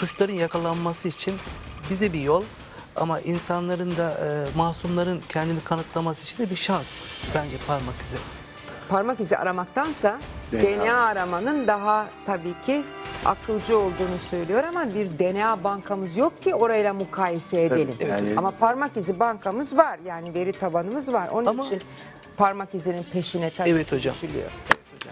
suçların yakalanması için bize bir yol ama insanların da e, masumların kendini kanıtlaması için de bir şans bence parmak izi. Parmak izi aramaktansa DNA, aramanın daha tabii ki akılcı olduğunu söylüyor ama bir DNA bankamız yok ki orayla mukayese edelim. Tabii, yani... Ama parmak izi bankamız var yani veri tabanımız var. Onun ama... için parmak izinin peşine tabii evet, hocam. düşülüyor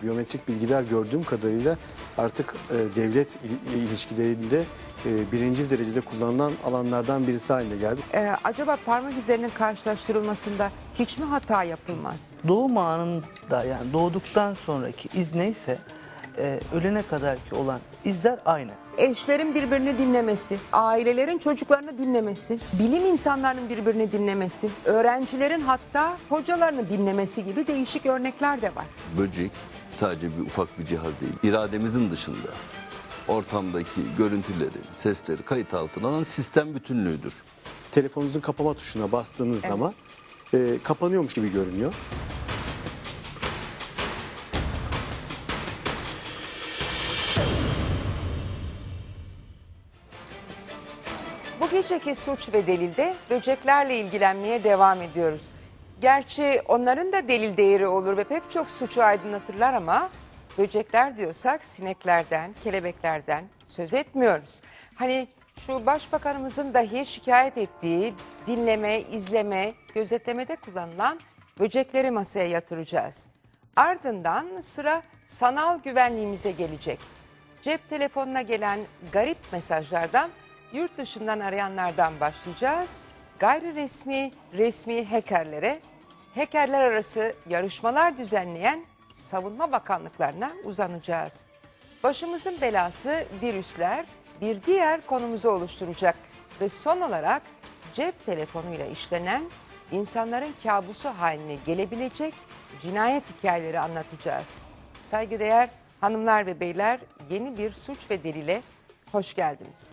biyometrik bilgiler gördüğüm kadarıyla artık e, devlet ilişkilerinde e, birinci derecede kullanılan alanlardan birisi haline geldi. Ee, acaba parmak izlerinin karşılaştırılmasında hiç mi hata yapılmaz? Doğum anında yani doğduktan sonraki iz neyse e, ölene kadarki olan izler aynı. Eşlerin birbirini dinlemesi, ailelerin çocuklarını dinlemesi, bilim insanlarının birbirini dinlemesi, öğrencilerin hatta hocalarını dinlemesi gibi değişik örnekler de var. Böcek, sadece bir ufak bir cihaz değil. İrademizin dışında ortamdaki görüntüleri, sesleri kayıt altına alan sistem bütünlüğüdür. Telefonunuzun kapama tuşuna bastığınız evet. zaman e, kapanıyormuş gibi görünüyor. Bu geceki suç ve delilde böceklerle ilgilenmeye devam ediyoruz. Gerçi onların da delil değeri olur ve pek çok suçu aydınlatırlar ama böcekler diyorsak sineklerden, kelebeklerden söz etmiyoruz. Hani şu başbakanımızın dahi şikayet ettiği dinleme, izleme, gözetlemede kullanılan böcekleri masaya yatıracağız. Ardından sıra sanal güvenliğimize gelecek. Cep telefonuna gelen garip mesajlardan, yurt dışından arayanlardan başlayacağız gayri resmi resmi hackerlere, hackerler arası yarışmalar düzenleyen savunma bakanlıklarına uzanacağız. Başımızın belası virüsler bir diğer konumuzu oluşturacak ve son olarak cep telefonuyla işlenen insanların kabusu haline gelebilecek cinayet hikayeleri anlatacağız. Saygıdeğer hanımlar ve beyler yeni bir suç ve delile hoş geldiniz.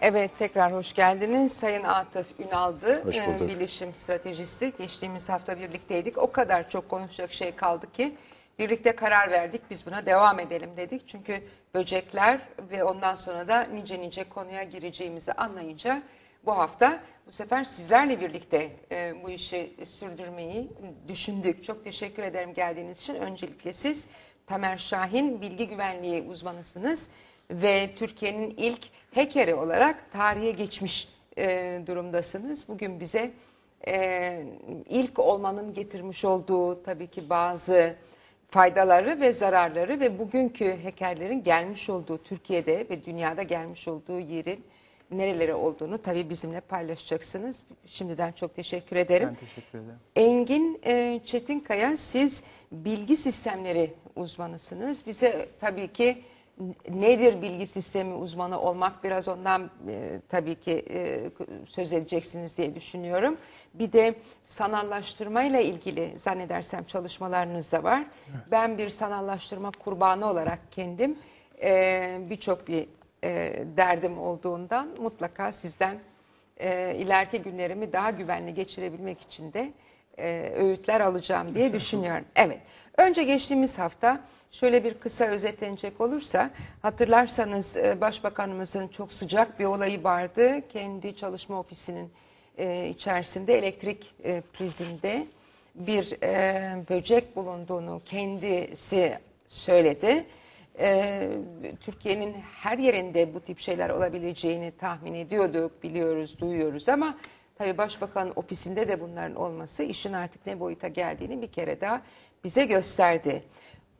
Evet tekrar hoş geldiniz. Sayın Atıf Ünaldı, hoş e, bulduk. bilişim Stratejisi. Geçtiğimiz hafta birlikteydik. O kadar çok konuşacak şey kaldı ki birlikte karar verdik. Biz buna devam edelim dedik. Çünkü böcekler ve ondan sonra da nice nice konuya gireceğimizi anlayınca bu hafta bu sefer sizlerle birlikte e, bu işi sürdürmeyi düşündük. Çok teşekkür ederim geldiğiniz için. Öncelikle siz Tamer Şahin bilgi güvenliği uzmanısınız ve Türkiye'nin ilk Hekeri olarak tarihe geçmiş e, durumdasınız. Bugün bize e, ilk olmanın getirmiş olduğu tabii ki bazı faydaları ve zararları ve bugünkü hackerlerin gelmiş olduğu Türkiye'de ve dünyada gelmiş olduğu yerin nereleri olduğunu tabii bizimle paylaşacaksınız. Şimdiden çok teşekkür ederim. Ben teşekkür ederim. Engin e, Çetinkaya siz bilgi sistemleri uzmanısınız. Bize tabii ki nedir bilgi sistemi uzmanı olmak biraz ondan e, tabii ki e, söz edeceksiniz diye düşünüyorum. Bir de sanallaştırmayla ilgili zannedersem çalışmalarınız da var. Evet. Ben bir sanallaştırma kurbanı olarak kendim e, birçok bir e, derdim olduğundan mutlaka sizden e, ileriki günlerimi daha güvenli geçirebilmek için de e, öğütler alacağım diye Mesela. düşünüyorum. Evet. Önce geçtiğimiz hafta Şöyle bir kısa özetlenecek olursa hatırlarsanız e, başbakanımızın çok sıcak bir olayı vardı. Kendi çalışma ofisinin e, içerisinde elektrik e, prizinde bir böcek bulunduğunu kendisi söyledi. Türkiye'nin her yerinde bu tip şeyler olabileceğini tahmin ediyorduk, biliyoruz, duyuyoruz ama tabii başbakan ofisinde de bunların olması işin artık ne boyuta geldiğini bir kere daha bize gösterdi.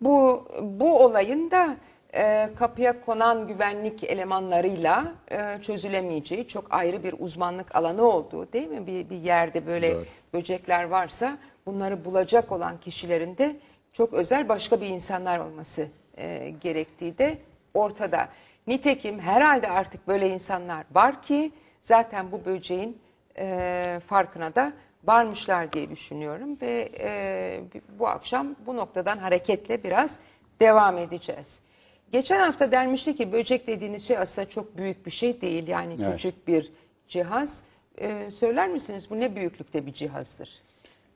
Bu, bu olayın da e, kapıya konan güvenlik elemanlarıyla e, çözülemeyeceği çok ayrı bir uzmanlık alanı olduğu değil mi? Bir, bir yerde böyle evet. böcekler varsa bunları bulacak olan kişilerin de çok özel başka bir insanlar olması e, gerektiği de ortada. Nitekim herhalde artık böyle insanlar var ki zaten bu böceğin e, farkına da varmışlar diye düşünüyorum ve e, bu akşam bu noktadan hareketle biraz devam edeceğiz. Geçen hafta denmişti ki böcek dediğiniz şey aslında çok büyük bir şey değil yani evet. küçük bir cihaz. E, söyler misiniz bu ne büyüklükte bir cihazdır?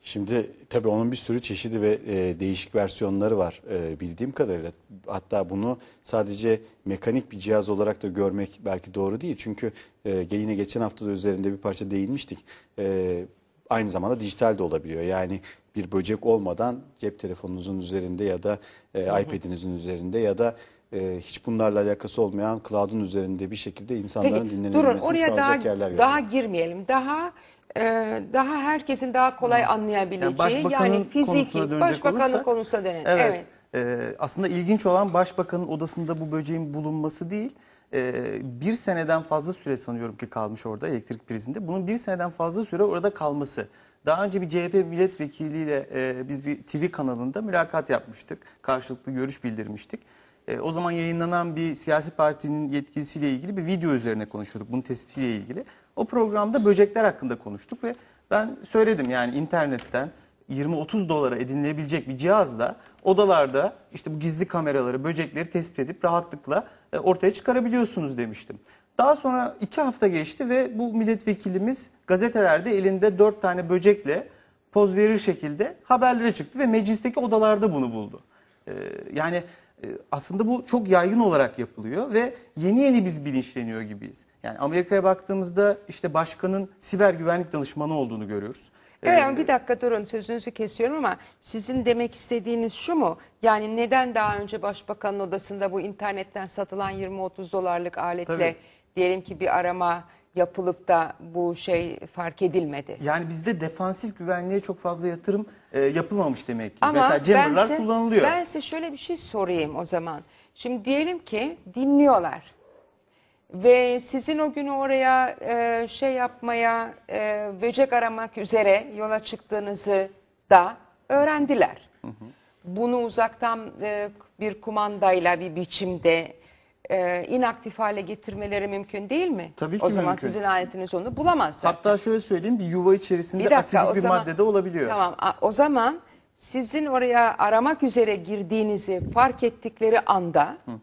Şimdi tabii onun bir sürü çeşidi ve e, değişik versiyonları var e, bildiğim kadarıyla. Hatta bunu sadece mekanik bir cihaz olarak da görmek belki doğru değil. Çünkü e, yine geçen hafta da üzerinde bir parça değinmiştik. E, aynı zamanda dijital de olabiliyor. Yani bir böcek olmadan cep telefonunuzun üzerinde ya da e, iPad'inizin üzerinde ya da e, hiç bunlarla alakası olmayan cloud'un üzerinde bir şekilde insanların Peki, dinlenilmesini durun, oraya daha, yerler görüyorum. Daha girmeyelim. Daha e, daha herkesin daha kolay anlayabileceği yani, yani fiziki başbakanın konusuna dönelim. Evet. evet. E, aslında ilginç olan başbakanın odasında bu böceğin bulunması değil e, bir seneden fazla süre sanıyorum ki kalmış orada elektrik prizinde. Bunun bir seneden fazla süre orada kalması. Daha önce bir CHP milletvekiliyle e, biz bir TV kanalında mülakat yapmıştık. Karşılıklı görüş bildirmiştik. E, o zaman yayınlanan bir siyasi partinin yetkilisiyle ilgili bir video üzerine konuşuyorduk. Bunun tespitiyle ilgili. O programda böcekler hakkında konuştuk ve ben söyledim yani internetten 20-30 dolara edinilebilecek bir cihazla odalarda işte bu gizli kameraları, böcekleri tespit edip rahatlıkla e, ortaya çıkarabiliyorsunuz demiştim. Daha sonra iki hafta geçti ve bu milletvekilimiz gazetelerde elinde dört tane böcekle poz verir şekilde haberlere çıktı ve meclisteki odalarda bunu buldu. E, yani e, aslında bu çok yaygın olarak yapılıyor ve yeni yeni biz bilinçleniyor gibiyiz. Yani Amerika'ya baktığımızda işte başkanın siber güvenlik danışmanı olduğunu görüyoruz. Evet ama bir dakika durun sözünüzü kesiyorum ama sizin demek istediğiniz şu mu? Yani neden daha önce başbakanın odasında bu internetten satılan 20-30 dolarlık aletle Tabii. diyelim ki bir arama yapılıp da bu şey fark edilmedi? Yani bizde defansif güvenliğe çok fazla yatırım e, yapılmamış demek ki. Ama Mesela jammerlar bense- kullanılıyor. Bense şöyle bir şey sorayım o zaman. Şimdi diyelim ki dinliyorlar. Ve sizin o gün oraya e, şey yapmaya, e, böcek aramak üzere yola çıktığınızı da öğrendiler. Hı hı. Bunu uzaktan e, bir kumandayla bir biçimde e, inaktif hale getirmeleri mümkün değil mi? Tabii ki O zaman mümkün. sizin aletiniz onu bulamaz zaten. Hatta şöyle söyleyeyim bir yuva içerisinde bir dakika, asidik bir zaman, maddede olabiliyor. Tamam o zaman sizin oraya aramak üzere girdiğinizi fark ettikleri anda... Hı hı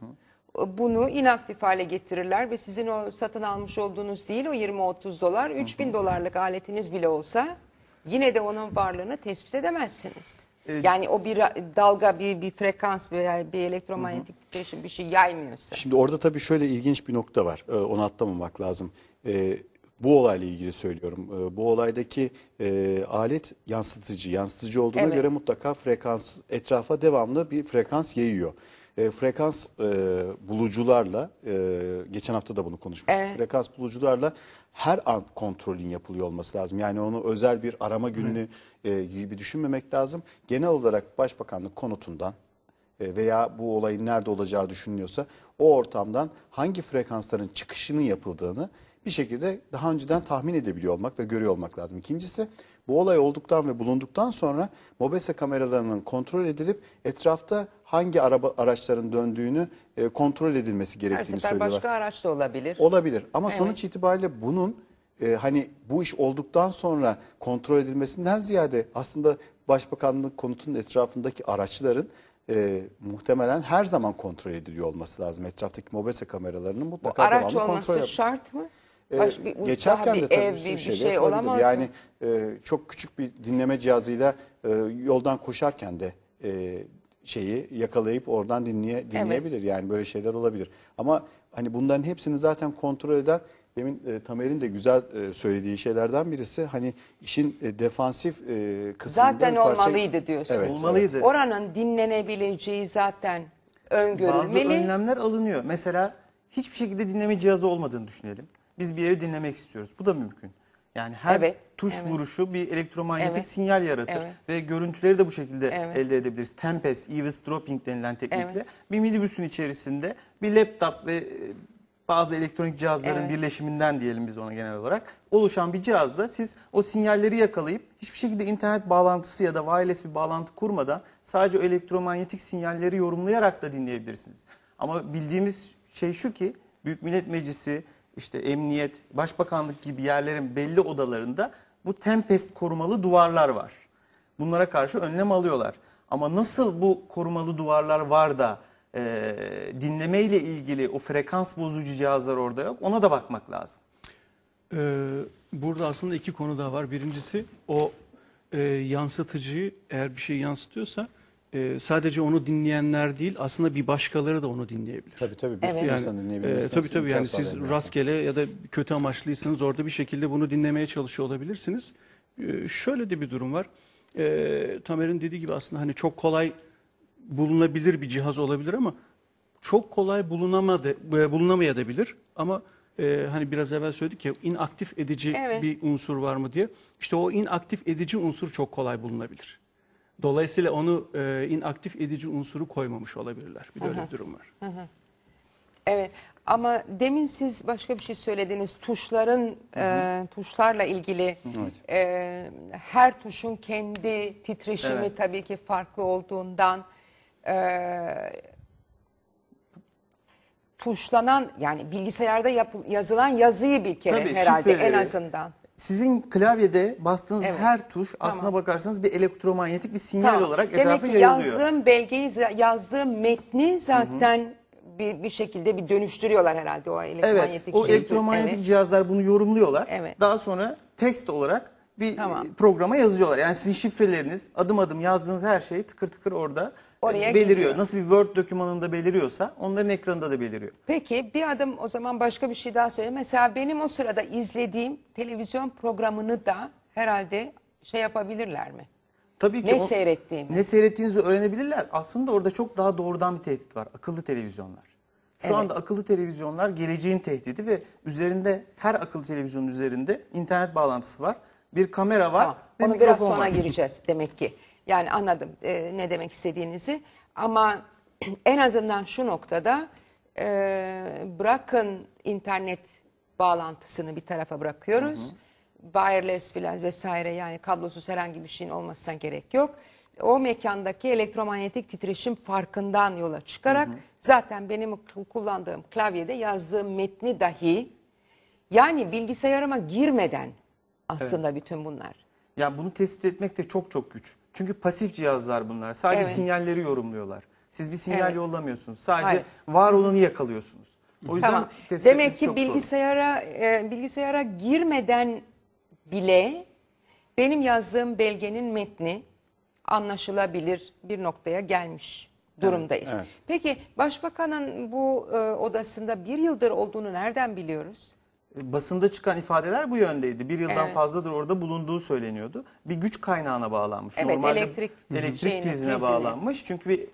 bunu inaktif hale getirirler ve sizin o satın almış olduğunuz değil o 20-30 dolar 3000 dolarlık aletiniz bile olsa yine de onun varlığını tespit edemezsiniz. E, yani o bir dalga, bir, bir frekans veya bir elektromanyetik titreşim bir şey yaymıyorsa. Şimdi orada tabii şöyle ilginç bir nokta var. Ee, onu atlamamak lazım. Ee, bu olayla ilgili söylüyorum. Ee, bu olaydaki e, alet yansıtıcı. Yansıtıcı olduğuna evet. göre mutlaka frekans etrafa devamlı bir frekans yayıyor. E, frekans e, bulucularla, e, geçen hafta da bunu konuşmuştuk. Evet. Frekans bulucularla her an kontrolün yapılıyor olması lazım. Yani onu özel bir arama gününü e, gibi düşünmemek lazım. Genel olarak Başbakanlık konutundan e, veya bu olayın nerede olacağı düşünülüyorsa o ortamdan hangi frekansların çıkışının yapıldığını bir şekilde daha önceden tahmin edebiliyor olmak ve görüyor olmak lazım. İkincisi bu olay olduktan ve bulunduktan sonra mobese kameralarının kontrol edilip etrafta hangi araba araçların döndüğünü e, kontrol edilmesi gerektiğini Her sefer söylüyorlar. başka araç da olabilir. Olabilir ama evet. sonuç itibariyle bunun e, hani bu iş olduktan sonra kontrol edilmesinden ziyade aslında Başbakanlık konutunun etrafındaki araçların e, muhtemelen her zaman kontrol ediliyor olması lazım. Etraftaki mobese kameralarının mutlaka araç devamlı kontrol olması şart mı? E, Baş, bir, geçerken bir de tabii ev, bir, bir şey, şey olamaz Yani e, çok küçük bir dinleme cihazıyla e, yoldan koşarken de e, şeyi yakalayıp oradan dinleye, dinleyebilir. Evet. Yani böyle şeyler olabilir. Ama hani bunların hepsini zaten kontrol eden demin e, Tamer'in de güzel e, söylediği şeylerden birisi hani işin e, defansif e, kısmında zaten parça... olmalıydı diyorsun. Evet, olmalıydı. Evet. Oranın dinlenebileceği zaten öngörülmeli. Bazı önlemler alınıyor. Mesela hiçbir şekilde dinleme cihazı olmadığını düşünelim. Biz bir yeri dinlemek istiyoruz. Bu da mümkün. Yani her evet tuş evet. vuruşu bir elektromanyetik evet. sinyal yaratır. Evet. Ve görüntüleri de bu şekilde evet. elde edebiliriz. Tempest, eavesdropping denilen teknikle evet. bir minibüsün içerisinde bir laptop ve e, bazı elektronik cihazların evet. birleşiminden diyelim biz ona genel olarak oluşan bir cihazla siz o sinyalleri yakalayıp hiçbir şekilde internet bağlantısı ya da wireless bir bağlantı kurmadan sadece o elektromanyetik sinyalleri yorumlayarak da dinleyebilirsiniz. Ama bildiğimiz şey şu ki Büyük Millet Meclisi, işte emniyet, başbakanlık gibi yerlerin belli odalarında bu tempest korumalı duvarlar var. Bunlara karşı önlem alıyorlar. Ama nasıl bu korumalı duvarlar var da e, dinleme ile ilgili o frekans bozucu cihazlar orada yok ona da bakmak lazım. Ee, burada aslında iki konu daha var. Birincisi o e, yansıtıcıyı eğer bir şey yansıtıyorsa e, sadece onu dinleyenler değil aslında bir başkaları da onu dinleyebilir. Tabii tabii bir evet. sürü E, tabii tabii yani siz rastgele ya da kötü amaçlıysanız orada bir şekilde bunu dinlemeye çalışıyor olabilirsiniz. E, şöyle de bir durum var. E, Tamer'in dediği gibi aslında hani çok kolay bulunabilir bir cihaz olabilir ama çok kolay bulunamadı e, bulunamayabilir ama e, hani biraz evvel söyledik ya inaktif edici evet. bir unsur var mı diye. İşte o inaktif edici unsur çok kolay bulunabilir. Dolayısıyla onu e, inaktif edici unsuru koymamış olabilirler. Bir de öyle bir durum var. Evet ama demin siz başka bir şey söylediniz. Tuşların, e, tuşlarla ilgili Evet. e, her tuşun kendi titreşimi Evet. tabii ki farklı olduğundan e, tuşlanan yani bilgisayarda yapı- yazılan yazıyı bir kere Tabii herhalde en e, azından sizin klavyede bastığınız Evet. her tuş aslına bakarsanız bir elektromanyetik bir sinyal Tamam. olarak etrafa Demek ki yayılıyor. yazdığım belgeyi, yazdığım metni zaten bir, bir şekilde bir dönüştürüyorlar herhalde o elektromanyetik Evet, o şeyi. elektromanyetik Evet. cihazlar bunu yorumluyorlar. Evet. Daha sonra tekst olarak bir Tamam. programa yazıyorlar. Yani sizin şifreleriniz, adım adım yazdığınız her şey tıkır tıkır orada Oraya e, beliriyor. Gidiyor. Nasıl bir Word dokümanında beliriyorsa onların ekranında da beliriyor. Peki bir adım o zaman başka bir şey daha söyleyeyim. Mesela benim o sırada izlediğim televizyon programını da herhalde şey yapabilirler mi? Tabii ki. Ne seyrettiğimi. Ne seyrettiğinizi öğrenebilirler. Aslında orada çok daha doğrudan bir tehdit var. Akıllı televizyonlar. Şu evet. anda akıllı televizyonlar geleceğin tehdidi ve üzerinde her akıllı televizyonun üzerinde internet bağlantısı var. Bir kamera var. Tamam. Onu biraz sonra var. gireceğiz demek ki. Yani anladım e, ne demek istediğinizi. Ama en azından şu noktada e, bırakın internet bağlantısını bir tarafa bırakıyoruz. Hı hı. Wireless filan vesaire yani kablosuz herhangi bir şeyin olmasına gerek yok. O mekandaki elektromanyetik titreşim farkından yola çıkarak hı hı. zaten benim kullandığım klavyede yazdığım metni dahi yani bilgisayarıma girmeden aslında evet. bütün bunlar. Yani bunu tespit etmek de çok çok güç. Çünkü pasif cihazlar bunlar. Sadece Evet. sinyalleri yorumluyorlar. Siz bir sinyal Evet. yollamıyorsunuz. Sadece Hayır. var olanı yakalıyorsunuz. O yüzden Tamam. Demek ki çok bilgisayara e, bilgisayara girmeden bile benim yazdığım belgenin metni anlaşılabilir bir noktaya gelmiş durumdayız. evet. Peki Başbakan'ın bu e, odasında bir yıldır olduğunu nereden biliyoruz? basında çıkan ifadeler bu yöndeydi. Bir yıldan Evet. fazladır orada bulunduğu söyleniyordu. Bir güç kaynağına bağlanmış. Evet, Normalde elektrik elektrik şeyine, prizine prizine. bağlanmış. Çünkü bir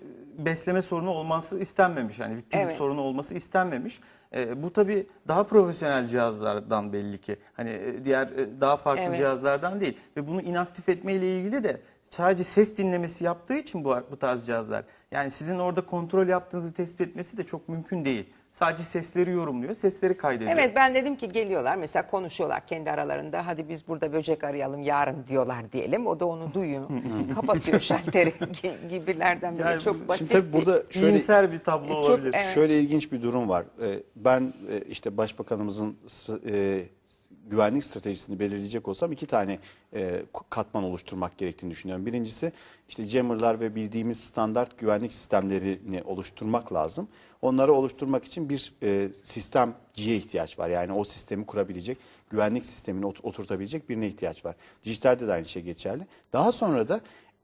besleme sorunu olması istenmemiş. Yani bir pil Evet. sorunu olması istenmemiş. Ee, bu tabii daha profesyonel cihazlardan belli ki. Hani e, diğer e, daha farklı Evet. cihazlardan değil. Ve bunu inaktif etme ile ilgili de sadece ses dinlemesi yaptığı için bu, bu tarz cihazlar. Yani sizin orada kontrol yaptığınızı tespit etmesi de çok mümkün değil. Sadece sesleri yorumluyor, sesleri kaydediyor. Evet ben dedim ki geliyorlar mesela konuşuyorlar kendi aralarında. Hadi biz burada böcek arayalım yarın diyorlar diyelim. O da onu duyuyor. kapatıyor şalteri gibilerden böyle Yani çok basit. Şimdi tabii burada şöyle İyimser bir tablo e, Çok- olabilir. evet. şöyle ilginç bir durum var. E, ben e, işte başbakanımızın güvenlik stratejisini belirleyecek olsam iki tane e, katman oluşturmak gerektiğini düşünüyorum. Birincisi işte jammer'lar ve bildiğimiz standart güvenlik sistemlerini oluşturmak lazım. Onları oluşturmak için bir e, sistemciye ihtiyaç var. Yani o sistemi kurabilecek, güvenlik sistemini ot oturtabilecek birine ihtiyaç var. Dijitalde de aynı şey geçerli. Daha sonra da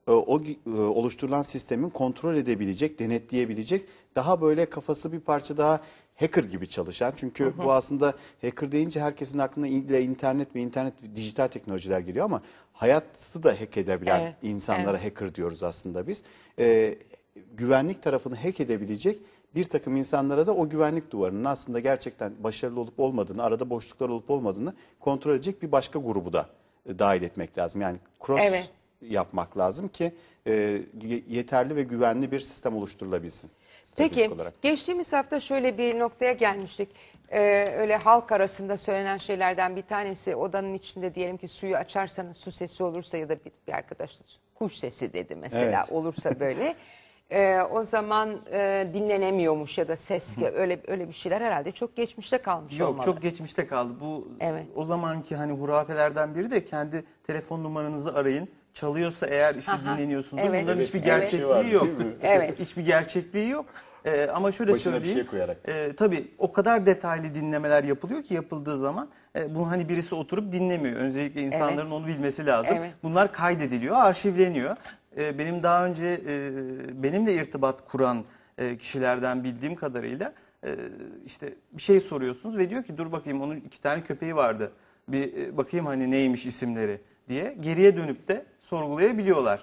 e, o e, oluşturulan sistemin kontrol edebilecek, denetleyebilecek, daha böyle kafası bir parça daha hacker gibi çalışan. Çünkü hı hı. bu aslında hacker deyince herkesin aklına internet ve internet dijital teknolojiler geliyor ama hayatı da hack edebilen evet. insanlara evet. hacker diyoruz aslında biz. Ee, güvenlik tarafını hack edebilecek bir takım insanlara da o güvenlik duvarının aslında gerçekten başarılı olup olmadığını, arada boşluklar olup olmadığını kontrol edecek bir başka grubu da e, dahil etmek lazım. Yani cross evet. yapmak lazım ki e, yeterli ve güvenli bir sistem oluşturulabilsin. Stratejik Peki olarak. geçtiğimiz hafta şöyle bir noktaya gelmiştik. Ee, öyle halk arasında söylenen şeylerden bir tanesi odanın içinde diyelim ki suyu açarsanız su sesi olursa ya da bir, bir arkadaş kuş sesi dedi mesela Evet. olursa böyle. Ee, o zaman e, dinlenemiyormuş ya da ses öyle öyle bir şeyler herhalde çok geçmişte kalmış Yok olmalı. çok geçmişte kaldı. Bu Evet. o zamanki hani hurafelerden biri de kendi telefon numaranızı arayın çalıyorsa eğer işte Aha, dinleniyorsunuz. Evet. Bunların evet, hiçbir gerçekliği şey evet. yok. evet. Hiçbir gerçekliği yok. Ee, ama şöyle Başına söyleyeyim. bir şey koyarak. E, tabii o kadar detaylı dinlemeler yapılıyor ki yapıldığı zaman e, bunu hani birisi oturup dinlemiyor. Öncelikle insanların evet. onu bilmesi lazım. Evet. Bunlar kaydediliyor, arşivleniyor. E, benim daha önce e, benimle irtibat kuran e, kişilerden bildiğim kadarıyla e, işte bir şey soruyorsunuz ve diyor ki dur bakayım onun iki tane köpeği vardı. Bir e, bakayım hani neymiş isimleri diye geriye dönüp de sorgulayabiliyorlar.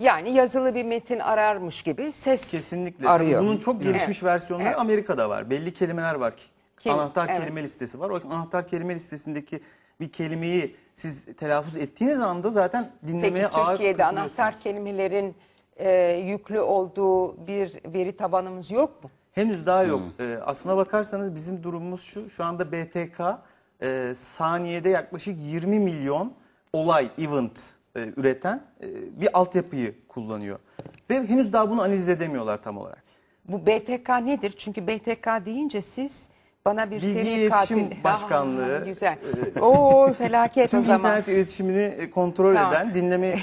Yani yazılı bir metin ararmış gibi ses Kesinlikle. Tabii arıyor. Bunun çok gelişmiş versiyonları Evet. Amerika'da var. Belli kelimeler var. Ki- Anahtar evet. kelime listesi var. O anahtar kelime listesindeki bir kelimeyi siz telaffuz ettiğiniz anda zaten dinlemeye Peki ağır Türkiye'de anahtar kelimelerin e, yüklü olduğu bir veri tabanımız yok mu? Henüz daha yok. Ee, aslına bakarsanız bizim durumumuz şu. Şu anda BTK e, saniyede yaklaşık 20 milyon olay, event e, üreten e, bir altyapıyı kullanıyor. Ve henüz daha bunu analiz edemiyorlar tam olarak. Bu BTK nedir? Çünkü BTK deyince siz bana bir Bilgi seri İletişim katil. Başkanlığı. Aa, güzel. E, Oo felaket o zaman. internet iletişimini e, kontrol Tamam. eden dinleme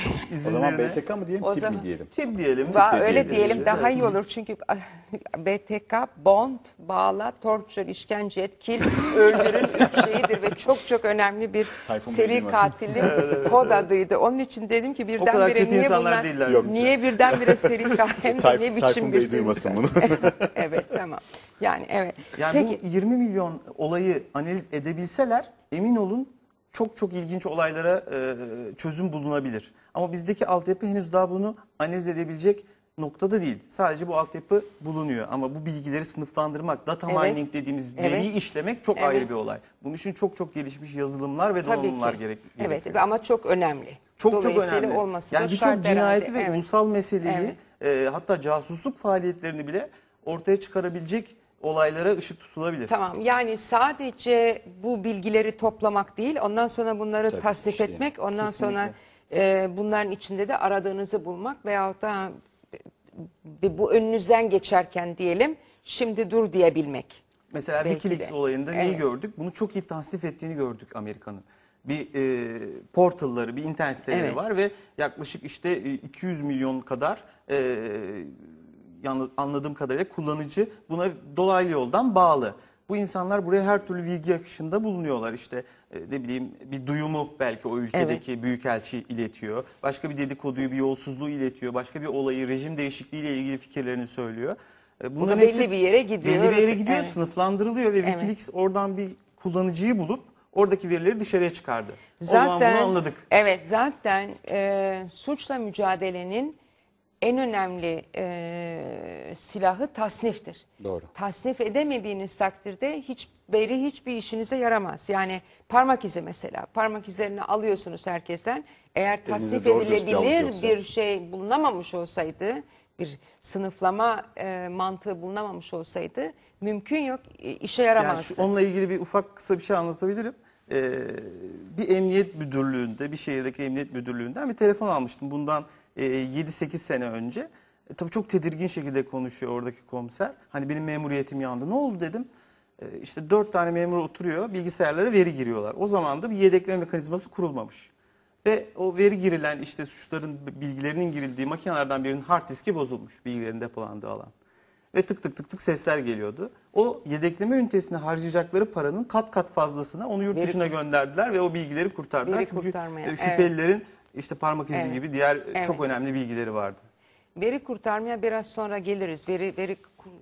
O zaman BTK mı diyelim, O TİP zaman- mi diyelim? tip diyelim. Va- Tip öyle diyelim daha iyi olur çünkü BTK, bond, bağla, torture, işkence et, kill, öldürün üç şeyidir ve çok çok önemli bir Tayfun seri duymasın. katilin kod adıydı. Onun için dedim ki kadar birdenbire kötü niye bunlar, değiller. Yok. niye birdenbire seri katil, hem de Tayf- ne biçim Tayfun bir Bey seri duymasın bunu. evet tamam. Yani evet. Yani Peki. bu 20 milyon olayı analiz edebilseler emin olun çok çok ilginç olaylara e, çözüm bulunabilir. Ama bizdeki altyapı henüz daha bunu analiz edebilecek noktada değil. Sadece bu altyapı bulunuyor ama bu bilgileri sınıflandırmak, data evet. mining dediğimiz evet. veriyi işlemek çok evet. ayrı bir olay. Bunun için çok çok gelişmiş yazılımlar ve donanımlar gerek, gerekiyor. Evet ama çok önemli. Çok çok önemli. Olması yani birçok cinayeti herhalde. ve evet. ulusal meseleyi evet. e, hatta casusluk faaliyetlerini bile ortaya çıkarabilecek olaylara ışık tutulabilir. Tamam yani sadece bu bilgileri toplamak değil ondan sonra bunları Tabii, tasdik işte, etmek ondan kesinlikle. sonra e, bunların içinde de aradığınızı bulmak veyahut da bu önünüzden geçerken diyelim şimdi dur diyebilmek. Mesela Belki Wikileaks de. olayında evet. neyi gördük? Bunu çok iyi tasnif ettiğini gördük Amerika'nın. Bir e, portalları, bir internet siteleri evet. var ve yaklaşık işte 200 e, milyon kadar e, anladığım kadarıyla kullanıcı buna dolaylı yoldan bağlı. Bu insanlar buraya her türlü bilgi akışında bulunuyorlar. İşte e, ne bileyim bir duyumu belki o ülkedeki evet. büyükelçi iletiyor. Başka bir dedikoduyu, bir yolsuzluğu iletiyor, başka bir olayı, rejim değişikliğiyle ilgili fikirlerini söylüyor. Bunların e, Bu da belli bir yere gidiyor. Belli bir yere gidiyor, evet. sınıflandırılıyor ve evet. Wikileaks oradan bir kullanıcıyı bulup oradaki verileri dışarıya çıkardı. Zaten, o zaman bunu anladık. Evet zaten e, suçla mücadelenin en önemli e, silahı tasniftir. Doğru. Tasnif edemediğiniz takdirde hiç belli hiçbir işinize yaramaz. Yani parmak izi mesela. Parmak izlerini alıyorsunuz herkesten. Eğer tasnif edilebilir bir şey bulunamamış olsaydı, bir sınıflama e, mantığı bulunamamış olsaydı mümkün yok e, işe Yani yaramazdı. şu- onunla ilgili bir ufak kısa bir şey anlatabilirim. Ee, bir emniyet müdürlüğünde, bir şehirdeki emniyet müdürlüğünden bir telefon almıştım. Bundan 7-8 e, sene önce. E, tabii çok tedirgin şekilde konuşuyor oradaki komiser. Hani benim memuriyetim yandı. Ne oldu dedim. E, işte 4 tane memur oturuyor. Bilgisayarlara veri giriyorlar. O zaman da bir yedekleme mekanizması kurulmamış. Ve o veri girilen işte suçların bilgilerinin girildiği makinelerden birinin hard diski bozulmuş. Bilgilerin depolandığı alan. Ve tık tık tık tık sesler geliyordu. O yedekleme ünitesine harcayacakları paranın kat kat fazlasına onu yurt dışına gönderdiler ve o bilgileri kurtardılar. Çünkü e, kurtarmaya. şüphelilerin evet işte parmak izi Evet. gibi diğer Evet. çok önemli bilgileri vardı. Veri kurtarmaya biraz sonra geliriz. Veri, veri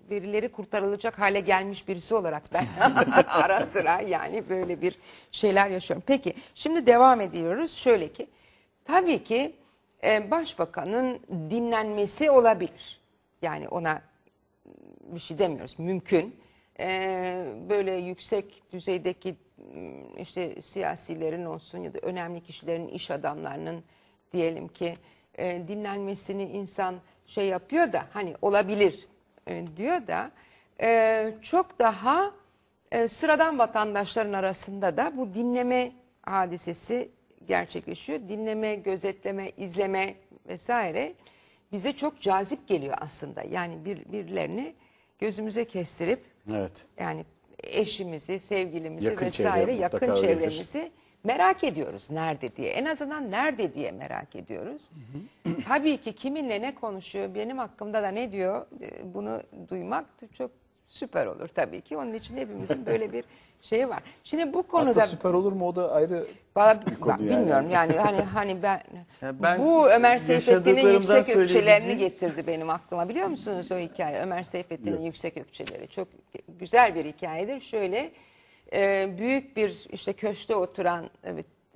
verileri kurtarılacak hale gelmiş birisi olarak ben ara sıra yani böyle bir şeyler yaşıyorum. Peki şimdi devam ediyoruz. Şöyle ki tabii ki e, başbakanın dinlenmesi olabilir. Yani ona bir şey demiyoruz. Mümkün. Ee, böyle yüksek düzeydeki Iı, işte siyasilerin olsun ya da önemli kişilerin, iş adamlarının diyelim ki e, dinlenmesini insan şey yapıyor da hani olabilir e, diyor da e, çok daha e, sıradan vatandaşların arasında da bu dinleme hadisesi gerçekleşiyor. Dinleme, gözetleme, izleme vesaire bize çok cazip geliyor aslında. Yani bir, birilerini gözümüze kestirip evet. yani eşimizi, sevgilimizi Yakın vesaire çevre, yakın mutlaka öyledir. çevremizi merak ediyoruz nerede diye. En azından nerede diye merak ediyoruz. Tabii ki kiminle ne konuşuyor, benim hakkımda da ne diyor e, bunu duymak çok süper olur tabii ki. Onun için hepimizin böyle bir şeyi var. Şimdi bu konuda Aslında süper olur mu o da ayrı Valla konu yani. bilmiyorum yani hani hani ben, Yani ben bu Ömer Seyfettin'in yüksek ökçelerini getirdi benim aklıma biliyor musunuz o hikaye Ömer Seyfettin'in yüksek ökçeleri çok güzel bir hikayedir şöyle e, büyük bir işte köşte oturan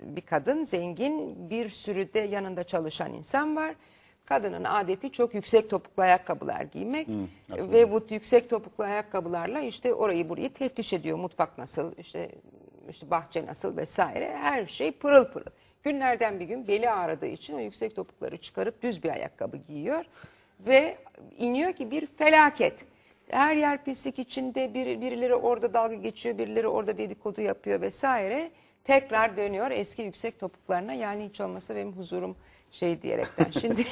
bir kadın zengin bir sürü de yanında çalışan insan var kadının adeti çok yüksek topuklu ayakkabılar giymek Hı, ve bu yüksek topuklu ayakkabılarla işte orayı burayı teftiş ediyor. Mutfak nasıl, işte işte bahçe nasıl vesaire her şey pırıl pırıl. Günlerden bir gün beli ağrıdığı için o yüksek topukları çıkarıp düz bir ayakkabı giyiyor ve iniyor ki bir felaket. Her yer pislik içinde bir, birileri orada dalga geçiyor, birileri orada dedikodu yapıyor vesaire. Tekrar dönüyor eski yüksek topuklarına yani hiç olmasa benim huzurum şey diyerekten. Şimdi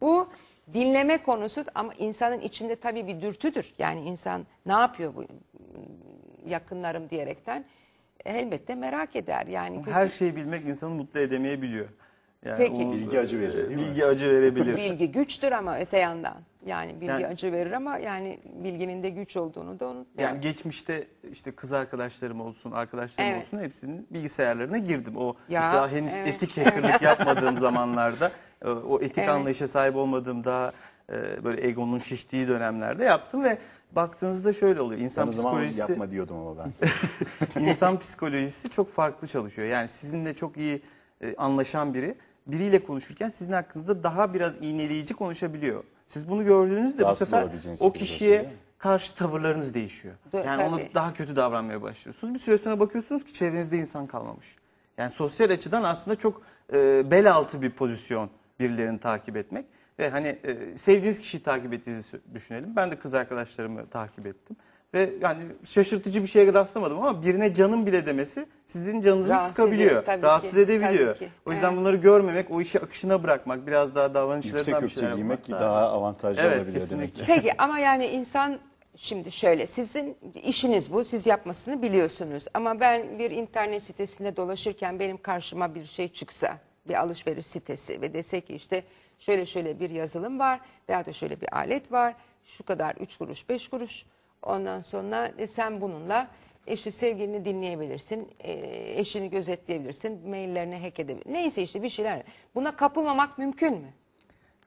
bu dinleme konusu ama insanın içinde tabii bir dürtüdür. Yani insan ne yapıyor bu ıı, yakınlarım diyerekten e, elbette merak eder. Yani Ama her şeyi bilmek insanı mutlu edemeyebiliyor. Yani Peki. o- Bilgi acı verir bilgi acı verebilir. bilgi güçtür ama öte yandan. Yani bilgi Yani- acı verir ama yani bilginin de güç olduğunu da unutmayalım. Yani geçmişte işte kız arkadaşlarım olsun, arkadaşlarım Evet. olsun hepsinin bilgisayarlarına girdim. O Ya, işte daha henüz evet. etik hackerlık yapmadığım zamanlarda, e, o etik Evet. anlayışa sahip olmadığım daha e, böyle egonun şiştiği dönemlerde yaptım ve baktığınızda şöyle oluyor. İnsan Sen o zaman psikolojisi yapma diyordum ama ben sana. insan psikolojisi çok farklı çalışıyor. Yani sizinle çok iyi e, anlaşan biri biriyle konuşurken sizin hakkınızda daha biraz iğneleyici konuşabiliyor. Siz bunu gördüğünüzde Rahatsız bu sefer o kişiye karşı tavırlarınız değişiyor. Dur, yani tabii. ona daha kötü davranmaya başlıyorsunuz. Bir süre sonra bakıyorsunuz ki çevrenizde insan kalmamış. Yani sosyal açıdan aslında çok e, bel altı bir pozisyon birilerini takip etmek. Ve hani e, sevdiğiniz kişiyi takip ettiğinizi düşünelim. Ben de kız arkadaşlarımı takip ettim. Ve yani şaşırtıcı bir şeye rastlamadım ama birine canım bile demesi sizin canınızı Rahatsız sıkabiliyor. ediyor, Rahatsız ki, edebiliyor. O yüzden Evet. bunları görmemek, o işi akışına bırakmak, biraz daha Yüksek bir ökçe şeyler giymek yapmak daha, avantajlı Evet, olabiliyor demek ki. Peki ama yani insan şimdi şöyle sizin işiniz bu siz yapmasını biliyorsunuz ama ben bir internet sitesinde dolaşırken benim karşıma bir şey çıksa bir alışveriş sitesi ve dese ki işte şöyle şöyle bir yazılım var veya da şöyle bir alet var şu kadar 3 kuruş 5 kuruş Ondan sonra e, sen bununla eşi sevgilini dinleyebilirsin. E, eşini gözetleyebilirsin. Maillerini hack edebilirsin. Neyse işte bir şeyler. Buna kapılmamak mümkün mü?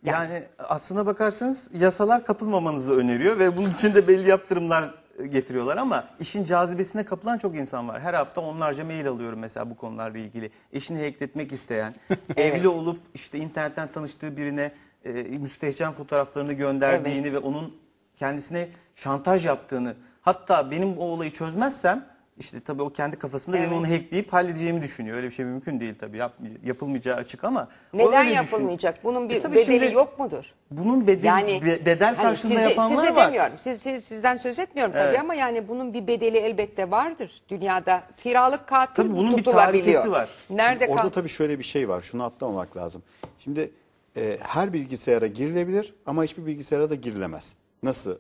Yani, yani aslına bakarsanız yasalar kapılmamanızı öneriyor ve bunun için de belli yaptırımlar getiriyorlar ama işin cazibesine kapılan çok insan var. Her hafta onlarca mail alıyorum mesela bu konularla ilgili. Eşini hackletmek isteyen, evli olup işte internetten tanıştığı birine e, müstehcen fotoğraflarını gönderdiğini evet. ve onun kendisine şantaj yaptığını hatta benim o olayı çözmezsem işte tabii o kendi kafasında evet. benim onu hackleyip halledeceğimi düşünüyor. Öyle bir şey mümkün değil tabii. Yap, yapılmayacağı açık ama Neden yapılmayacak? Düşün... Bunun e bir e bedeli şimdi, yok mudur? Bunun bedeli yani, bedel hani karşılığında sizi, yapanlar size var. Demiyorum. Siz, siz, sizden söz etmiyorum evet. tabii ama yani bunun bir bedeli elbette vardır. Dünyada kiralık katil tabii bunun bir tarifesi var. Nerede şimdi orada tabii şöyle bir şey var. Şunu atlamamak lazım. Şimdi e, her bilgisayara girilebilir ama hiçbir bilgisayara da girilemez. Nasıl?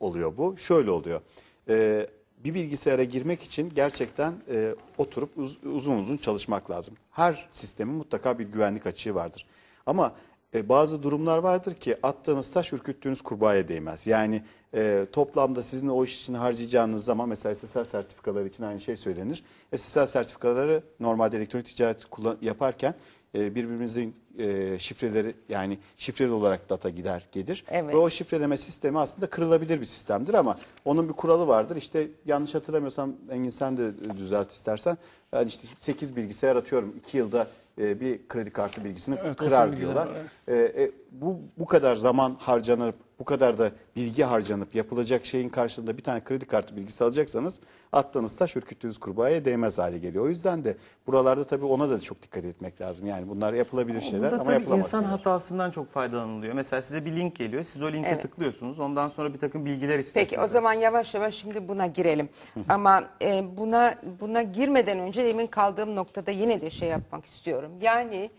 oluyor bu. Şöyle oluyor. Ee, bir bilgisayara girmek için gerçekten e, oturup uzun uzun çalışmak lazım. Her sistemin mutlaka bir güvenlik açığı vardır. Ama e, bazı durumlar vardır ki attığınız taş ürküttüğünüz kurbağaya değmez. Yani e, toplamda sizin o iş için harcayacağınız zaman mesela SSL sertifikaları için aynı şey söylenir. SSL sertifikaları normalde elektronik ticaret yaparken e, birbirimizin e, şifreleri yani şifreli olarak data gider gelir. Evet. Ve o şifreleme sistemi aslında kırılabilir bir sistemdir ama onun bir kuralı vardır. İşte yanlış hatırlamıyorsam Engin sen de düzelt istersen. Yani işte 8 bilgisayar atıyorum 2 yılda e, bir kredi kartı bilgisini evet, kırar diyorlar. Evet bu bu kadar zaman harcanıp bu kadar da bilgi harcanıp yapılacak şeyin karşılığında bir tane kredi kartı bilgisi alacaksanız attığınız taş ürküttüğünüz kurbağaya değmez hale geliyor. O yüzden de buralarda tabii ona da çok dikkat etmek lazım. Yani bunlar yapılabilir şeyler Burada ama tabii yapılamaz. insan şeyler. hatasından çok faydalanılıyor. Mesela size bir link geliyor. Siz o linke Evet. tıklıyorsunuz. Ondan sonra bir takım bilgiler istiyor. Peki o zaman yavaş yavaş şimdi buna girelim. Ama e, buna buna girmeden önce demin kaldığım noktada yine de şey yapmak istiyorum. Yani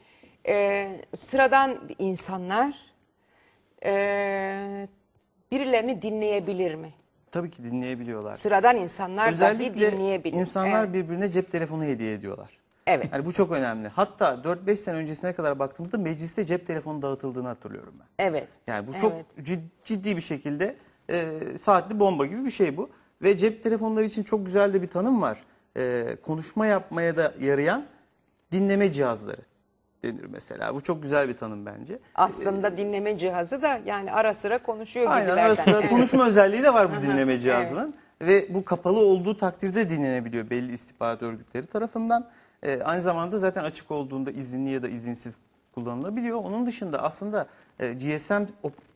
e, sıradan insanlar e, birilerini dinleyebilir mi? Tabii ki dinleyebiliyorlar. Sıradan insanlar Özellikle dahi dinleyebilir. insanlar evet. birbirine cep telefonu hediye ediyorlar. Evet. Yani bu çok önemli. Hatta 4-5 sene öncesine kadar baktığımızda mecliste cep telefonu dağıtıldığını hatırlıyorum ben. Evet. Yani bu çok evet. ciddi, ciddi bir şekilde e, saatli bomba gibi bir şey bu. Ve cep telefonları için çok güzel de bir tanım var. E, konuşma yapmaya da yarayan dinleme cihazları denir mesela. Bu çok güzel bir tanım bence. Aslında ee, dinleme cihazı da yani ara sıra konuşuyor Aynen, Aynen ara sıra konuşma özelliği de var bu dinleme cihazının. Evet. Ve bu kapalı olduğu takdirde dinlenebiliyor belli istihbarat örgütleri tarafından. Ee, aynı zamanda zaten açık olduğunda izinli ya da izinsiz kullanılabiliyor. Onun dışında aslında e, GSM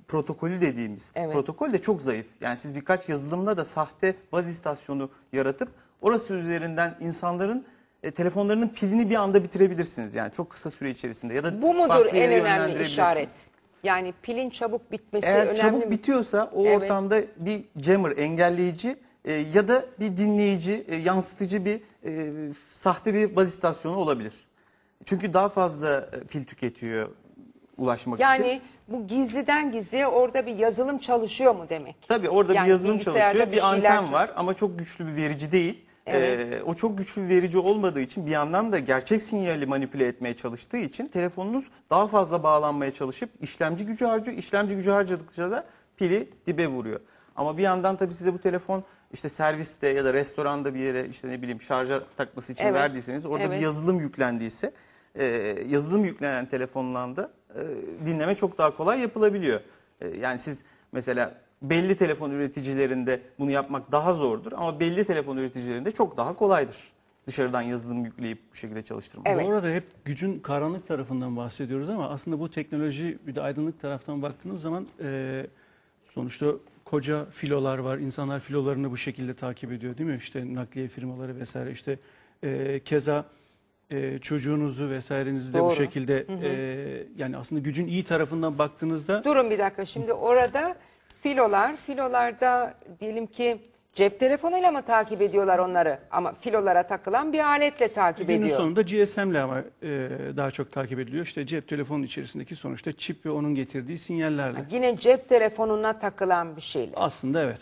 protokolü dediğimiz evet. protokol de çok zayıf. Yani siz birkaç yazılımla da sahte baz istasyonu yaratıp orası üzerinden insanların e, telefonlarının pilini bir anda bitirebilirsiniz. Yani çok kısa süre içerisinde ya da Bu mudur en önemli işaret? Yani pilin çabuk bitmesi Eğer önemli çabuk mi? bitiyorsa o Evet. ortamda bir jammer engelleyici e, ya da bir dinleyici, e, yansıtıcı bir e, sahte bir baz istasyonu olabilir. Çünkü daha fazla e, pil tüketiyor ulaşmak için. Yani bu gizliden gizliye orada bir yazılım çalışıyor mu demek? Tabii orada Yani bir yazılım çalışıyor, bir bir, anten var ama çok güçlü bir verici değil. Evet. Ee, o çok güçlü verici olmadığı için bir yandan da gerçek sinyali manipüle etmeye çalıştığı için telefonunuz daha fazla bağlanmaya çalışıp işlemci gücü harcıyor. İşlemci gücü harcadıkça da pili dibe vuruyor. Ama bir yandan tabii size bu telefon işte serviste ya da restoranda bir yere işte ne bileyim şarja takması için evet. verdiyseniz orada evet. bir yazılım yüklendiyse e, yazılım yüklenen telefonla da e, dinleme çok daha kolay yapılabiliyor. E, yani siz mesela belli telefon üreticilerinde bunu yapmak daha zordur ama belli telefon üreticilerinde çok daha kolaydır. Dışarıdan yazılım yükleyip bu şekilde çalıştırmak. Evet. Bu arada hep gücün karanlık tarafından bahsediyoruz ama aslında bu teknoloji bir de aydınlık taraftan baktığınız zaman e, sonuçta koca filolar var. İnsanlar filolarını bu şekilde takip ediyor değil mi? İşte nakliye firmaları vesaire işte e, keza e, çocuğunuzu vesairenizi de Doğru. bu şekilde hı hı. E, yani aslında gücün iyi tarafından baktığınızda. Durun bir dakika şimdi orada filolar, filolarda diyelim ki cep telefonuyla mı takip ediyorlar onları? Ama filolara takılan bir aletle takip Günün ediyor. sonunda GSM ile ama e, daha çok takip ediliyor. İşte cep telefonun içerisindeki sonuçta çip ve onun getirdiği sinyallerle. Yine cep telefonuna takılan bir şeyle. Aslında evet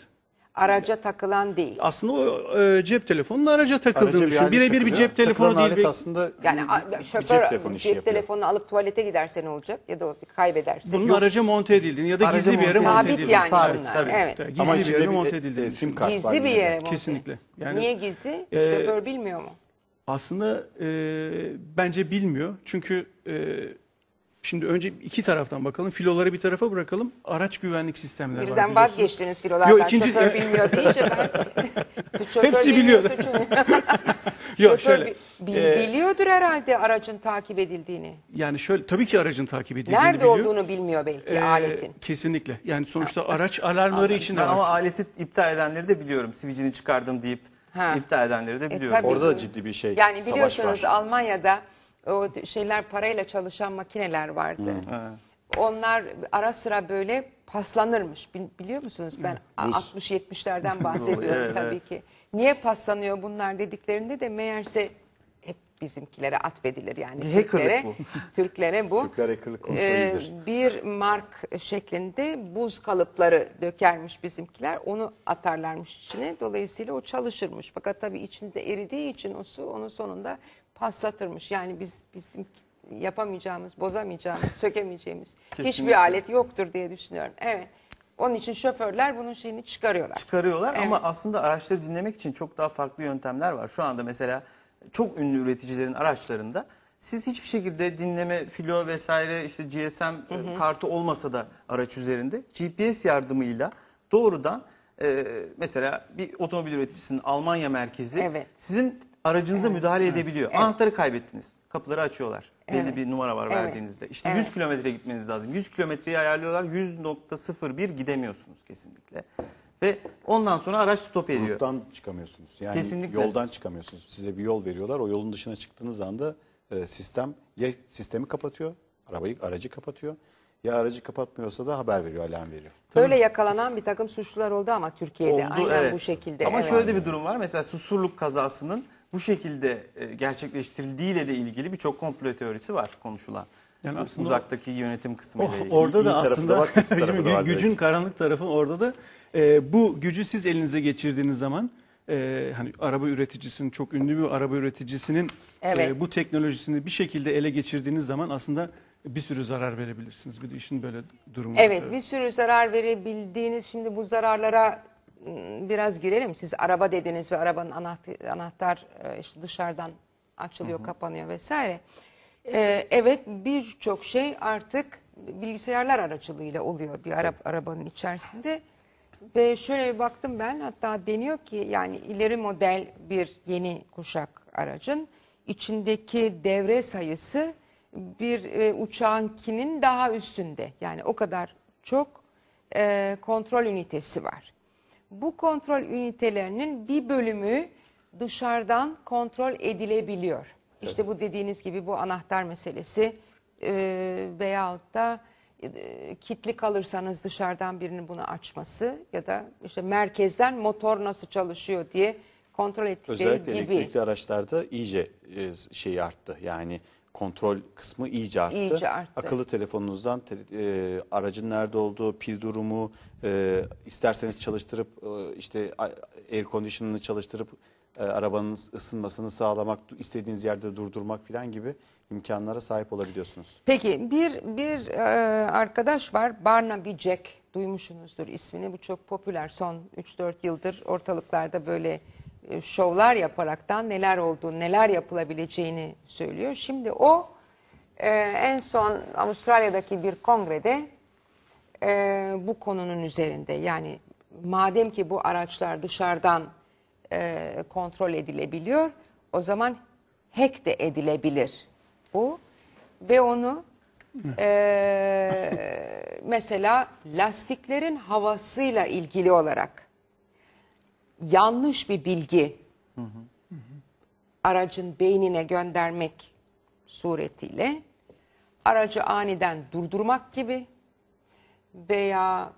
araca takılan değil. Aslında o e, cep telefonunun araca takıldığını Araca düşün. Birebir bir cep telefonu değil. bir- aslında Yani a- bir cep telefonu cep yapıyor. telefonunu alıp tuvalete giderse ne olacak ya da kaybederse. Bunun araca monte edildiğini ya da Araca gizli bir yere monte monte Sabit edildiğini. yani Sabit, tabii. Evet. Gizli Ama bir içinde yere monte bir edildiğini. sim kart var. bir yere monte. Kesinlikle. Yani- Niye gizli? Ee, Şoför bilmiyor mu? Aslında e, bence bilmiyor. Çünkü e, Şimdi önce iki taraftan bakalım. Filoları bir tarafa bırakalım. Araç güvenlik sistemleri var. Birden vazgeçtiniz filolardan. Yok, ikinci... Şoför bilmiyor deyince ben... Şoför Hepsi biliyor. Şoför şöyle. Bi e, biliyordur herhalde aracın takip edildiğini. Yani şöyle tabii ki aracın takip edildiğini Nerede biliyor. olduğunu bilmiyor belki ee, aletin. Kesinlikle. Yani sonuçta araç alarmları için araç. Ama aleti iptal edenleri de biliyorum. Sivicini çıkardım deyip ha. iptal edenleri de e, biliyorum. E, Orada da ciddi bir şey. Yani biliyorsunuz Almanya'da o şeyler parayla çalışan makineler vardı. Onlar ara sıra böyle paslanırmış. Biliyor musunuz? Ben a- 60-70'lerden bahsediyorum tabii ki. Niye paslanıyor bunlar dediklerinde de meğerse hep bizimkilere atfedilir yani. Hackerlık Türklere, bu. Türklere bu. Türkler hackerlık Ee, bir mark şeklinde buz kalıpları dökermiş bizimkiler. Onu atarlarmış içine. Dolayısıyla o çalışırmış. Fakat tabii içinde eridiği için o su onun sonunda satırmış Yani biz bizim yapamayacağımız, bozamayacağımız, sökemeyeceğimiz hiçbir alet yoktur diye düşünüyorum. Evet. Onun için şoförler bunun şeyini çıkarıyorlar. Çıkarıyorlar Evet. ama aslında araçları dinlemek için çok daha farklı yöntemler var. Şu anda mesela çok ünlü üreticilerin araçlarında siz hiçbir şekilde dinleme, filo vesaire işte GSM e, kartı olmasa da araç üzerinde GPS yardımıyla doğrudan e, mesela bir otomobil üreticisinin Almanya merkezi Evet. sizin aracınıza evet. müdahale evet. edebiliyor. Evet. Anahtarı kaybettiniz. Kapıları açıyorlar. Evet. Belli bir numara var evet. verdiğinizde. İşte evet. 100 kilometre gitmeniz lazım. 100 kilometreyi ayarlıyorlar. 100.01 gidemiyorsunuz kesinlikle. Ve ondan sonra araç stop ediyor. Yoldan çıkamıyorsunuz. Yani kesinlikle. yoldan çıkamıyorsunuz. Size bir yol veriyorlar. O yolun dışına çıktığınız anda e, sistem ya sistemi kapatıyor, arabayı aracı kapatıyor ya aracı kapatmıyorsa da haber veriyor, alarm veriyor. Böyle yakalanan bir takım suçlular oldu ama Türkiye'de oldu, aynen evet. bu şekilde. Ama evet. şöyle bir durum var. Mesela susurluk kazasının bu şekilde e, gerçekleştirildiğiyle de ilgili birçok komplo teorisi var konuşulan. Yani aslında uzaktaki yönetim kısmı ile oh, ilgili. Orada da aslında da var, gücün, karanlık tarafı orada da e, bu gücü siz elinize geçirdiğiniz zaman e, hani araba üreticisinin çok ünlü bir araba üreticisinin e, evet. e, bu teknolojisini bir şekilde ele geçirdiğiniz zaman aslında bir sürü zarar verebilirsiniz. Bir de işin böyle durumu. Evet, tabii. bir sürü zarar verebildiğiniz şimdi bu zararlara biraz girelim. Siz araba dediniz ve arabanın anahtar, e, işte dışarıdan açılıyor, hı hı. kapanıyor vesaire. Ee, evet birçok şey artık bilgisayarlar aracılığıyla oluyor bir Arap arabanın içerisinde. Ve şöyle bir baktım ben hatta deniyor ki yani ileri model bir yeni kuşak aracın içindeki devre sayısı bir e, uçağınkinin daha üstünde. Yani o kadar çok e, kontrol ünitesi var bu kontrol ünitelerinin bir bölümü dışarıdan kontrol edilebiliyor. Evet. İşte bu dediğiniz gibi bu anahtar meselesi e, veyahut da e, kitli kalırsanız dışarıdan birinin bunu açması ya da işte merkezden motor nasıl çalışıyor diye kontrol ettikleri Özellikle gibi. Özellikle elektrikli araçlarda iyice e, şey arttı. Yani kontrol kısmı iyice arttı. İyice arttı. Akıllı telefonunuzdan te, e, aracın nerede olduğu, pil durumu, e, isterseniz çalıştırıp e, işte air conditioning'ını çalıştırıp e, arabanın ısınmasını sağlamak, istediğiniz yerde durdurmak filan gibi imkanlara sahip olabiliyorsunuz. Peki bir bir e, arkadaş var Barnaby Jack duymuşsunuzdur ismini bu çok popüler son 3-4 yıldır ortalıklarda böyle e, şovlar yaparaktan neler olduğunu, neler yapılabileceğini söylüyor. Şimdi o e, en son Avustralya'daki bir kongrede e, bu konunun üzerinde yani madem ki bu araçlar dışarıdan kontrol edilebiliyor o zaman hack de edilebilir bu ve onu e, mesela lastiklerin havasıyla ilgili olarak yanlış bir bilgi aracın beynine göndermek suretiyle aracı aniden durdurmak gibi veya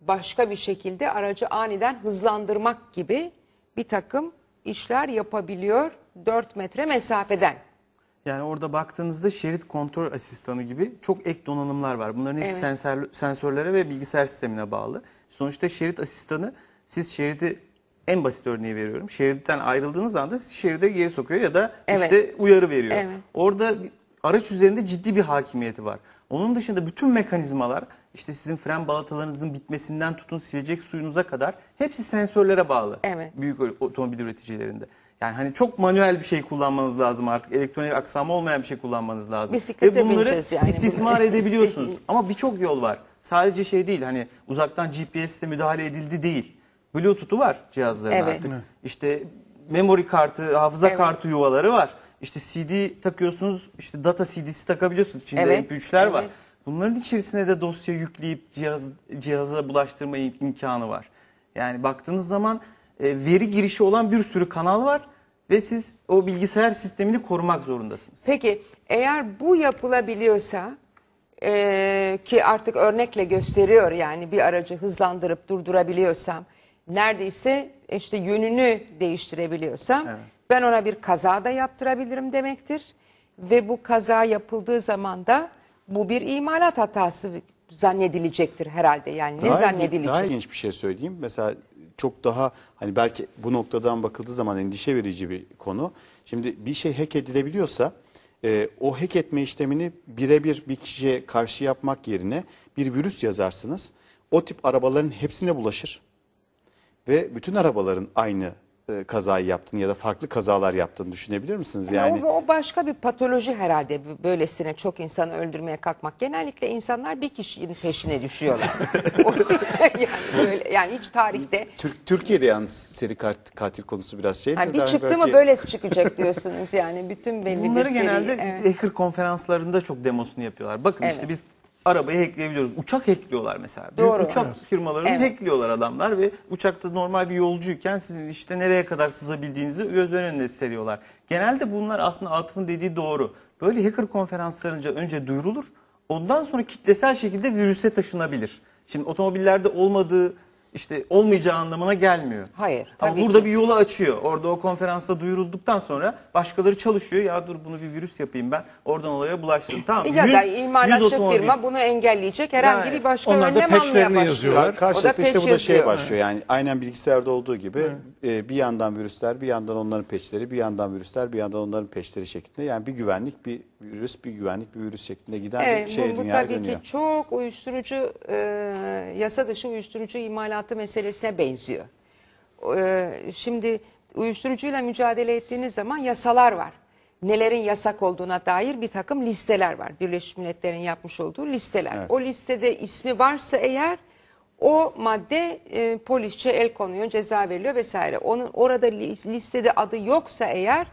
başka bir şekilde aracı aniden hızlandırmak gibi bir takım işler yapabiliyor 4 metre mesafeden. Yani orada baktığınızda şerit kontrol asistanı gibi çok ek donanımlar var. Bunların hepsi Evet. sensörlere ve bilgisayar sistemine bağlı. Sonuçta şerit asistanı siz şeridi en basit örneği veriyorum. Şeritten ayrıldığınız anda sizi şeride geri sokuyor ya da Evet. işte uyarı veriyor. Evet. Orada araç üzerinde ciddi bir hakimiyeti var. Onun dışında bütün mekanizmalar işte sizin fren balatalarınızın bitmesinden tutun silecek suyunuza kadar hepsi sensörlere bağlı. Evet. Büyük otomobil üreticilerinde. Yani hani çok manuel bir şey kullanmanız lazım artık. Elektronik aksamı olmayan bir şey kullanmanız lazım. Bisiklete Ve bunları bineceğiz yani. istismar Bunu- edebiliyorsunuz. Ama birçok yol var. Sadece şey değil hani uzaktan GPS'te müdahale edildi değil. Bluetooth'u var cihazların Evet. artık. İşte memory kartı, hafıza Evet. kartı yuvaları var. İşte CD takıyorsunuz, işte data CD'si takabiliyorsunuz. İçinde Evet, MP3'ler var. Bunların içerisine de dosya yükleyip cihaz, cihaza bulaştırma imkanı var. Yani baktığınız zaman e, veri girişi olan bir sürü kanal var ve siz o bilgisayar sistemini korumak zorundasınız. Peki eğer bu yapılabiliyorsa e, ki artık örnekle gösteriyor yani bir aracı hızlandırıp durdurabiliyorsam neredeyse işte yönünü değiştirebiliyorsam evet. ben ona bir kaza da yaptırabilirim demektir. Ve bu kaza yapıldığı zaman da bu bir imalat hatası zannedilecektir herhalde. Yani ne daha zannedilecek? Daha ilginç bir şey söyleyeyim. Mesela çok daha hani belki bu noktadan bakıldığı zaman endişe verici bir konu. Şimdi bir şey hack edilebiliyorsa e, o hack etme işlemini birebir bir kişiye karşı yapmak yerine bir virüs yazarsınız. O tip arabaların hepsine bulaşır ve bütün arabaların aynı e, kazayı yaptığını ya da farklı kazalar yaptığını düşünebilir misiniz? Yani o, o başka bir patoloji herhalde böylesine çok insanı öldürmeye kalkmak. Genellikle insanlar bir kişinin peşine düşüyorlar. yani, böyle, yani hiç tarihte. Türk, Türkiye'de yalnız seri kat- katil konusu biraz şey. Hani bir çıktı mı böyle çıkacak diyorsunuz yani bütün belli Bunları bir seri. genelde evet. hacker konferanslarında çok demosunu yapıyorlar. Bakın Evet. işte biz arabayı hackleyebiliyoruz. Uçak hackliyorlar mesela. Büyük Doğru. uçak firmalarını Evet. hackliyorlar adamlar ve uçakta normal bir yolcuyken sizin işte nereye kadar sızabildiğinizi göz önünde seriyorlar. Genelde bunlar aslında Atıf'ın dediği doğru. Böyle hacker konferanslarınca önce duyurulur. Ondan sonra kitlesel şekilde virüse taşınabilir. Şimdi otomobillerde olmadığı işte olmayacağı anlamına gelmiyor. Hayır. Ama tabii burada ki. bir yolu açıyor. Orada o konferansta duyurulduktan sonra başkaları çalışıyor. Ya dur bunu bir virüs yapayım ben. Oradan olaya bulaşsın. Tamam. Bir dakika imalatçı otomobil. firma bunu engelleyecek. Herhangi bir başka onlar önlem almaya başlıyor. yazıyorlar. Karşılıklı işte bu da şey başlıyor. Yani aynen bilgisayarda olduğu gibi e, bir yandan virüsler, bir yandan onların peçleri, bir yandan virüsler, bir yandan onların peçleri şeklinde. Yani bir güvenlik, bir virüs bir güvenlik bir virüs şeklinde giden evet, bir şey bu, bu dünyaya tabii dönüyor. Ki çok uyuşturucu e, yasa dışı uyuşturucu imalatı meselesine benziyor. E, şimdi uyuşturucuyla mücadele ettiğiniz zaman yasalar var. Nelerin yasak olduğuna dair bir takım listeler var. Birleşmiş Milletler'in yapmış olduğu listeler. Evet. O listede ismi varsa eğer o madde e, polisçe el konuyor, ceza veriliyor vesaire. Onun orada listede adı yoksa eğer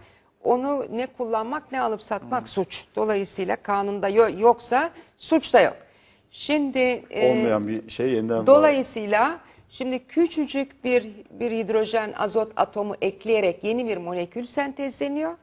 onu ne kullanmak ne alıp satmak hmm. suç. Dolayısıyla kanunda yo yoksa suç da yok. Şimdi e, olmayan e, bir şey yeniden Dolayısıyla var. şimdi küçücük bir bir hidrojen azot atomu ekleyerek yeni bir molekül sentezleniyor.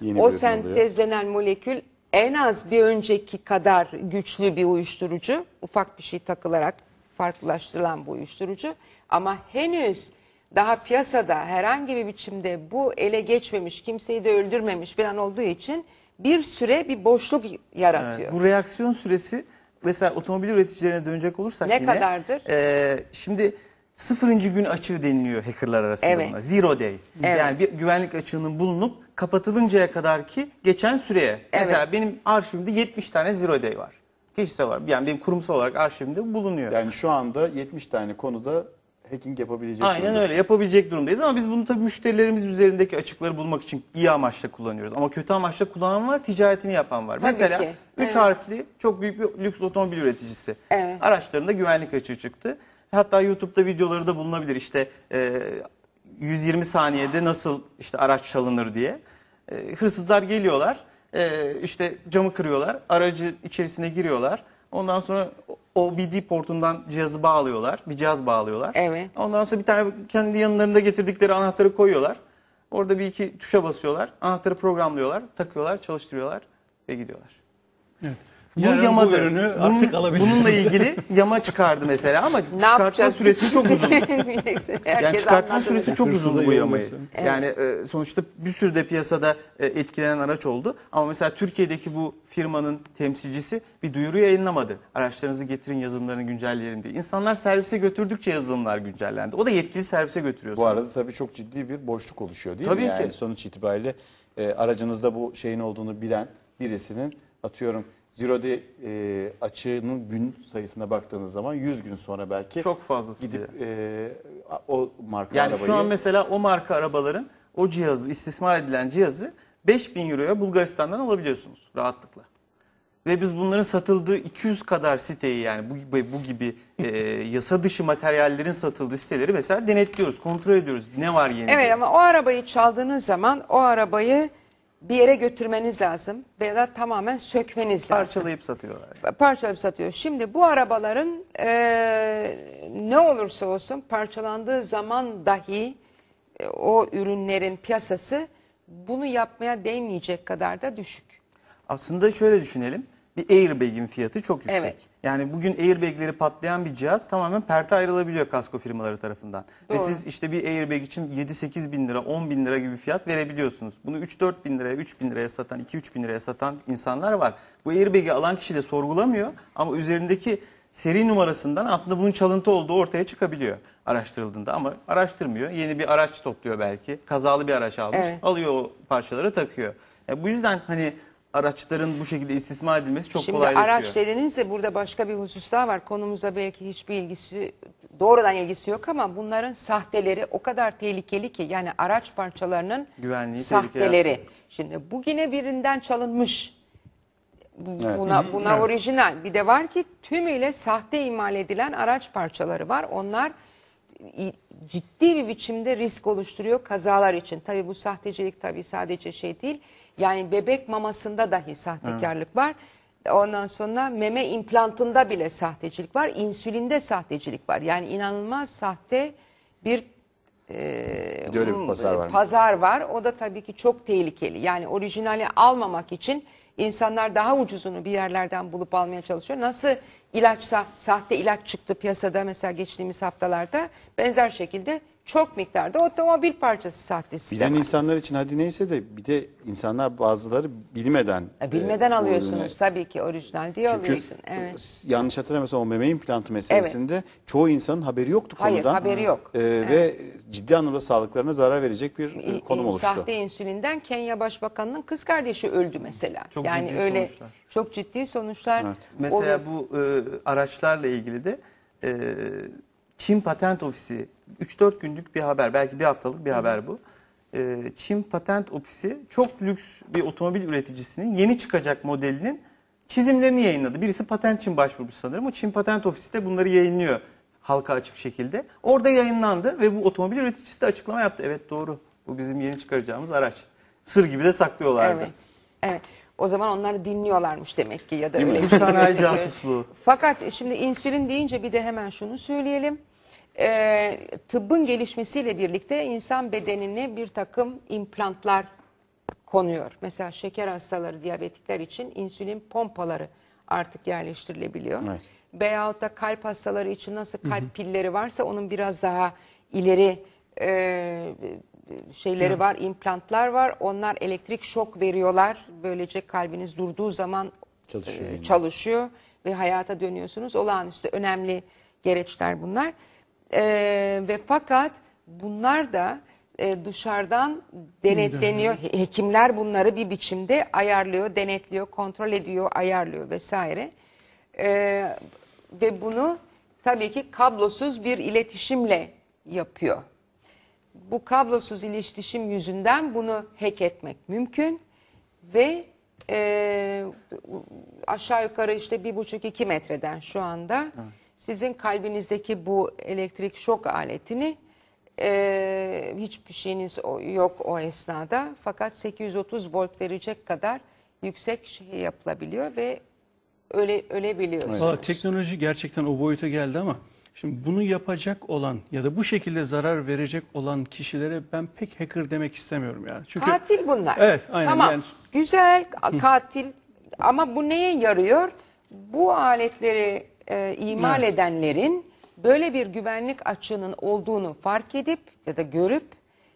Yeni o sentezlenen oluyor. molekül en az bir önceki kadar güçlü bir uyuşturucu. Ufak bir şey takılarak farklılaştırılan bu uyuşturucu ama henüz daha piyasada herhangi bir biçimde bu ele geçmemiş, kimseyi de öldürmemiş falan olduğu için bir süre bir boşluk yaratıyor. Evet, bu reaksiyon süresi mesela otomobil üreticilerine dönecek olursak ne yine, kadardır? E, şimdi sıfırıncı gün açığı deniliyor hackerlar arasında evet. buna. Zero day. Evet. Yani bir güvenlik açığının bulunup kapatılıncaya kadar ki geçen süreye. Evet. Mesela benim arşivimde 70 tane zero day var. Kişisel olarak yani benim kurumsal olarak arşivimde bulunuyor. Yani şu anda 70 tane konuda hacking yapabilecek Aynen durumdasın. öyle yapabilecek durumdayız ama biz bunu tabii müşterilerimiz üzerindeki açıkları bulmak için iyi amaçla kullanıyoruz. Ama kötü amaçla kullanan var, ticaretini yapan var. Tabii Mesela ki. 3 evet. harfli çok büyük bir lüks otomobil üreticisi. Evet. Araçlarında güvenlik açığı çıktı. Hatta YouTube'da videoları da bulunabilir işte e, 120 saniyede nasıl işte araç çalınır diye. E, hırsızlar geliyorlar e, işte camı kırıyorlar, aracı içerisine giriyorlar. Ondan sonra OBD portundan cihazı bağlıyorlar. Bir cihaz bağlıyorlar. Evet. Ondan sonra bir tane kendi yanlarında getirdikleri anahtarı koyuyorlar. Orada bir iki tuşa basıyorlar. Anahtarı programlıyorlar, takıyorlar, çalıştırıyorlar ve gidiyorlar. Bu Yarın yamadı. Bu ürünü bunun, artık alabilirsiniz. Bununla ilgili yama çıkardı mesela ama ne çıkartma süresi çok uzun. yani çıkartma süresi çok uzun bu yamayı. Evet. Yani e, sonuçta bir sürü de piyasada e, etkilenen araç oldu. Ama mesela Türkiye'deki bu firmanın temsilcisi bir duyuru yayınlamadı. Araçlarınızı getirin yazılımlarını güncelleyelim diye. İnsanlar servise götürdükçe yazılımlar güncellendi. O da yetkili servise götürüyorsunuz. Bu arada tabii çok ciddi bir boşluk oluşuyor değil tabii mi? Tabii ki. Yani sonuç itibariyle e, aracınızda bu şeyin olduğunu bilen birisinin atıyorum Zirode e, açığının gün sayısına baktığınız zaman 100 gün sonra belki Çok fazlası gidip e, o marka Yani arabayı... şu an mesela o marka arabaların o cihazı, istismar edilen cihazı 5000 euroya Bulgaristan'dan alabiliyorsunuz rahatlıkla. Ve biz bunların satıldığı 200 kadar siteyi yani bu, bu gibi e, yasa dışı materyallerin satıldığı siteleri mesela denetliyoruz, kontrol ediyoruz ne var yeni. Evet diye. ama o arabayı çaldığınız zaman o arabayı bir yere götürmeniz lazım veya da tamamen sökmeniz lazım. Parçalayıp satıyorlar. Parçalayıp satıyor. Şimdi bu arabaların e, ne olursa olsun parçalandığı zaman dahi e, o ürünlerin piyasası bunu yapmaya değmeyecek kadar da düşük. Aslında şöyle düşünelim bir airbag'in fiyatı çok yüksek. Evet. Yani bugün airbag'leri patlayan bir cihaz tamamen perte ayrılabiliyor kasko firmaları tarafından. Doğru. Ve siz işte bir airbag için 7-8 bin lira, 10 bin lira gibi fiyat verebiliyorsunuz. Bunu 3-4 bin liraya, 3 bin liraya satan, 2-3 bin liraya satan insanlar var. Bu airbag'i alan kişi de sorgulamıyor ama üzerindeki seri numarasından aslında bunun çalıntı olduğu ortaya çıkabiliyor araştırıldığında ama araştırmıyor. Yeni bir araç topluyor belki. Kazalı bir araç almış. Evet. Alıyor o parçaları takıyor. Ya e, bu yüzden hani araçların bu şekilde istismar edilmesi çok kolaylaşıyor. Şimdi araç dediniz de burada başka bir husus daha var. Konumuza belki hiçbir ilgisi doğrudan ilgisi yok ama bunların sahteleri o kadar tehlikeli ki yani araç parçalarının Güvenliği sahteleri. tehlikeye Şimdi bu yine birinden çalınmış. Evet. Buna buna Evet. orijinal. Bir de var ki tümüyle sahte imal edilen araç parçaları var. Onlar ciddi bir biçimde risk oluşturuyor kazalar için. Tabii bu sahtecilik tabii sadece şey değil. Yani bebek mamasında dahi sahtekarlık var. Ondan sonra meme implantında bile sahtecilik var. İnsülinde sahtecilik var. Yani inanılmaz sahte bir e, bir hmm, pazar var. pazar var. O da tabii ki çok tehlikeli. Yani orijinali almamak için insanlar daha ucuzunu bir yerlerden bulup almaya çalışıyor. Nasıl ilaçsa sahte ilaç çıktı piyasada mesela geçtiğimiz haftalarda benzer şekilde çok miktarda otomobil parçası sahtesi Bilen de insanlar için hadi neyse de bir de insanlar bazıları bilmeden. E, e, bilmeden e, bu ürünü- alıyorsunuz tabii ki orijinal diye Çünkü alıyorsun. Evet. yanlış hatırlamıyorsam o meme implantı meselesinde çoğu insanın haberi yoktu Hayır, konudan. haberi yok. E, Ve ciddi anlamda sağlıklarına zarar verecek bir e, konum e, oluştu. Sahte insülinden Kenya Başbakanının kız kardeşi öldü mesela. Çok yani ciddi öyle sonuçlar. çok ciddi sonuçlar. Mesela oluyor. bu e, araçlarla ilgili de e, Çin Patent Ofisi 3-4 günlük bir haber, belki bir haftalık bir haber bu. E, Çin Patent Ofisi çok lüks bir otomobil üreticisinin yeni çıkacak modelinin çizimlerini yayınladı. Birisi patent için başvurmuş sanırım. O Çin Patent Ofisi de bunları yayınlıyor halka açık şekilde. Orada yayınlandı ve bu otomobil üreticisi de açıklama yaptı. Evet doğru bu bizim yeni çıkaracağımız araç. Sır gibi de saklıyorlardı. Evet. evet. O zaman onları dinliyorlarmış demek ki ya da Değil öyle. Mi? sanayi şey. casusluğu. Fakat şimdi insülin deyince bir de hemen şunu söyleyelim e, tıbbın gelişmesiyle birlikte insan bedenine bir takım implantlar konuyor. Mesela şeker hastaları, diyabetikler için insülin pompaları artık yerleştirilebiliyor. Evet. Veyahut da kalp hastaları için nasıl kalp hı hı. pilleri varsa onun biraz daha ileri e, şeyleri evet. var, implantlar var. Onlar elektrik şok veriyorlar. Böylece kalbiniz durduğu zaman çalışıyor, e, çalışıyor ve hayata dönüyorsunuz. Olağanüstü önemli gereçler bunlar. E, ve fakat bunlar da e, dışarıdan denetleniyor. Hekimler bunları bir biçimde ayarlıyor, denetliyor, kontrol ediyor, ayarlıyor vesaire. E, ve bunu tabii ki kablosuz bir iletişimle yapıyor. Bu kablosuz iletişim yüzünden bunu hack etmek mümkün ve e, aşağı yukarı işte bir buçuk iki metreden şu anda... Evet sizin kalbinizdeki bu elektrik şok aletini e, hiçbir şeyiniz yok o esnada fakat 830 volt verecek kadar yüksek şey yapılabiliyor ve öyle ölebiliyorsunuz. Aa, teknoloji gerçekten o boyuta geldi ama şimdi bunu yapacak olan ya da bu şekilde zarar verecek olan kişilere ben pek hacker demek istemiyorum ya. Çünkü Katil bunlar. Evet, aynen. Tamam. Yani... Güzel katil ama bu neye yarıyor? Bu aletleri e, imal evet. edenlerin böyle bir güvenlik açığının olduğunu fark edip ya da görüp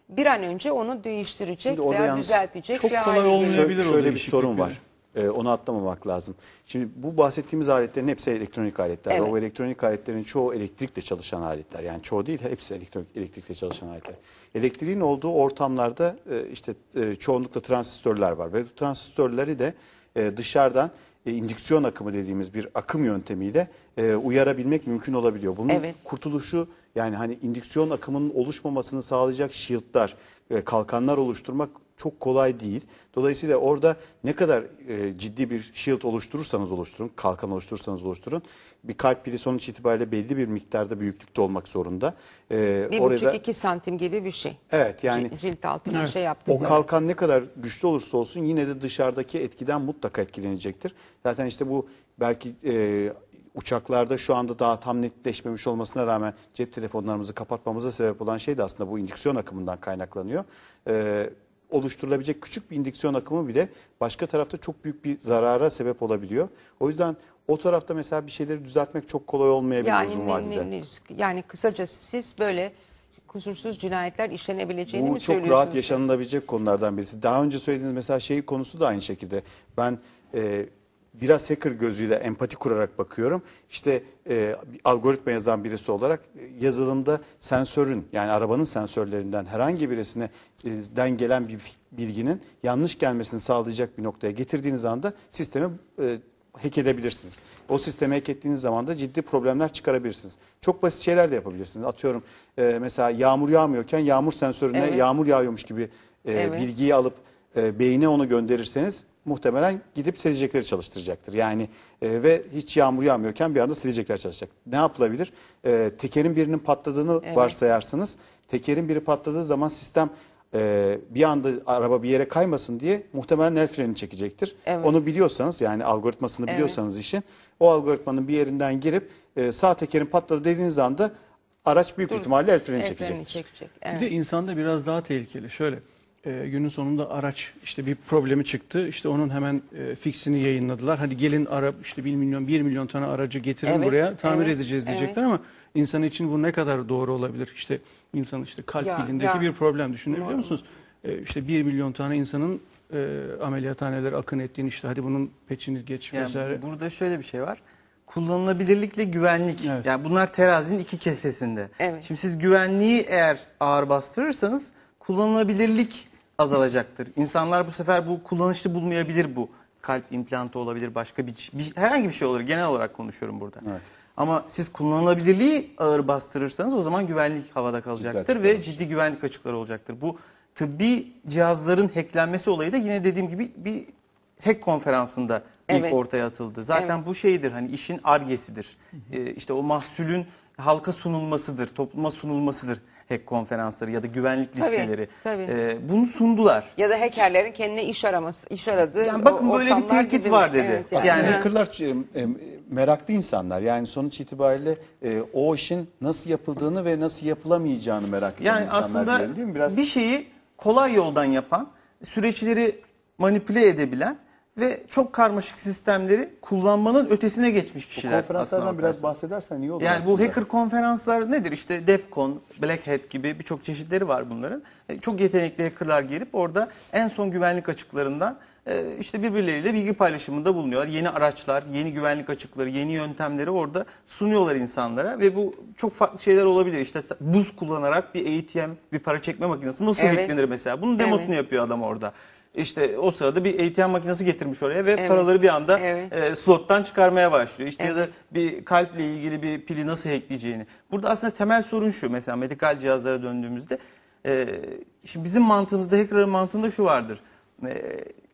bir an önce onu değiştirecek veya düzeltecek. Çok kolay olmayabilir. Şöyle, şöyle bir sorun var. Ee, onu atlamamak lazım. Şimdi bu bahsettiğimiz aletlerin hepsi elektronik aletler. Evet. Ve o elektronik aletlerin çoğu elektrikle çalışan aletler. Yani çoğu değil hepsi elektronik, elektrikle çalışan aletler. Elektriğin olduğu ortamlarda e, işte e, çoğunlukla transistörler var. Ve bu transistörleri de e, dışarıdan e, indüksiyon akımı dediğimiz bir akım yöntemiyle e, uyarabilmek mümkün olabiliyor. Bunun Evet. kurtuluşu yani hani indüksiyon akımının oluşmamasını sağlayacak shieldlar e, kalkanlar oluşturmak çok kolay değil. Dolayısıyla orada ne kadar e, ciddi bir shield oluşturursanız oluşturun, kalkan oluşturursanız oluşturun. Bir kalp pili sonuç itibariyle belli bir miktarda büyüklükte olmak zorunda. E, bir orada, buçuk iki santim gibi bir şey. Evet yani. cilt altına evet. şey yaptık. O böyle. kalkan ne kadar güçlü olursa olsun yine de dışarıdaki etkiden mutlaka etkilenecektir. Zaten işte bu belki... E, uçaklarda şu anda daha tam netleşmemiş olmasına rağmen cep telefonlarımızı kapatmamıza sebep olan şey de aslında bu indüksiyon akımından kaynaklanıyor. Ee, oluşturulabilecek küçük bir indüksiyon akımı bile başka tarafta çok büyük bir zarara sebep olabiliyor. O yüzden o tarafta mesela bir şeyleri düzeltmek çok kolay olmayabilir yani, uzun vadede. Yani kısacası siz böyle kusursuz cinayetler işlenebileceğini Bu mi söylüyorsunuz? Bu çok rahat yaşanılabilecek konulardan birisi. Daha önce söylediğiniz mesela şey konusu da aynı şekilde. Ben e, biraz hacker gözüyle empati kurarak bakıyorum. İşte e, algoritma yazan birisi olarak e, yazılımda sensörün yani arabanın sensörlerinden herhangi birisine e, den gelen bir bilginin yanlış gelmesini sağlayacak bir noktaya getirdiğiniz anda sistemi e, hack edebilirsiniz. O sistemi hack ettiğiniz zaman da ciddi problemler çıkarabilirsiniz. Çok basit şeyler de yapabilirsiniz. Atıyorum e, mesela yağmur yağmıyorken yağmur sensörüne evet. yağmur yağıyormuş gibi e, evet. bilgiyi alıp e, beyine onu gönderirseniz muhtemelen gidip silecekleri çalıştıracaktır. Yani e, ve hiç yağmur yağmıyorken bir anda silecekler çalışacak. Ne yapılabilir? E, tekerin birinin patladığını evet. varsayarsanız tekerin biri patladığı zaman sistem e, bir anda araba bir yere kaymasın diye muhtemelen el freni çekecektir. Evet. Onu biliyorsanız yani algoritmasını evet. biliyorsanız işin o algoritmanın bir yerinden girip e, sağ tekerin patladı dediğiniz anda araç büyük Dur. ihtimalle el freni el çekecektir. Freni çekecek. Evet. Bir de insanda biraz daha tehlikeli. Şöyle e, günün sonunda araç işte bir problemi çıktı. İşte onun hemen e, fixini yayınladılar. Hadi gelin Arap işte 1 milyon 1 milyon tane aracı getirin Evet, buraya tamir evet, edeceğiz diyecekler ama insan için bu ne kadar doğru olabilir? İşte insan işte kalp Ya, bilindeki ya. bir problem düşünebiliyor musunuz? E, işte 1 milyon tane insanın e, ameliyathanelere akın ettiğini işte hadi bunun peçini geç Yani vesaire. burada şöyle bir şey var. Kullanılabilirlikle güvenlik. Evet. Yani bunlar terazinin iki kefesinde. Evet. Şimdi siz güvenliği eğer ağır bastırırsanız kullanılabilirlik azalacaktır. İnsanlar bu sefer bu kullanışlı bulmayabilir bu. Kalp implantı olabilir başka bir, bir herhangi bir şey olur. Genel olarak konuşuyorum burada. Evet. Ama siz kullanılabilirliği ağır bastırırsanız o zaman güvenlik havada kalacaktır ciddi ve ciddi güvenlik açıkları olacaktır. Bu tıbbi cihazların hacklenmesi olayı da yine dediğim gibi bir hack konferansında evet. ilk ortaya atıldı. Zaten evet. bu şeydir hani işin argesidir. Ee, işte o mahsulün halka sunulmasıdır, topluma sunulmasıdır hack konferansları ya da güvenlik listeleri. Tabii, tabii. E, bunu sundular. Ya da hackerlerin kendine iş araması, iş aradığı Yani bakın böyle bir tehdit var dedi. Evet, yani. Aslında hackerlar meraklı insanlar. Yani sonuç itibariyle e, o işin nasıl yapıldığını ve nasıl yapılamayacağını merak eden yani insanlar. Yani aslında Biraz... bir şeyi kolay yoldan yapan, süreçleri manipüle edebilen ve çok karmaşık sistemleri kullanmanın ötesine geçmiş kişiler. Bu konferanslardan biraz bahsedersen iyi olur Yani aslında. bu hacker konferanslar nedir? İşte DEFCON, Black Hat gibi birçok çeşitleri var bunların. E, çok yetenekli hackerlar gelip orada en son güvenlik açıklarından e, işte birbirleriyle bilgi paylaşımında bulunuyorlar. Yeni araçlar, yeni güvenlik açıkları, yeni yöntemleri orada sunuyorlar insanlara ve bu çok farklı şeyler olabilir. İşte buz kullanarak bir ATM, bir para çekme makinesi nasıl evet. hacklenir mesela? Bunun demosunu evet. yapıyor adam orada. İşte o sırada bir ATM makinesi getirmiş oraya ve evet. paraları bir anda evet. E, slottan çıkarmaya başlıyor. İşte evet. ya da bir kalple ilgili bir pili nasıl hackleyeceğini. Burada aslında temel sorun şu mesela medikal cihazlara döndüğümüzde. E, şimdi bizim mantığımızda hackerların mantığında şu vardır. E,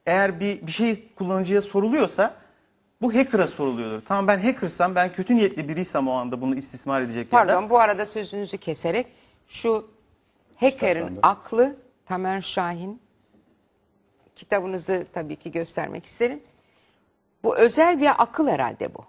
eğer bir, bir şey kullanıcıya soruluyorsa bu hacker'a soruluyordur. Tamam ben hackersam ben kötü niyetli biriysem o anda bunu istismar edecek Pardon, ya da. bu arada sözünüzü keserek şu hacker'ın aklı Tamer Şahin kitabınızı tabii ki göstermek isterim. Bu özel bir akıl herhalde bu.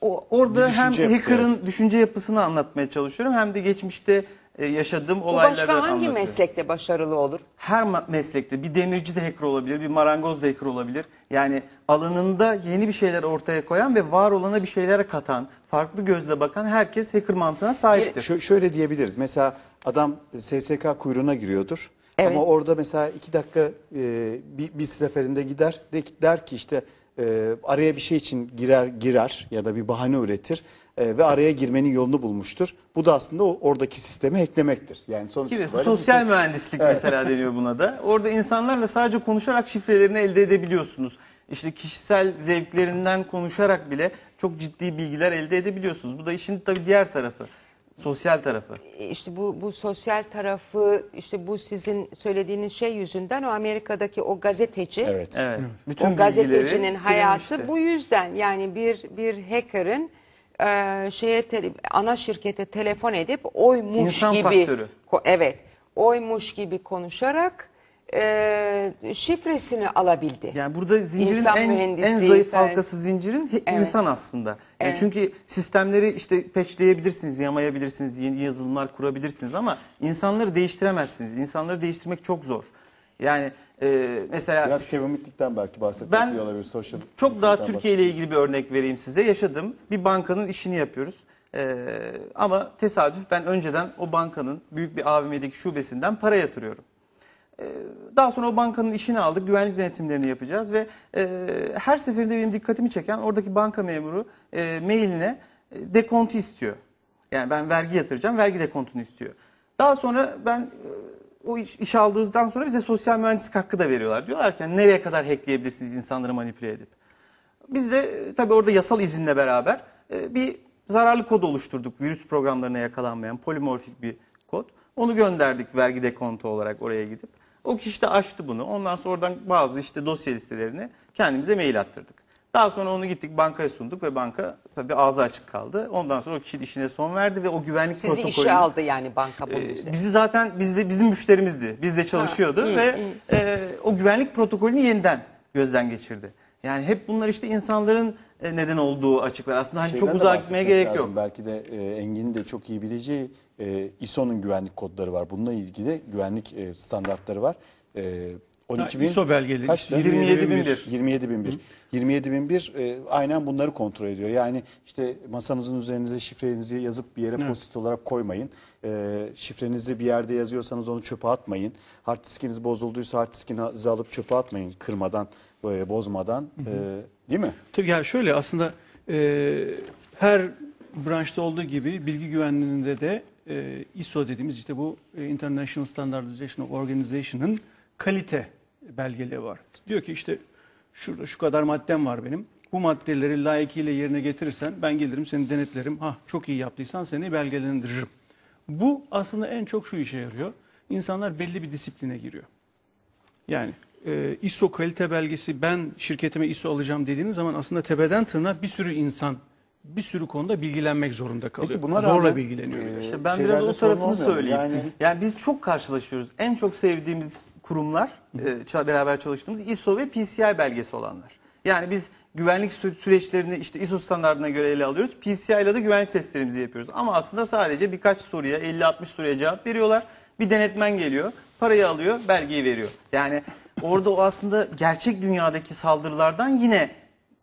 O, orada Düşünce hem yapısı, hacker'ın evet. düşünce yapısını anlatmaya çalışıyorum hem de geçmişte e, yaşadığım olayları anlatıyorum. Bu başka hangi anlatıyorum. meslekte başarılı olur? Her meslekte. Bir demirci de hacker olabilir, bir marangoz da hacker olabilir. Yani alanında yeni bir şeyler ortaya koyan ve var olana bir şeylere katan, farklı gözle bakan herkes hacker mantığına sahiptir. Ş şöyle diyebiliriz. Mesela adam SSK kuyruğuna giriyordur. Evet. Ama orada mesela iki dakika e, bir, bir seferinde gider de, der ki işte e, araya bir şey için girer girer ya da bir bahane üretir e, ve araya girmenin yolunu bulmuştur. Bu da aslında oradaki sistemi eklemektir Yani sonuç sosyal ses... mühendislik evet. mesela deniyor buna da. Orada insanlarla sadece konuşarak şifrelerini elde edebiliyorsunuz. İşte kişisel zevklerinden konuşarak bile çok ciddi bilgiler elde edebiliyorsunuz. Bu da işin tabii diğer tarafı. Sosyal tarafı. E, işte bu bu sosyal tarafı işte bu sizin söylediğiniz şey yüzünden o Amerika'daki o gazeteci Evet. Evet. Bütün o gazetecinin hayatı silmişti. bu yüzden yani bir bir hacker'ın e, şeye ana şirkete telefon edip oymuş İnsan gibi faktörü. evet oymuş gibi konuşarak e, şifresini alabildi. Yani burada zincirin İnsan en, en zayıf fen- halkası zincirin Evet. insan aslında. Yani Evet. Çünkü sistemleri işte peçleyebilirsiniz, yamayabilirsiniz, yeni yazılımlar kurabilirsiniz ama insanları değiştiremezsiniz. İnsanları değiştirmek çok zor. Yani e, mesela Biraz şevimitlikten belki bahsetmek olabilir. Social çok daha Türkiye ile ilgili bir örnek vereyim size. Yaşadım. Bir bankanın işini yapıyoruz. E, ama tesadüf ben önceden o bankanın büyük bir AVM'deki şubesinden para yatırıyorum. Ee, daha sonra o bankanın işini aldık, güvenlik denetimlerini yapacağız ve e, her seferinde benim dikkatimi çeken oradaki banka memuru e, mailine e, dekontu istiyor. Yani ben vergi yatıracağım, vergi dekontunu istiyor. Daha sonra ben e, o iş, iş aldığından sonra bize sosyal mühendislik hakkı da veriyorlar. Diyorlar ki yani nereye kadar hackleyebilirsiniz insanları manipüle edip. Biz de tabii orada yasal izinle beraber bir zararlı kod oluşturduk. Virüs programlarına yakalanmayan polimorfik bir kod. Onu gönderdik vergi dekontu olarak oraya gidip. O kişi de açtı bunu. Ondan sonra oradan bazı işte dosya listelerini kendimize mail attırdık. Daha sonra onu gittik bankaya sunduk ve banka tabii ağzı açık kaldı. Ondan sonra o kişi işine son verdi ve o güvenlik Sizi protokolü... işe aldı yani banka bunu. E, üzerine. bizi zaten biz de, bizim müşterimizdi. Biz de çalışıyordu Ha, iyi, ve iyi. e, o güvenlik protokolünü yeniden gözden geçirdi. Yani hep bunlar işte insanların e, neden olduğu açıklar. Aslında hani çok uzak gitmeye bahsetmek gerek yok. Belki de e, Engin'in de çok iyi bileceği e, ISO'nun güvenlik kodları var. Bununla ilgili güvenlik e, standartları var. E, 12 bin, ISO belgeleri işte 27001. 27001. 27001 e, aynen bunları kontrol ediyor. Yani işte masanızın üzerinize şifrenizi yazıp bir yere evet. post olarak koymayın. E, şifrenizi bir yerde yazıyorsanız onu çöpe atmayın. Hard diskiniz bozulduysa hard diskinizi alıp çöpe atmayın kırmadan, e, bozmadan. Hı hı. E, değil mi? Tabii yani şöyle aslında e, her branşta olduğu gibi bilgi güvenliğinde de e, ISO dediğimiz işte bu e, International Standardization Organization'ın kalite belgeliği var. Diyor ki işte şurada şu kadar maddem var benim. Bu maddeleri layıkıyla yerine getirirsen ben gelirim seni denetlerim. Ha çok iyi yaptıysan seni belgelendiririm. Bu aslında en çok şu işe yarıyor. İnsanlar belli bir disipline giriyor. Yani e, ISO kalite belgesi ben şirketime ISO alacağım dediğiniz zaman aslında tepeden tırnağa bir sürü insan bir sürü konuda bilgilenmek zorunda kalıyor. Peki buna Zorla rağmen- bilgileniyor. bir e, İşte ben biraz o tarafını söyleyeyim. Yani- Yani... biz çok karşılaşıyoruz. En çok sevdiğimiz kurumlar, e, beraber çalıştığımız ISO ve PCI belgesi olanlar. Yani biz güvenlik süreçlerini işte ISO standartına göre ele alıyoruz. PCI ile de güvenlik testlerimizi yapıyoruz. Ama aslında sadece birkaç soruya, 50-60 soruya cevap veriyorlar. Bir denetmen geliyor, parayı alıyor, belgeyi veriyor. Yani orada o aslında gerçek dünyadaki saldırılardan yine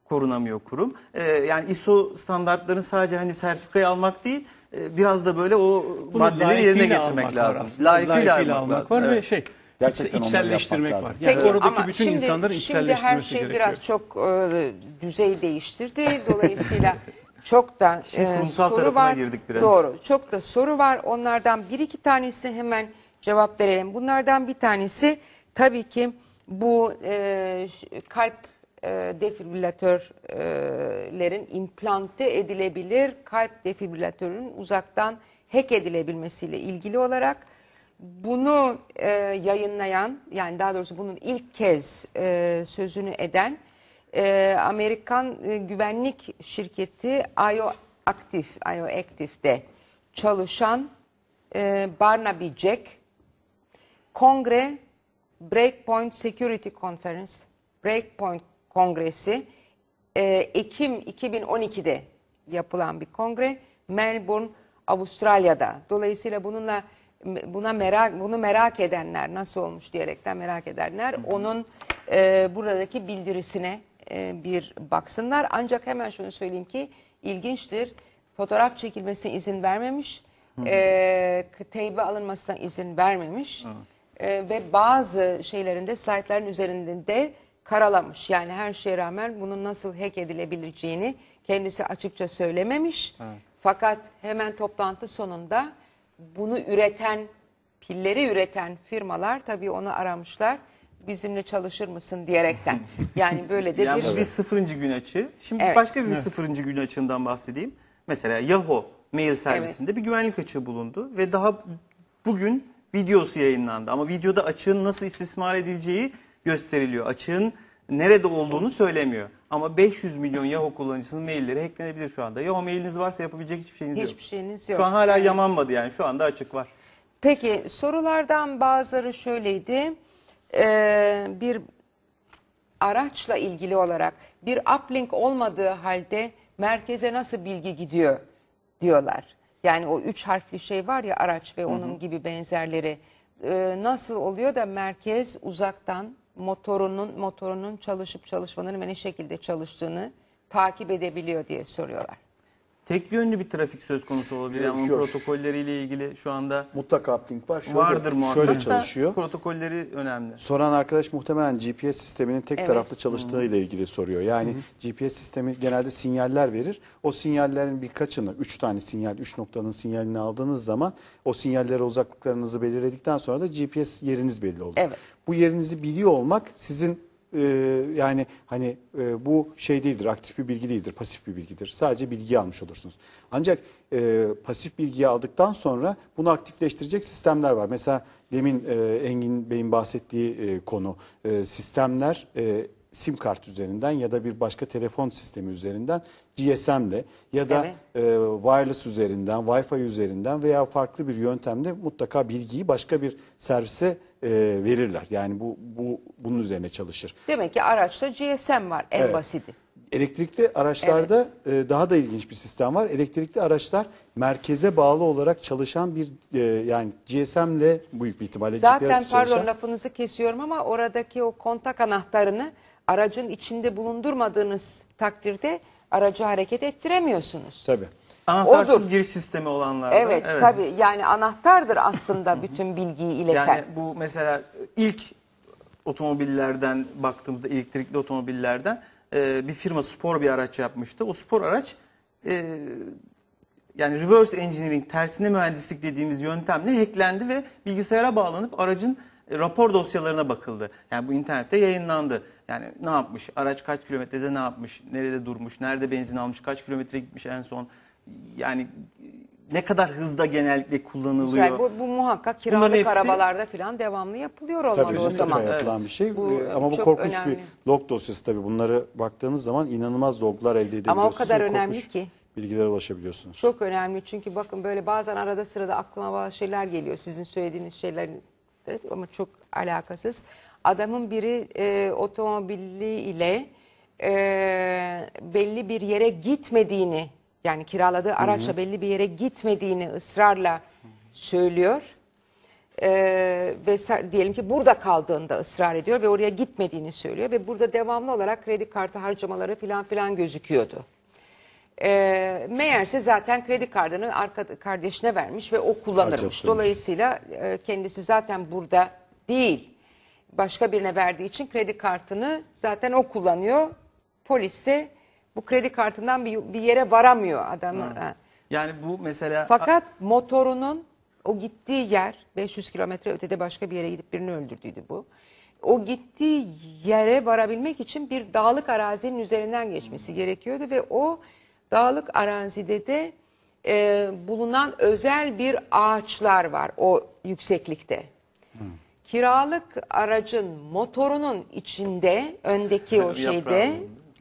korunamıyor kurum. E, yani ISO standartlarını sadece hani sertifikayı almak değil e, biraz da böyle o Bunu maddeleri yerine getirmek lazım. Layıkıyla almak, almak lazım. var evet. ve şey Gerçekten içselleştirmek var. Yani Peki, oradaki ama bütün şimdi, insanların içselleştirmesi gerekiyor. Şimdi her şey gerekiyor. biraz çok e, düzey değiştirdi. Dolayısıyla çok da e, soru var. girdik biraz. Doğru. Çok da soru var. Onlardan bir iki tanesini hemen cevap verelim. Bunlardan bir tanesi tabii ki bu e, kalp e, defibrilatörlerin implante edilebilir kalp defibrilatörünün uzaktan hack edilebilmesiyle ilgili olarak bunu e, yayınlayan yani daha doğrusu bunun ilk kez e, sözünü eden e, Amerikan e, güvenlik şirketi IO Active, IO Active'de çalışan e, Barnaby Jack Kongre Breakpoint Security Conference Breakpoint Kongresi e, Ekim 2012'de yapılan bir kongre Melbourne, Avustralya'da. Dolayısıyla bununla buna merak bunu merak edenler nasıl olmuş diyerekten merak edenler onun e, buradaki bildirisine e, bir baksınlar. Ancak hemen şunu söyleyeyim ki ilginçtir. Fotoğraf çekilmesine izin vermemiş. E, teybe alınmasına izin vermemiş. Evet. E, ve bazı şeylerinde slaytların üzerinde karalamış. Yani her şeye rağmen bunun nasıl hack edilebileceğini kendisi açıkça söylememiş. Evet. Fakat hemen toplantı sonunda bunu üreten, pilleri üreten firmalar tabii onu aramışlar. Bizimle çalışır mısın diyerekten. Yani böyle de yani bir... bir sıfırıncı gün açı. Şimdi evet. başka bir evet. sıfırıncı gün açığından bahsedeyim. Mesela Yahoo mail servisinde evet. bir güvenlik açığı bulundu ve daha bugün videosu yayınlandı. Ama videoda açığın nasıl istismar edileceği gösteriliyor. Açığın nerede olduğunu söylemiyor. Ama 500 milyon Yahoo kullanıcısının mailleri hacklenebilir şu anda. Yahoo mailiniz varsa yapabilecek hiçbir şeyiniz yok. Hiçbir şeyiniz yok. Şu an hala yamanmadı yani. Şu anda açık var. Peki sorulardan bazıları şöyleydi. Ee, bir araçla ilgili olarak bir uplink olmadığı halde merkeze nasıl bilgi gidiyor diyorlar. Yani o üç harfli şey var ya araç ve onun hı hı. gibi benzerleri. Ee, nasıl oluyor da merkez uzaktan motorunun motorunun çalışıp çalışmadığını ve ne şekilde çalıştığını takip edebiliyor diye soruyorlar tek yönlü bir trafik söz konusu olabilir. Yani onun protokolleriyle ilgili şu anda Mutlaka ping var. Şöyle, vardır muhakkak. Şöyle çalışıyor. protokolleri önemli. Soran arkadaş muhtemelen GPS sisteminin tek Evet. taraflı çalıştığı ile ilgili soruyor. Yani GPS sistemi genelde sinyaller verir. O sinyallerin birkaçını, üç tane sinyal, üç noktanın sinyalini aldığınız zaman o sinyallere uzaklıklarınızı belirledikten sonra da GPS yeriniz belli olur. Evet. Bu yerinizi biliyor olmak sizin e, yani hani e, bu şey değildir, aktif bir bilgi değildir, pasif bir bilgidir. Sadece bilgi almış olursunuz. Ancak e, pasif bilgiyi aldıktan sonra bunu aktifleştirecek sistemler var. Mesela demin e, Engin Bey'in bahsettiği e, konu e, sistemler e, sim kart üzerinden ya da bir başka telefon sistemi üzerinden GSM ile ya da evet. e, wireless üzerinden, Wi-Fi üzerinden veya farklı bir yöntemle mutlaka bilgiyi başka bir servise e, verirler. Yani bu, bu bunun üzerine çalışır. Demek ki araçta GSM var en Evet. basiti. Elektrikli araçlarda e, daha da ilginç bir sistem var. Elektrikli araçlar merkeze bağlı olarak çalışan bir e, yani GSM'le büyük bir ihtimalle Zaten GPS'le pardon çalışan. lafınızı kesiyorum ama oradaki o kontak anahtarını aracın içinde bulundurmadığınız takdirde aracı hareket ettiremiyorsunuz. Tabii. Anahtarsız Odur. giriş sistemi olanlarda. Evet, evet tabii yani anahtardır aslında bütün bilgiyi ileten. Yani bu mesela ilk otomobillerden baktığımızda elektrikli otomobillerden e, bir firma spor bir araç yapmıştı. O spor araç e, yani reverse engineering tersine mühendislik dediğimiz yöntemle hacklendi ve bilgisayara bağlanıp aracın e, rapor dosyalarına bakıldı. Yani bu internette yayınlandı. Yani ne yapmış, araç kaç kilometrede ne yapmış, nerede durmuş, nerede benzin almış, kaç kilometre gitmiş en son, yani ne kadar hızda genellikle kullanılıyor. Güzel, bu, bu muhakkak kiralık hepsi, arabalarda falan devamlı yapılıyor olmalı tabii, o zaman. yapılan evet. bir şey bu, e, ama bu korkunç önemli. bir log dosyası tabii bunları baktığınız zaman inanılmaz loglar elde edebiliyorsunuz. Ama o kadar önemli ki. Bilgilere ulaşabiliyorsunuz. Çok önemli çünkü bakın böyle bazen arada sırada aklıma bazı şeyler geliyor sizin söylediğiniz şeyler ama çok alakasız. Adamın biri e, otomobili ile e, belli bir yere gitmediğini yani kiraladığı araçla Hı -hı. belli bir yere gitmediğini ısrarla söylüyor. Ee, ve diyelim ki burada kaldığında ısrar ediyor ve oraya gitmediğini söylüyor ve burada devamlı olarak kredi kartı harcamaları filan filan gözüküyordu. Ee, meğerse zaten kredi kartını arka, kardeşine vermiş ve o kullanırmış. Dolayısıyla e, kendisi zaten burada değil başka birine verdiği için kredi kartını zaten o kullanıyor. Polis de bu kredi kartından bir, bir yere varamıyor adamı. Ha. Yani bu mesela... Fakat motorunun o gittiği yer 500 kilometre ötede başka bir yere gidip birini öldürdüydü bu. O gittiği yere varabilmek için bir dağlık arazinin üzerinden geçmesi hmm. gerekiyordu ve o dağlık arazide de e, bulunan özel bir ağaçlar var o yükseklikte. Hmm. Kiralık aracın motorunun içinde öndeki o şeyde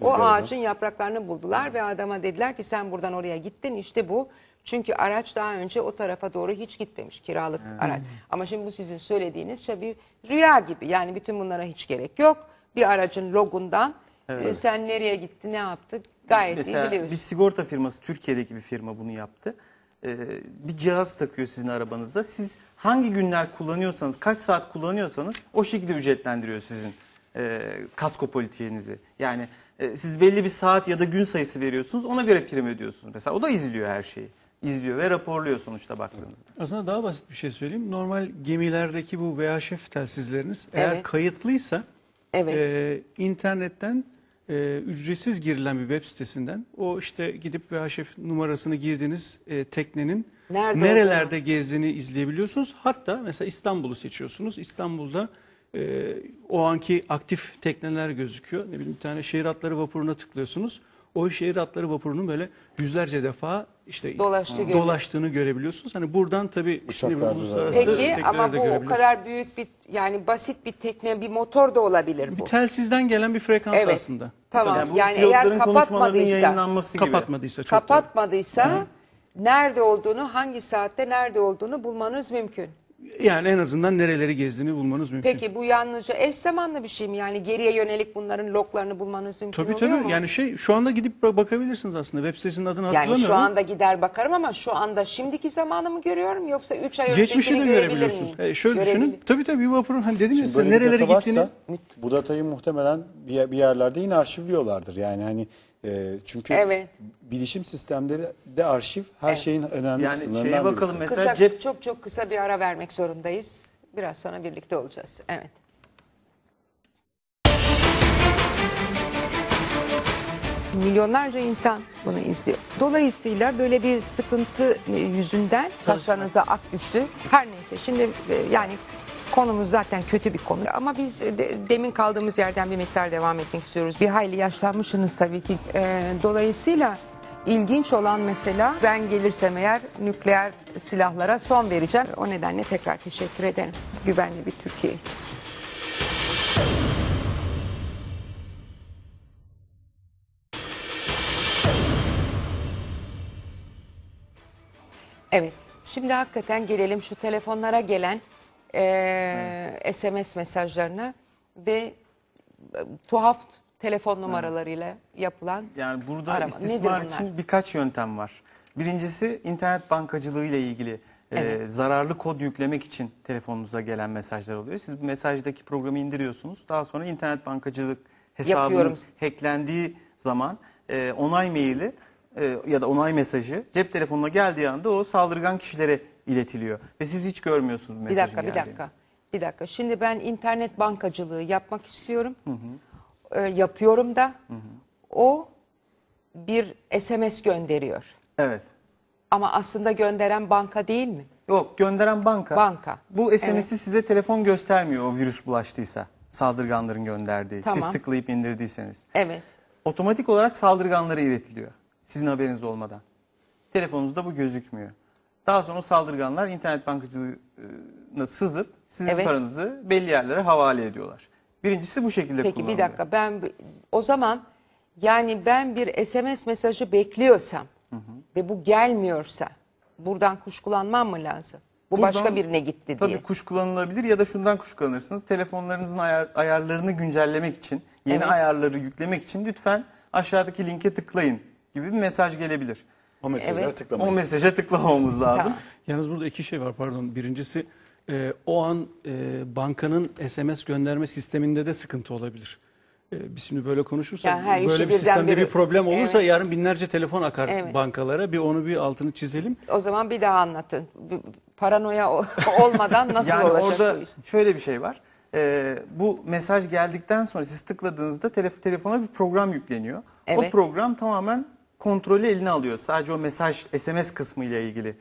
o ağacın yapraklarını buldular ve adama dediler ki sen buradan oraya gittin işte bu. Çünkü araç daha önce o tarafa doğru hiç gitmemiş kiralık hmm. araç. Ama şimdi bu sizin söylediğiniz bir rüya gibi. Yani bütün bunlara hiç gerek yok. Bir aracın logundan evet. E, sen nereye gitti ne yaptı gayet Mesela iyi biliyorsun. bir sigorta firması Türkiye'deki bir firma bunu yaptı. Ee, bir cihaz takıyor sizin arabanıza. Siz hangi günler kullanıyorsanız kaç saat kullanıyorsanız o şekilde ücretlendiriyor sizin e, kasko politiğinizi. Yani e, siz belli bir saat ya da gün sayısı veriyorsunuz ona göre prim ödüyorsunuz. Mesela o da izliyor her şeyi. İzliyor ve raporluyor sonuçta baktığınızda. Aslında daha basit bir şey söyleyeyim. Normal gemilerdeki bu VHF telsizleriniz eğer kayıtlıysa Evet. e, internetten e, ücretsiz girilen bir web sitesinden o işte gidip VHF numarasını girdiğiniz e, teknenin Nerede nerelerde gezdiğini izleyebiliyorsunuz. Hatta mesela İstanbul'u seçiyorsunuz. İstanbul'da e, o anki aktif tekneler gözüküyor. Ne bileyim bir tane şehir atları vapuruna tıklıyorsunuz. O şehir atları vapurunun böyle yüzlerce defa işte Dolaştı gibi. dolaştığını görebiliyorsunuz. Hani buradan tabii Uçaklar uluslararası Peki ama bu o kadar büyük bir yani basit bir tekne bir motor da olabilir bu. Bir bu. telsizden gelen bir frekans Evet. aslında. Tamam. Yani Yani eğer pilotların kapatmadıysa- yayınlanması Kapatmadıysa doğru. Kapatmadıysa nerede olduğunu hangi saatte nerede olduğunu bulmanız mümkün. Yani en azından nereleri gezdiğini bulmanız mümkün. Peki bu yalnızca eş zamanlı bir şey mi? Yani geriye yönelik bunların loglarını bulmanız mümkün tabii, oluyor tabii. mu? Yani şey şu anda gidip bakabilirsiniz aslında. Web sitesinin adını yani hatırlamıyorum. Yani şu anda gider bakarım ama şu anda şimdiki zamanı mı görüyorum yoksa 3 ay Geçmişi öncekini de görebilir görebiliyorsunuz. miyim? E, şöyle Görebilir. düşünün. Tabii tabii vapurun hani dedim ya size Böyle bir varsa, Bu datayı muhtemelen bir, bir yerlerde yine arşivliyorlardır. Yani hani e, çünkü Evet. bilişim sistemleri de arşiv her şeyin önemli Yani kısımlarından şeye bakalım birisi. mesela Kısa, cep Çok çok kısa bir ara vermek zorundayız. Biraz sonra birlikte olacağız. Evet. Milyonlarca insan bunu izliyor. Dolayısıyla böyle bir sıkıntı e, yüzünden saçlarınıza ak düştü. Her neyse şimdi e, yani Konumuz zaten kötü bir konu ama biz de, demin kaldığımız yerden bir miktar devam etmek istiyoruz. Bir hayli yaşlanmışsınız tabii ki. E, dolayısıyla ilginç olan mesela ben gelirsem eğer nükleer silahlara son vereceğim. O nedenle tekrar teşekkür ederim. Güvenli bir Türkiye için. Evet. Şimdi hakikaten gelelim şu telefonlara gelen e, evet. SMS mesajlarına ve e, tuhaf telefon numaralarıyla yapılan Yani burada arama. istismar Nedir için birkaç yöntem var. Birincisi internet bankacılığı ile ilgili e, evet. e, zararlı kod yüklemek için telefonunuza gelen mesajlar oluyor. Siz bu mesajdaki programı indiriyorsunuz. Daha sonra internet bankacılık hesabınız Yapıyorum. hacklendiği zaman e, onay maili e, ya da onay mesajı cep telefonuna geldiği anda o saldırgan kişilere iletiliyor. Ve siz hiç görmüyorsunuz mesajın Bir dakika, geldiğini. bir dakika. Bir dakika. Şimdi ben internet bankacılığı yapmak istiyorum. Hı hı. E, yapıyorum da. Hı hı. O bir SMS gönderiyor. Evet. Ama aslında gönderen banka değil mi? Yok gönderen banka. Banka. Bu SMS'i evet. size telefon göstermiyor o virüs bulaştıysa. Saldırganların gönderdiği. Tamam. Siz tıklayıp indirdiyseniz. Evet. Otomatik olarak saldırganlara iletiliyor. Sizin haberiniz olmadan. Telefonunuzda bu gözükmüyor. Daha sonra saldırganlar internet bankacılığına sızıp sizin Evet. paranızı belli yerlere havale ediyorlar. Birincisi bu şekilde Peki bir dakika ben o zaman yani ben bir SMS mesajı bekliyorsam ve bu gelmiyorsa buradan kuşkulanmam mı lazım? Bu Buradan- başka birine gitti Tabii diye. kuşkulanılabilir ya da şundan kuşkulanırsınız. Telefonlarınızın ayar- ayarlarını güncellemek için, yeni Evet. ayarları yüklemek için lütfen aşağıdaki linke tıklayın gibi bir mesaj gelebilir. O mesajlara evet. tıklamayın. O mesaja tıklamamız lazım. Tamam. Yalnız burada iki şey var pardon. Birincisi e, o an e, bankanın SMS gönderme sisteminde de sıkıntı olabilir. E, biz şimdi böyle konuşursak böyle bir sistemde biri... bir problem olursa evet. yarın binlerce telefon akar evet. bankalara. Bir onu bir altını çizelim. O zaman bir daha anlatın. Paranoya olmadan nasıl yani olacak? Yani orada şöyle bir şey var e, bu mesaj geldikten sonra siz tıkladığınızda telefona bir program yükleniyor. Evet. O program tamamen kontrolü eline alıyor. Sadece o mesaj, SMS kısmı ile ilgili.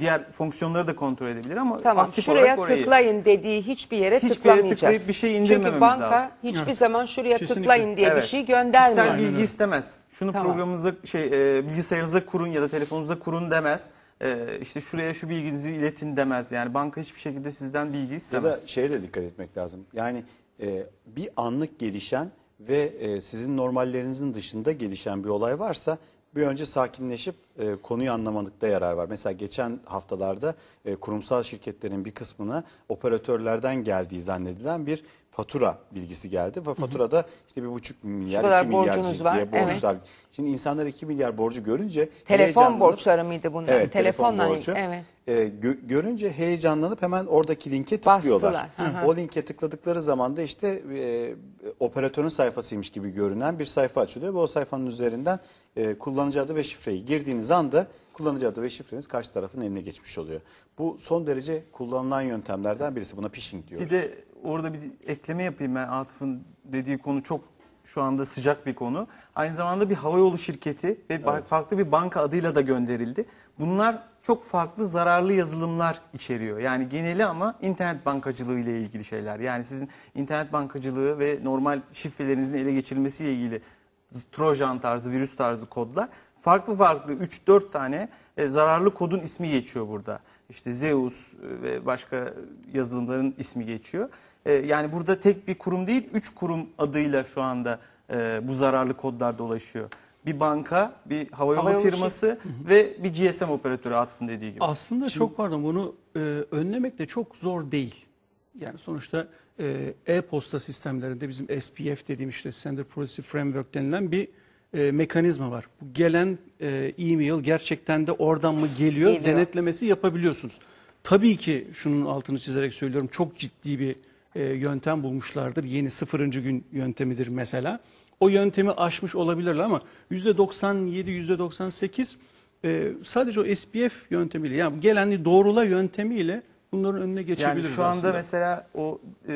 Diğer fonksiyonları da kontrol edebilir ama Tamam aktif şuraya olarak orayı. tıklayın dediği hiçbir yere Hiçbir yere tıklamayacağız. tıklayıp bir şey Çünkü banka lazım. hiçbir Evet. zaman şuraya Kesinlikle. tıklayın diye bir şey göndermiyor. Kişisel bilgi istemez. Şunu Tamam. programınıza şey e, bilgisayarınıza kurun ya da telefonunuza kurun demez. E, işte şuraya şu bilginizi iletin demez. Yani banka hiçbir şekilde sizden bilgi istemez. Ya da şeye de dikkat etmek lazım. Yani e, bir anlık gelişen ve e, sizin normallerinizin dışında gelişen bir olay varsa bir önce sakinleşip e, konuyu anlamadıkta yarar var. Mesela geçen haftalarda e, kurumsal şirketlerin bir kısmına operatörlerden geldiği zannedilen bir fatura bilgisi geldi ve faturada işte bir buçuk milyar, iki milyar borcunuz var, evet. Şimdi insanlar iki milyar borcu görünce Telefon borçları mıydı bunlar? Evet, telefon Telefonla borcu. evet. E, gö- görünce heyecanlanıp hemen oradaki linke tıklıyorlar. O linke tıkladıkları zaman da işte e, operatörün sayfasıymış gibi görünen bir sayfa açılıyor ve o sayfanın üzerinden e, kullanıcı adı ve şifreyi girdiğiniz anda kullanıcı adı ve şifreniz karşı tarafın eline geçmiş oluyor. Bu son derece kullanılan yöntemlerden birisi. Buna phishing diyoruz. Bir de orada bir ekleme yapayım ben Atıf'ın dediği konu çok şu anda sıcak bir konu. Aynı zamanda bir havayolu şirketi ve evet. farklı bir banka adıyla da gönderildi. Bunlar çok farklı zararlı yazılımlar içeriyor. Yani geneli ama internet bankacılığı ile ilgili şeyler. Yani sizin internet bankacılığı ve normal şifrelerinizin ele geçirilmesiyle ilgili trojan tarzı, virüs tarzı kodlar. Farklı farklı 3-4 tane e, zararlı kodun ismi geçiyor burada. İşte Zeus e, ve başka yazılımların ismi geçiyor. Ee, yani burada tek bir kurum değil, üç kurum adıyla şu anda e, bu zararlı kodlar dolaşıyor. Bir banka, bir havayolu, havayolu şey- firması şey. ve bir GSM operatörü atfın dediği gibi. Aslında Şimdi, çok pardon bunu e, önlemek de çok zor değil. Yani sonuçta e, e-posta sistemlerinde bizim SPF dediğimiz işte Sender Policy Framework denilen bir e, mekanizma var. Bu gelen e, e-mail gerçekten de oradan mı geliyor, geliyor denetlemesi yapabiliyorsunuz. Tabii ki şunun altını çizerek söylüyorum çok ciddi bir e, yöntem bulmuşlardır. Yeni sıfırıncı gün yöntemidir mesela. O yöntemi aşmış olabilirler ama yüzde %97, yüzde %98 e, sadece o SPF yöntemiyle yani gelenli doğrula yöntemiyle bunların önüne geçebiliriz Yani şu anda aslında. mesela o e,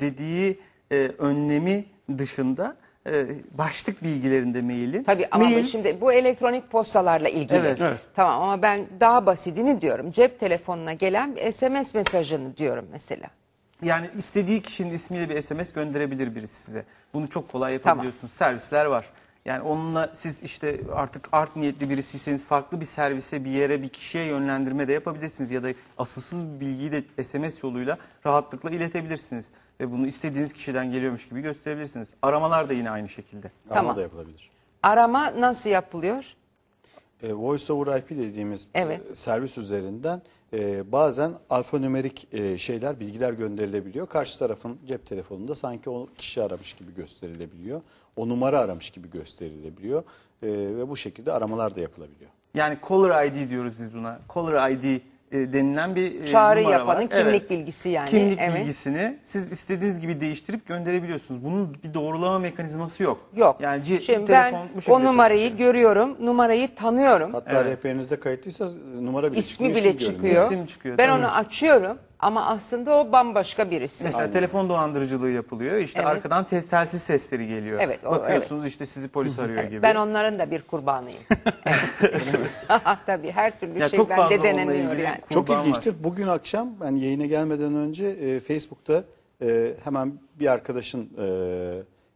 dediği e, önlemi dışında e, başlık bilgilerinde maili Tabii ama Mail, şimdi bu elektronik postalarla ilgili. Evet, evet. Tamam ama ben daha basitini diyorum. Cep telefonuna gelen bir SMS mesajını diyorum mesela. Yani istediği kişinin ismiyle bir SMS gönderebilir birisi size. Bunu çok kolay yapabiliyorsunuz. Servisler var. Yani onunla siz işte artık art niyetli birisiyseniz farklı bir servise, bir yere, bir kişiye yönlendirme de yapabilirsiniz. Ya da asılsız bir bilgiyi de SMS yoluyla rahatlıkla iletebilirsiniz. Ve bunu istediğiniz kişiden geliyormuş gibi gösterebilirsiniz. Aramalar da yine aynı şekilde. Arama da yapılabilir. Arama nasıl yapılıyor? E, Voice over IP dediğimiz Evet. E, servis üzerinden e, bazen alfanümerik e, şeyler, bilgiler gönderilebiliyor. Karşı tarafın cep telefonunda sanki o kişi aramış gibi gösterilebiliyor. O numara aramış gibi gösterilebiliyor. E, ve bu şekilde aramalar da yapılabiliyor. Yani caller ID diyoruz biz buna. Caller ID e, denilen bir e, Çağrı yapanın var. kimlik Evet. bilgisi yani. Kimlik evet. bilgisini siz istediğiniz gibi değiştirip gönderebiliyorsunuz. Bunun bir doğrulama mekanizması yok. Yok. Yani Şimdi telefon ben bu o numarayı görüyorum, numarayı tanıyorum. Hatta rehberinizde kayıtlıysa numara bile ismi çıkıyor. bile isim çıkıyor. İsim çıkıyor, Ben tabii. onu açıyorum. Ama aslında o bambaşka birisi. Mesela telefon dolandırıcılığı yapılıyor. İşte Evet. arkadan te- telsiz sesleri geliyor. Evet, o- Bakıyorsunuz işte sizi polis arıyor gibi. Ben onların da bir kurbanıyım. Tabii her türlü Ya şey çok bende fazla deneniyor yani. Çok kurban var. Bugün akşam ben yayına gelmeden önce e, Facebook'ta e, hemen bir arkadaşın e,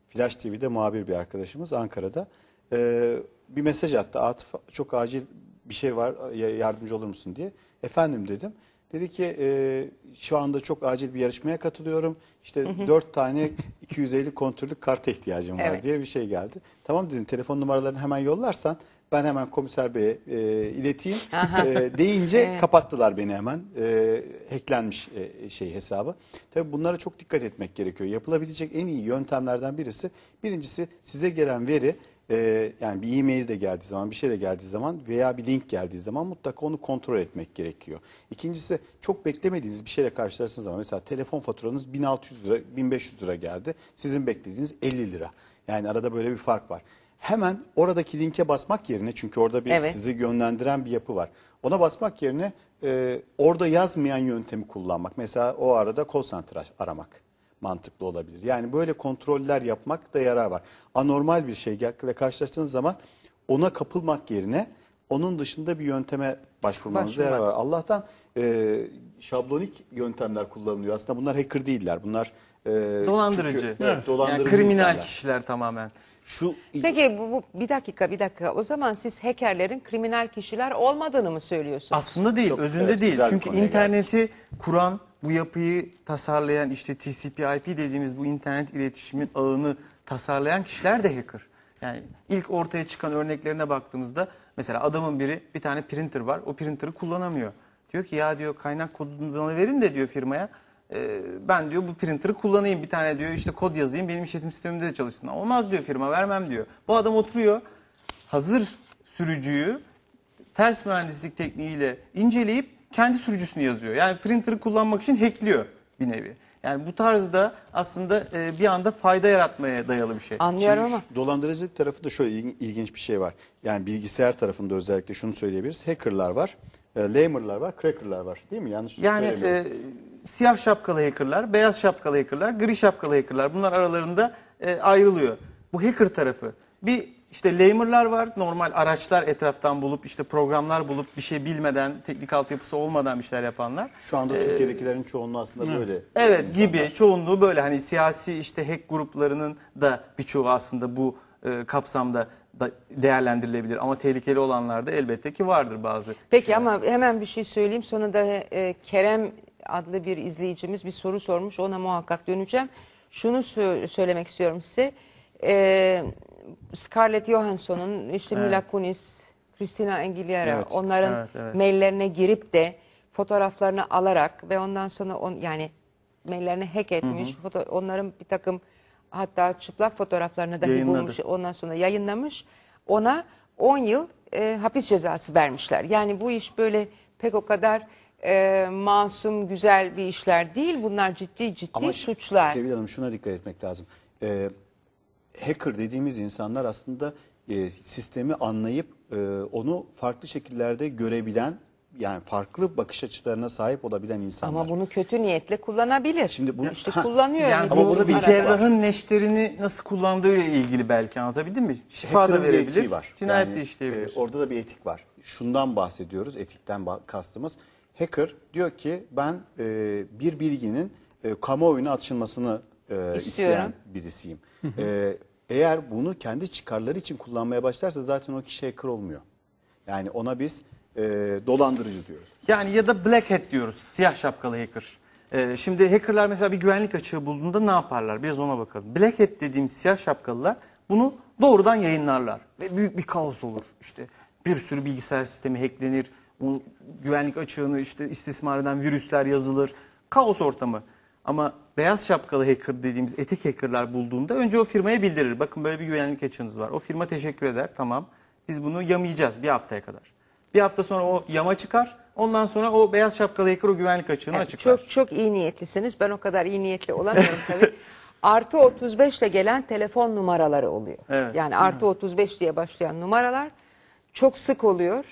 Flash TV'de muhabir bir arkadaşımız Ankara'da e, bir mesaj attı. Atıf çok acil bir şey var ya- yardımcı olur musun diye. Efendim dedim. Dedi ki e, şu anda çok acil bir yarışmaya katılıyorum. İşte hı hı. 4 tane 250 kontürlük karta ihtiyacım var evet. diye bir şey geldi. Tamam dedim telefon numaralarını hemen yollarsan ben hemen komiser beye e, ileteyim e, deyince evet. kapattılar beni hemen. E, hacklenmiş e, şey hesabı. Tabi bunlara çok dikkat etmek gerekiyor. Yapılabilecek en iyi yöntemlerden birisi birincisi size gelen veri e, yani bir e-mail de geldiği zaman bir şey de geldiği zaman veya bir link geldiği zaman mutlaka onu kontrol etmek gerekiyor. İkincisi çok beklemediğiniz bir şeyle karşılaştığınız zaman mesela telefon faturanız 1600 lira 1500 lira geldi sizin beklediğiniz 50 lira yani arada böyle bir fark var. Hemen oradaki linke basmak yerine çünkü orada bir Evet. sizi yönlendiren bir yapı var. Ona basmak yerine e, orada yazmayan yöntemi kullanmak. Mesela o arada call center aramak mantıklı olabilir. Yani böyle kontroller yapmak da yarar var. Anormal bir şeyle karşılaştığınız zaman ona kapılmak yerine onun dışında bir yönteme başvurmanızda yarar var. Allah'tan e, şablonik yöntemler kullanılıyor. Aslında bunlar hacker değiller. Bunlar e, dolandırıcı. Çünkü, evet. dolandırıcı yani kriminal insanlar. kişiler tamamen. Şu Peki bu, bu bir dakika bir dakika. O zaman siz hackerlerin kriminal kişiler olmadığını mı söylüyorsunuz? Aslında değil, Çok, özünde evet, değil. Çünkü interneti geldik. kuran bu yapıyı tasarlayan işte TCP/IP dediğimiz bu internet iletişimin ağını tasarlayan kişiler de hacker. Yani ilk ortaya çıkan örneklerine baktığımızda mesela adamın biri bir tane printer var. O printer'ı kullanamıyor. Diyor ki ya diyor kaynak kodunu bana verin de diyor firmaya. E, ben diyor bu printer'ı kullanayım bir tane diyor işte kod yazayım benim işletim sistemimde de çalışsın. Olmaz diyor firma vermem diyor. Bu adam oturuyor hazır sürücüyü ters mühendislik tekniğiyle inceleyip kendi sürücüsünü yazıyor. Yani printer'ı kullanmak için hackliyor bir nevi. Yani bu tarzda aslında e, bir anda fayda yaratmaya dayalı bir şey. Anlıyorum ama. Dolandırıcılık tarafı da şöyle ilginç bir şey var. Yani bilgisayar tarafında özellikle şunu söyleyebiliriz. Hackerlar var, e, lamerlar var, crackerlar var değil mi? Yanlış Yani e, siyah şapkalı hackerlar, beyaz şapkalı hackerlar, gri şapkalı hackerlar bunlar aralarında e, ayrılıyor. Bu hacker tarafı. Bir işte laymer'lar var. Normal araçlar etraftan bulup işte programlar bulup bir şey bilmeden, teknik altyapısı olmadan bir şeyler yapanlar. Şu anda ee, Türkiye'dekilerin çoğunluğu aslında böyle. Evet insanlar. gibi çoğunluğu böyle hani siyasi işte hack gruplarının da birçoğu aslında bu e, kapsamda da değerlendirilebilir ama tehlikeli olanlarda elbette ki vardır bazı. Peki şeyler. ama hemen bir şey söyleyeyim sonra da e, Kerem adlı bir izleyicimiz bir soru sormuş ona muhakkak döneceğim. Şunu sö söylemek istiyorum size. Eee Scarlett Johansson'un işte evet. Mila Kunis, Christina Aguilera evet. onların evet, evet. maillerine girip de fotoğraflarını alarak ve ondan sonra on, yani maillerini hack etmiş. Hı hı. Foto, onların bir takım hatta çıplak fotoğraflarını da bulmuş. Ondan sonra yayınlamış. Ona 10 yıl e, hapis cezası vermişler. Yani bu iş böyle pek o kadar e, masum, güzel bir işler değil. Bunlar ciddi ciddi Ama suçlar. Sevil Hanım şuna dikkat etmek lazım. Ee, hacker dediğimiz insanlar aslında e, sistemi anlayıp e, onu farklı şekillerde görebilen yani farklı bakış açılarına sahip olabilen insanlar. Ama bunu kötü niyetle kullanabilir. Şimdi bunu işte ha, kullanıyor. Yani ama burada bir cerrahın neşterini nasıl kullandığıyla ilgili belki anlatabildim mi? Şifa da verebilir. Var. Cinayet yani, de işleyebilir. E, orada da bir etik var. Şundan bahsediyoruz. Etikten kastımız. Hacker diyor ki ben e, bir bilginin e, kamuoyuna açılmasını e, isteyen birisiyim. e, eğer bunu kendi çıkarları için kullanmaya başlarsa zaten o kişi hacker olmuyor. Yani ona biz e, dolandırıcı diyoruz. Yani ya da black hat diyoruz. Siyah şapkalı hacker. E, şimdi hackerlar mesela bir güvenlik açığı bulduğunda ne yaparlar? Biraz ona bakalım. Black hat dediğim siyah şapkalılar bunu doğrudan yayınlarlar. Ve büyük bir kaos olur. İşte bir sürü bilgisayar sistemi hacklenir. Onun güvenlik açığını işte istismar eden virüsler yazılır. Kaos ortamı. Ama beyaz şapkalı hacker dediğimiz etik hackerlar bulduğunda önce o firmaya bildirir. Bakın böyle bir güvenlik açığınız var. O firma teşekkür eder. Tamam. Biz bunu yamayacağız bir haftaya kadar. Bir hafta sonra o yama çıkar. Ondan sonra o beyaz şapkalı hacker o güvenlik açığını yani açıklar. Çok çok iyi niyetlisiniz. Ben o kadar iyi niyetli olamıyorum tabii. artı 35 ile gelen telefon numaraları oluyor. Evet. Yani artı 35 diye başlayan numaralar çok sık oluyor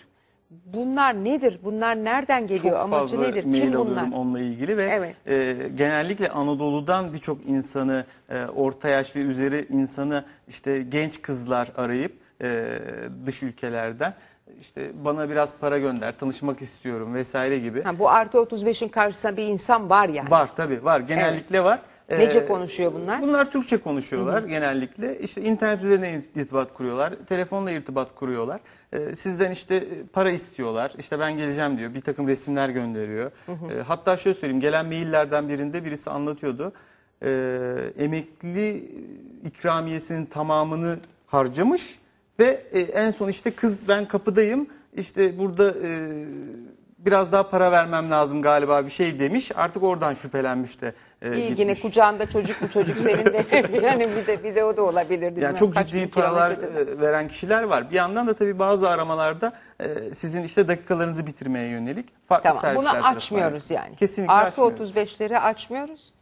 bunlar nedir? Bunlar nereden geliyor? Çok Amacı fazla nedir? mail Kim alıyorum bunlar? onunla ilgili ve Evet. e, genellikle Anadolu'dan birçok insanı e, orta yaş ve üzeri insanı işte genç kızlar arayıp e, dış ülkelerden işte bana biraz para gönder tanışmak istiyorum vesaire gibi. Ha, bu artı 35'in karşısında bir insan var yani. Var tabii var. Genellikle var. Nece ee, konuşuyor bunlar? Bunlar Türkçe konuşuyorlar Hı-hı. genellikle. İşte internet üzerine irtibat kuruyorlar, telefonla irtibat kuruyorlar. E, sizden işte e, para istiyorlar, İşte ben geleceğim diyor, bir takım resimler gönderiyor. Hı hı. E, hatta şöyle söyleyeyim, gelen maillerden birinde birisi anlatıyordu. E, emekli ikramiyesinin tamamını harcamış ve e, en son işte kız ben kapıdayım, işte burada... E, biraz daha para vermem lazım galiba bir şey demiş. Artık oradan şüphelenmiş de e, İyi yine kucağında çocuk mu çocuk senin de yani bir de bir de o da olabilir. Yani çok Kaç ciddi paralar e, veren kişiler var. Bir yandan da tabii bazı aramalarda e, sizin işte dakikalarınızı bitirmeye yönelik farklı tamam, servisler Bunu açmıyoruz yani. Kesinlikle Artı açmıyoruz. 35'leri açmıyoruz.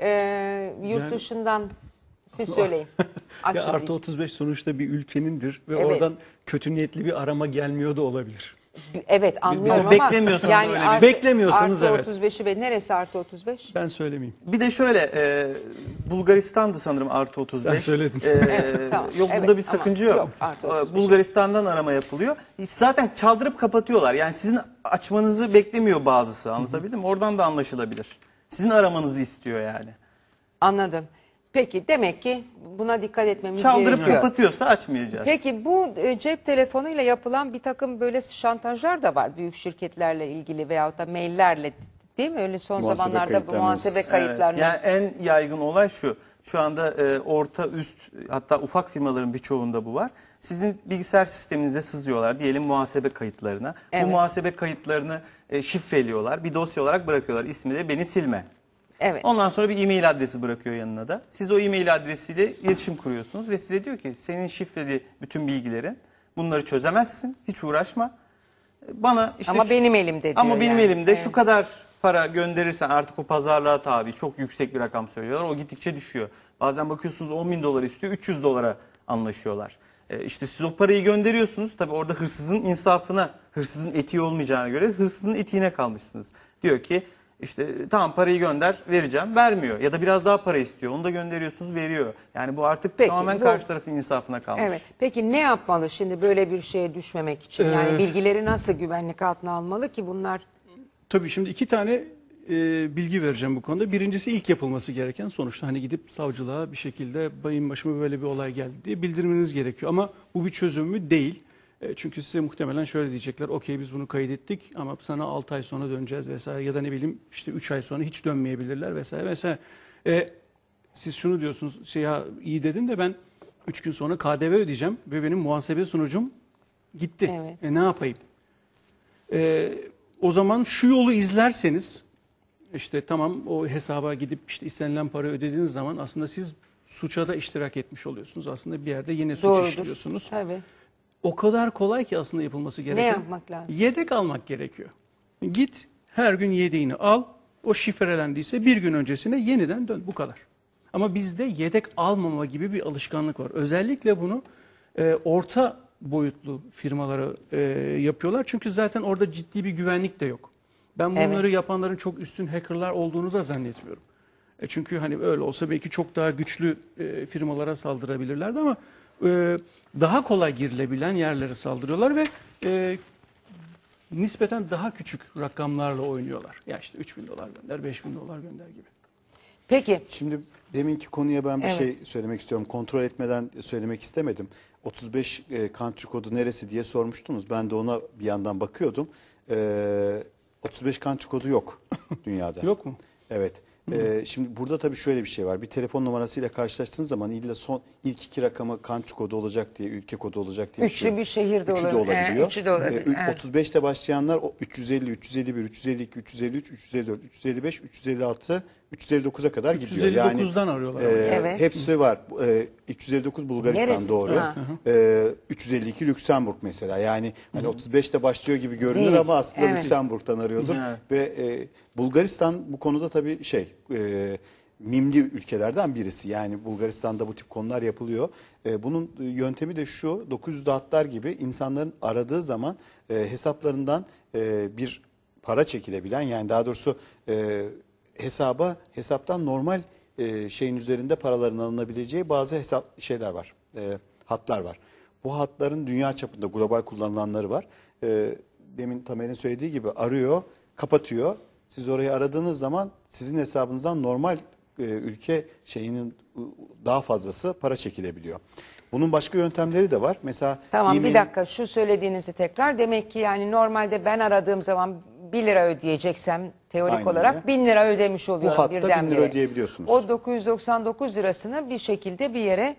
Ee, yurt yani, dışından siz söyleyin. ya artı 35 sonuçta bir ülkenindir ve evet. oradan kötü niyetli bir arama gelmiyor da olabilir. Evet anlıyorum ama beklemiyorsanız yani öyle artı, Beklemiyorsanız artı evet. 35'i ve neresi artı 35? Ben söylemeyeyim. Bir de şöyle e, Bulgaristan'dı sanırım artı 35. Sen söyledin. E, Evet, tamam. Yok Evet, bunda bir ama sakınca yok. yok, e, Bulgaristan'dan arama yapılıyor. E, zaten çaldırıp kapatıyorlar. Yani sizin açmanızı beklemiyor bazısı anlatabildim mi? Oradan da anlaşılabilir. Sizin aramanızı istiyor yani. Anladım. Peki demek ki buna dikkat etmemiz gerekiyor. Çaldırıp kapatıyorsa açmayacağız. Peki bu e, cep telefonuyla yapılan bir takım böyle şantajlar da var büyük şirketlerle ilgili veyahut da maillerle değil mi? Öyle son muhasebe zamanlarda bu muhasebe kayıtlarını. Evet, yani en yaygın olay şu. Şu anda e, orta, üst hatta ufak firmaların birçoğunda bu var. Sizin bilgisayar sisteminize sızıyorlar diyelim muhasebe kayıtlarına. Evet. Bu muhasebe kayıtlarını e, şifreliyorlar. Bir dosya olarak bırakıyorlar. İsmi de beni silme. Evet. Ondan sonra bir e-mail adresi bırakıyor yanına da. Siz o e-mail adresiyle iletişim kuruyorsunuz ve size diyor ki senin şifreli bütün bilgilerin bunları çözemezsin. Hiç uğraşma. Bana işte Ama şu- benim elimde diyor Ama benim yani. elimde Evet. şu kadar para gönderirsen artık o pazarlığa tabi çok yüksek bir rakam söylüyorlar. O gittikçe düşüyor. Bazen bakıyorsunuz 10 bin dolar istiyor 300 dolara anlaşıyorlar. E, işte siz o parayı gönderiyorsunuz tabi orada hırsızın insafına hırsızın etiği olmayacağına göre hırsızın etiğine kalmışsınız. Diyor ki işte tamam parayı gönder vereceğim vermiyor ya da biraz daha para istiyor onu da gönderiyorsunuz veriyor. Yani bu artık Peki, tamamen bu- karşı tarafın insafına kalmış. Evet. Peki ne yapmalı şimdi böyle bir şeye düşmemek için? Yani ee, bilgileri nasıl güvenlik altına almalı ki bunlar Tabii şimdi iki tane e, bilgi vereceğim bu konuda. Birincisi ilk yapılması gereken sonuçta hani gidip savcılığa bir şekilde bayım başıma böyle bir olay geldi diye bildirmeniz gerekiyor. Ama bu bir çözüm mü? Değil. E, çünkü size muhtemelen şöyle diyecekler. Okey biz bunu kaydettik ama sana 6 ay sonra döneceğiz vesaire. Ya da ne bileyim işte 3 ay sonra hiç dönmeyebilirler vesaire vesaire. E, siz şunu diyorsunuz şey ya iyi dedin de ben 3 gün sonra KDV ödeyeceğim ve benim muhasebe sunucum gitti. Evet. E, ne yapayım? E, o zaman şu yolu izlerseniz işte tamam o hesaba gidip işte istenilen parayı ödediğiniz zaman aslında siz suça da iştirak etmiş oluyorsunuz. Aslında bir yerde yine suç Doğrudur. işliyorsunuz. Tabii o kadar kolay ki aslında yapılması gereken Ne yapmak lazım? Yedek almak gerekiyor. Git her gün yedeğini al. O şifrelendiyse bir gün öncesine yeniden dön. Bu kadar. Ama bizde yedek almama gibi bir alışkanlık var. Özellikle bunu e, orta boyutlu firmalara e, yapıyorlar. Çünkü zaten orada ciddi bir güvenlik de yok. Ben bunları evet. yapanların çok üstün hackerlar olduğunu da zannetmiyorum. E çünkü hani öyle olsa belki çok daha güçlü e, firmalara saldırabilirlerdi ama... E, daha kolay girilebilen yerlere saldırıyorlar ve e, nispeten daha küçük rakamlarla oynuyorlar. Ya işte 3 bin dolar gönder, 5 bin dolar gönder gibi. Peki. Şimdi deminki konuya ben bir evet. şey söylemek istiyorum. Kontrol etmeden söylemek istemedim. 35 e, country kodu neresi diye sormuştunuz. Ben de ona bir yandan bakıyordum. E, 35 country kodu yok dünyada. yok mu? Evet. Ee, şimdi burada tabii şöyle bir şey var. Bir telefon numarasıyla karşılaştığınız zaman illa son ilk iki rakamı kan kodu olacak diye, ülke kodu olacak diye. Üçlü bir şehirde üçü de olabilir. olabiliyor. He, üçü de ee, olabilir. Ee, evet. 35'te başlayanlar 350, 351, 352, 353, 354, 355, 356, 359'a kadar gidiyor. 359'dan yani, arıyorlar. E, evet. Hepsi var. E, 359 Bulgaristan Neresi? doğru. Ha. E, 352 Lüksemburg mesela. Yani hani 35'te başlıyor gibi görünür Değil. ama aslında evet. Lüksemburg'dan arıyordur. Ve e, Bulgaristan bu konuda tabii şey... E, mimli ülkelerden birisi. Yani Bulgaristan'da bu tip konular yapılıyor. E, bunun yöntemi de şu 900 hatlar gibi insanların aradığı zaman e, hesaplarından e, bir para çekilebilen yani daha doğrusu e, hesaba hesaptan normal e, şeyin üzerinde paraların alınabileceği bazı hesap şeyler var. E, hatlar var. Bu hatların dünya çapında global kullanılanları var. E, demin Tamer'in söylediği gibi arıyor, kapatıyor. Siz orayı aradığınız zaman sizin hesabınızdan normal e, ülke şeyinin daha fazlası para çekilebiliyor. Bunun başka yöntemleri de var. Mesela Tamam bir dakika şu söylediğinizi tekrar. Demek ki yani normalde ben aradığım zaman 1 lira ödeyeceksem teorik Aynen olarak 1000 lira ödemiş oluyorum Bu hatta 1000 lira ödeyebiliyorsunuz. O 999 lirasını bir şekilde bir yere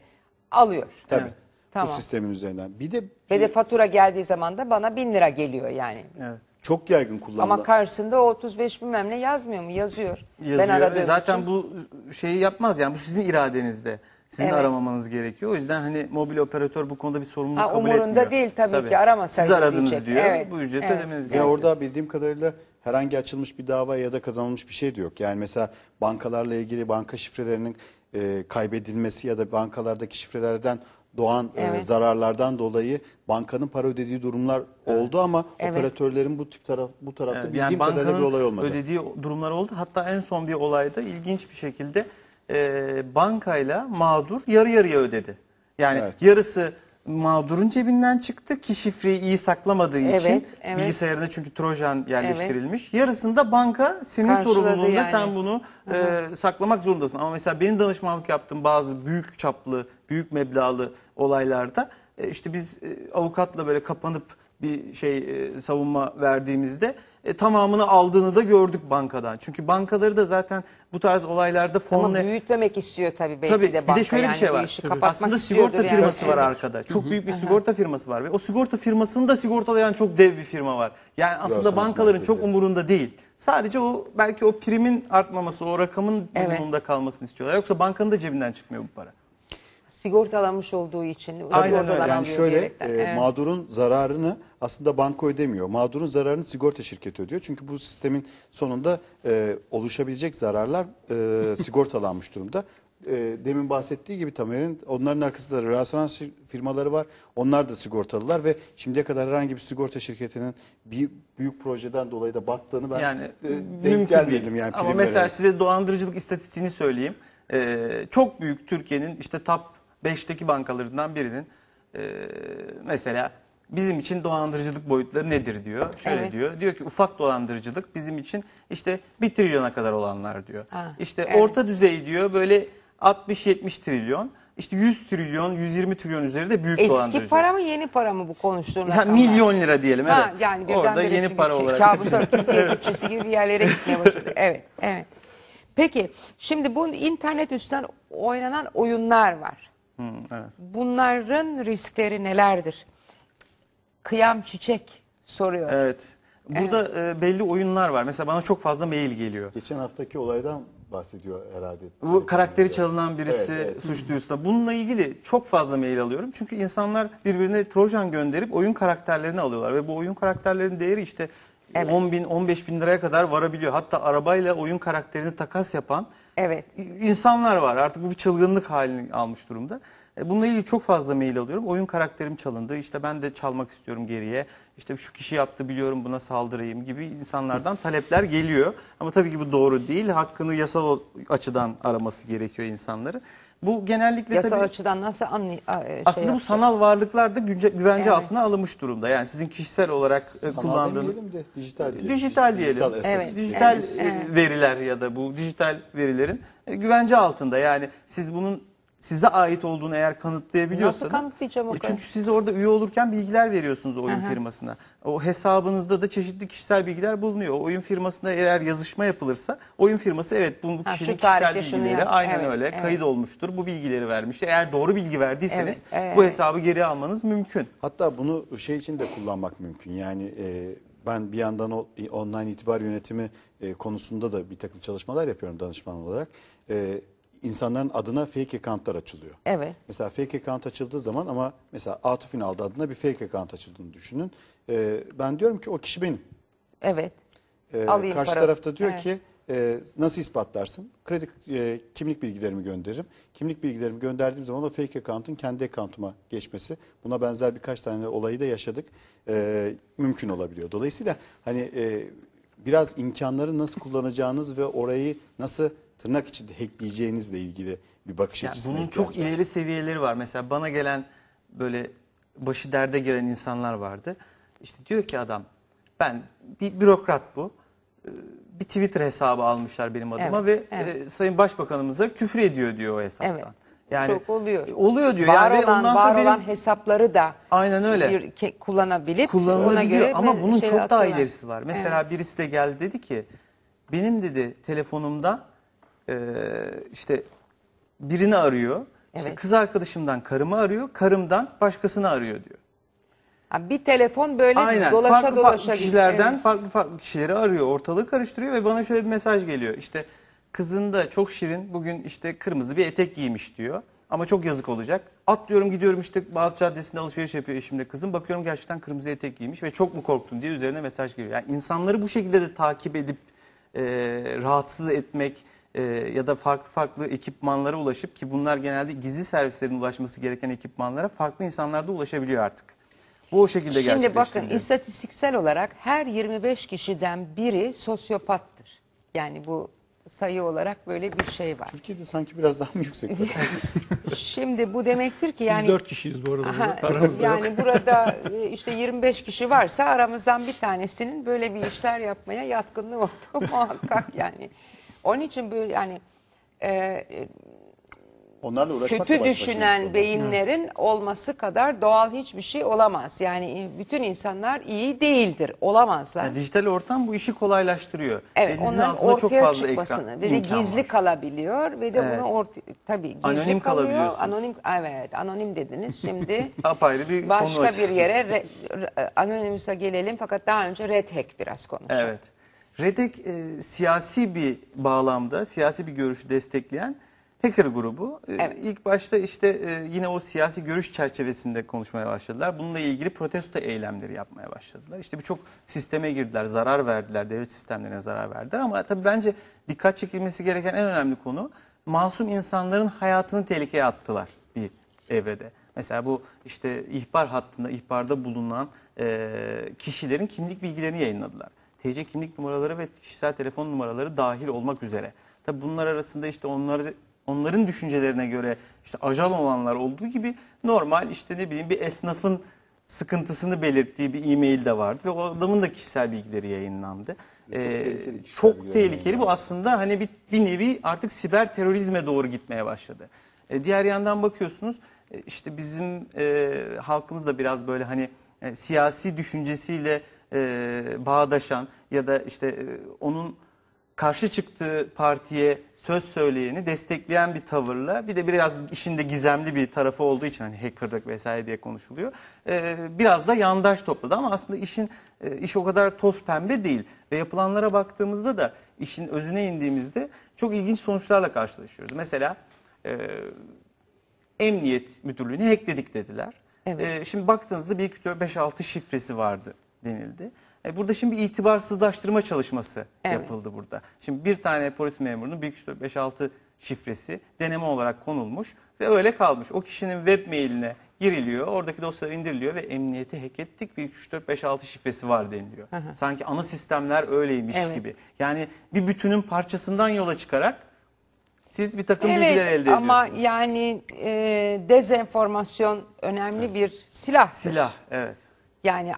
alıyor. Tabii. Tamam. Bu sistemin üzerinden. Bir de Ve de fatura geldiği zaman da bana 1000 lira geliyor yani. Evet. çok yaygın kullanılan. Ama karşısında o 35 bilmem ne yazmıyor mu? Yazıyor. Yazıyor. Ben aradığım Zaten için. bu şeyi yapmaz yani bu sizin iradenizde. Sizin evet. aramamanız gerekiyor. O yüzden hani mobil operatör bu konuda bir sorumluluk ha, kabul umurunda etmiyor. Umurunda değil tabii, tabii. ki aramasaydı Siz aradınız diyecek. diyor. Evet. Bu ücreti evet. ödemeniz gerekiyor. Ya orada bildiğim kadarıyla herhangi açılmış bir dava ya da kazanılmış bir şey de yok. Yani mesela bankalarla ilgili banka şifrelerinin e, kaybedilmesi ya da bankalardaki şifrelerden doğan e, evet. e, zararlardan dolayı bankanın para ödediği durumlar evet. oldu ama evet. operatörlerin bu tip taraf bu tarafta evet. bildiğim yani kadarıyla bir olay olmadı. ödediği durumlar oldu. Hatta en son bir olayda ilginç bir şekilde e, bankayla mağdur yarı yarıya ödedi. Yani Evet. yarısı mağdurun cebinden çıktı ki şifreyi iyi saklamadığı için Evet, bilgisayarına çünkü trojan yerleştirilmiş. Yarısında banka senin Karşıladı sorumluluğunda yani. sen bunu e, saklamak zorundasın. Ama mesela benim danışmanlık yaptığım bazı büyük çaplı, büyük meblağlı olaylarda e, işte biz e, avukatla böyle kapanıp bir şey e, savunma verdiğimizde e, tamamını aldığını da gördük bankadan. Çünkü bankaları da zaten bu tarz olaylarda fonla... Ama büyütmemek istiyor tabii belki tabii, de banka. Bir de şöyle yani bir şey var. Aslında sigorta yani. firması var arkada. Çok büyük bir sigorta firması var. Ve o sigorta firmasını da sigortalayan çok dev bir firma var. Yani aslında bankaların çok umurunda değil. Sadece o belki o primin artmaması, o rakamın evet. durumunda kalmasını istiyorlar. Yoksa bankanın da cebinden çıkmıyor bu para sigortalanmış olduğu için. Aynen öyle. Yani şöyle e, mağdurun zararını aslında banka ödemiyor. Mağdurun zararını sigorta şirketi ödüyor. Çünkü bu sistemin sonunda e, oluşabilecek zararlar e, sigortalanmış durumda e, demin bahsettiği gibi Tamer'in onların arkasında da reasonans firmaları var. Onlar da sigortalılar ve şimdiye kadar herhangi bir sigorta şirketinin bir büyük projeden dolayı da battığını ben yani, e, denk gelmedim. Yani Ama mesela size dolandırıcılık istatistiğini söyleyeyim. Ee, çok büyük Türkiye'nin işte TAP beşteki bankalarından birinin e, mesela bizim için dolandırıcılık boyutları nedir diyor. Şöyle evet. diyor. Diyor ki ufak dolandırıcılık bizim için işte 1 trilyona kadar olanlar diyor. Ha, işte evet. orta düzey diyor böyle 60-70 trilyon. İşte 100 trilyon, 120 trilyon üzeri de büyük Eski dolandırıcı. Eski para mı yeni para mı bu konuştuğun yani Milyon lira diyelim evet. Ha, yani Orada yeni para olarak. Kabuslar Türkiye bütçesi gibi bir yerlere gitmeye başladı. Evet, evet. Peki şimdi bu internet üstünden oynanan oyunlar var evet. Bunların riskleri nelerdir? Kıyam çiçek soruyor. Evet. Burada evet. E, belli oyunlar var. Mesela bana çok fazla mail geliyor. Geçen haftaki olaydan bahsediyor herhalde. Bu karakteri çalınan birisi evet, evet. suç duyurusunda. Bununla ilgili çok fazla mail alıyorum. Çünkü insanlar birbirine trojan gönderip oyun karakterlerini alıyorlar. Ve bu oyun karakterlerinin değeri işte evet. 10 bin 15 bin liraya kadar varabiliyor. Hatta arabayla oyun karakterini takas yapan Evet. İnsanlar var. Artık bu bir çılgınlık halini almış durumda. E, bununla ilgili çok fazla mail alıyorum. Oyun karakterim çalındı. İşte ben de çalmak istiyorum geriye. İşte şu kişi yaptı biliyorum buna saldırayım gibi insanlardan talepler geliyor. Ama tabii ki bu doğru değil. Hakkını yasal açıdan araması gerekiyor insanları. Bu genellikle Yasal tabii... açıdan nasıl anlay e, şey Aslında yaptı. bu sanal varlıklar da güvence evet. altına alınmış durumda. Yani sizin kişisel olarak e, sanal kullandığınız... Sanal de dijital diyelim. Dijital diyelim. Dijital, evet. dijital evet. veriler ya da bu dijital verilerin e, güvence altında. Yani siz bunun size ait olduğunu eğer kanıtlayabiliyorsanız. Nasıl kanıtlayacağım o kadar? Çünkü siz orada üye olurken bilgiler veriyorsunuz oyun Aha. firmasına. O hesabınızda da çeşitli kişisel bilgiler bulunuyor. Oyun firmasına eğer yazışma yapılırsa oyun firması evet bunu bu kişinin kişisel bilgileri aynen evet, öyle evet. kayıt olmuştur. Bu bilgileri vermiştir. Eğer doğru bilgi verdiyseniz evet, evet. bu hesabı geri almanız mümkün. Hatta bunu şey için de kullanmak mümkün. Yani e, ben bir yandan o, online itibar yönetimi e, konusunda da bir takım çalışmalar yapıyorum danışman olarak. E, insanların adına fake accountlar açılıyor. Evet. Mesela fake account açıldığı zaman ama mesela Atuf'un aldı adına bir fake account açıldığını düşünün. Ee, ben diyorum ki o kişi benim. Evet. Ee, Alayım karşı para. tarafta diyor Evet. ki e, nasıl ispatlarsın? Kredi e, kimlik bilgilerimi gönderirim. Kimlik bilgilerimi gönderdiğim zaman o fake account'un kendi account'uma geçmesi. Buna benzer birkaç tane olayı da yaşadık. E, mümkün olabiliyor. Dolayısıyla hani e, biraz imkanları nasıl kullanacağınız ve orayı nasıl tırnak içinde hackleyeceğinizle ilgili bir bakış yani açısına Bunun çok var. ileri seviyeleri var. Mesela bana gelen böyle başı derde giren insanlar vardı. İşte diyor ki adam ben bir bürokrat bu. Ee, bir Twitter hesabı almışlar benim adıma evet, ve evet. E, Sayın Başbakanımıza küfür ediyor diyor o hesaptan. Evet. Yani çok oluyor. E, oluyor diyor. Var yani olan, ondan var benim, olan hesapları da aynen öyle. Bir, kullanabilip ona göre ama bunun şey çok daha ilerisi var. Mesela evet. birisi de geldi dedi ki benim dedi telefonumda e, işte birini arıyor. Evet. İşte kız arkadaşımdan karımı arıyor, karımdan başkasını arıyor diyor. bir telefon böyle Aynen. dolaşa farklı, dolaşa kişilerden evet. farklı farklı kişileri arıyor, ortalığı karıştırıyor ve bana şöyle bir mesaj geliyor. İşte kızın da çok şirin bugün işte kırmızı bir etek giymiş diyor. Ama çok yazık olacak. Atlıyorum gidiyorum işte Bağdat Caddesi'nde alışveriş yapıyor eşimle kızım. Bakıyorum gerçekten kırmızı etek giymiş ve çok mu korktun diye üzerine mesaj geliyor. Yani insanları bu şekilde de takip edip e, rahatsız etmek, e, ya da farklı farklı ekipmanlara ulaşıp ki bunlar genelde gizli servislerin ulaşması gereken ekipmanlara farklı insanlarda ulaşabiliyor artık. Bu o şekilde Şimdi bakın istatistiksel olarak her 25 kişiden biri sosyopattır. Yani bu sayı olarak böyle bir şey var. Türkiye'de sanki biraz daha mı yüksek? Şimdi bu demektir ki yani... Biz dört kişiyiz bu arada. Aha, yani yok. burada e, işte 25 kişi varsa aramızdan bir tanesinin böyle bir işler yapmaya yatkınlığı oldu muhakkak yani. Onun için böyle yani e, Onlarla kötü düşünen şey. beyinlerin olması kadar doğal hiçbir şey olamaz. Yani bütün insanlar iyi değildir, olamazlar. Yani dijital ortam bu işi kolaylaştırıyor. Evet, Elinizin onların altında çok ortaya fazla çıkmasını ve de gizli var. kalabiliyor ve de Evet. onu orta, tabii gizli Anonim kalıyor. Anonim evet, anonim dediniz. Şimdi Apayrı bir başka açısı. bir yere re, re- anonymousa gelelim fakat daha önce red hack biraz konuşalım. Evet. Redek e, siyasi bir bağlamda, siyasi bir görüşü destekleyen hacker grubu. E, İlk başta işte e, yine o siyasi görüş çerçevesinde konuşmaya başladılar. Bununla ilgili protesto eylemleri yapmaya başladılar. İşte birçok sisteme girdiler, zarar verdiler, devlet sistemlerine zarar verdiler. Ama tabii bence dikkat çekilmesi gereken en önemli konu masum insanların hayatını tehlikeye attılar bir evrede. Mesela bu işte ihbar hattında, ihbarda bulunan e, kişilerin kimlik bilgilerini yayınladılar. TC kimlik numaraları ve kişisel telefon numaraları dahil olmak üzere. Tabi bunlar arasında işte onları onların düşüncelerine göre işte ajan olanlar olduğu gibi normal işte ne bileyim bir esnafın sıkıntısını belirttiği bir e-mail de vardı ve o adamın da kişisel bilgileri yayınlandı. Çok ee, tehlikeli, çok tehlikeli. bu aslında hani bir, bir nevi artık siber terörizme doğru gitmeye başladı. Ee, diğer yandan bakıyorsunuz e, işte bizim e, halkımız da biraz böyle hani e, siyasi düşüncesiyle e, bağdaşan ya da işte e, onun karşı çıktığı partiye söz söyleyeni destekleyen bir tavırla bir de biraz işinde gizemli bir tarafı olduğu için hani hackerlık vesaire diye konuşuluyor. Ee, biraz da yandaş topladı ama aslında işin e, iş o kadar toz pembe değil ve yapılanlara baktığımızda da işin özüne indiğimizde çok ilginç sonuçlarla karşılaşıyoruz. Mesela e, emniyet müdürlüğünü hackledik dediler. Evet. E, şimdi baktığınızda bir 2 5-6 şifresi vardı denildi. E, burada şimdi itibarsızlaştırma çalışması evet. yapıldı burada. Şimdi bir tane polis memurunun 1, 2, 3, 5, 6 şifresi deneme olarak konulmuş ve öyle kalmış. O kişinin web mailine giriliyor. Oradaki dosyalar indiriliyor ve emniyeti hack ettik. 1, 2, 3, 4, 5, 6 şifresi var deniliyor. Hı hı. Sanki ana sistemler öyleymiş evet. gibi. Yani bir bütünün parçasından yola çıkarak siz bir takım evet, bilgiler elde ediyorsunuz. Ama yani e, dezenformasyon önemli evet. bir silah. Silah, evet yani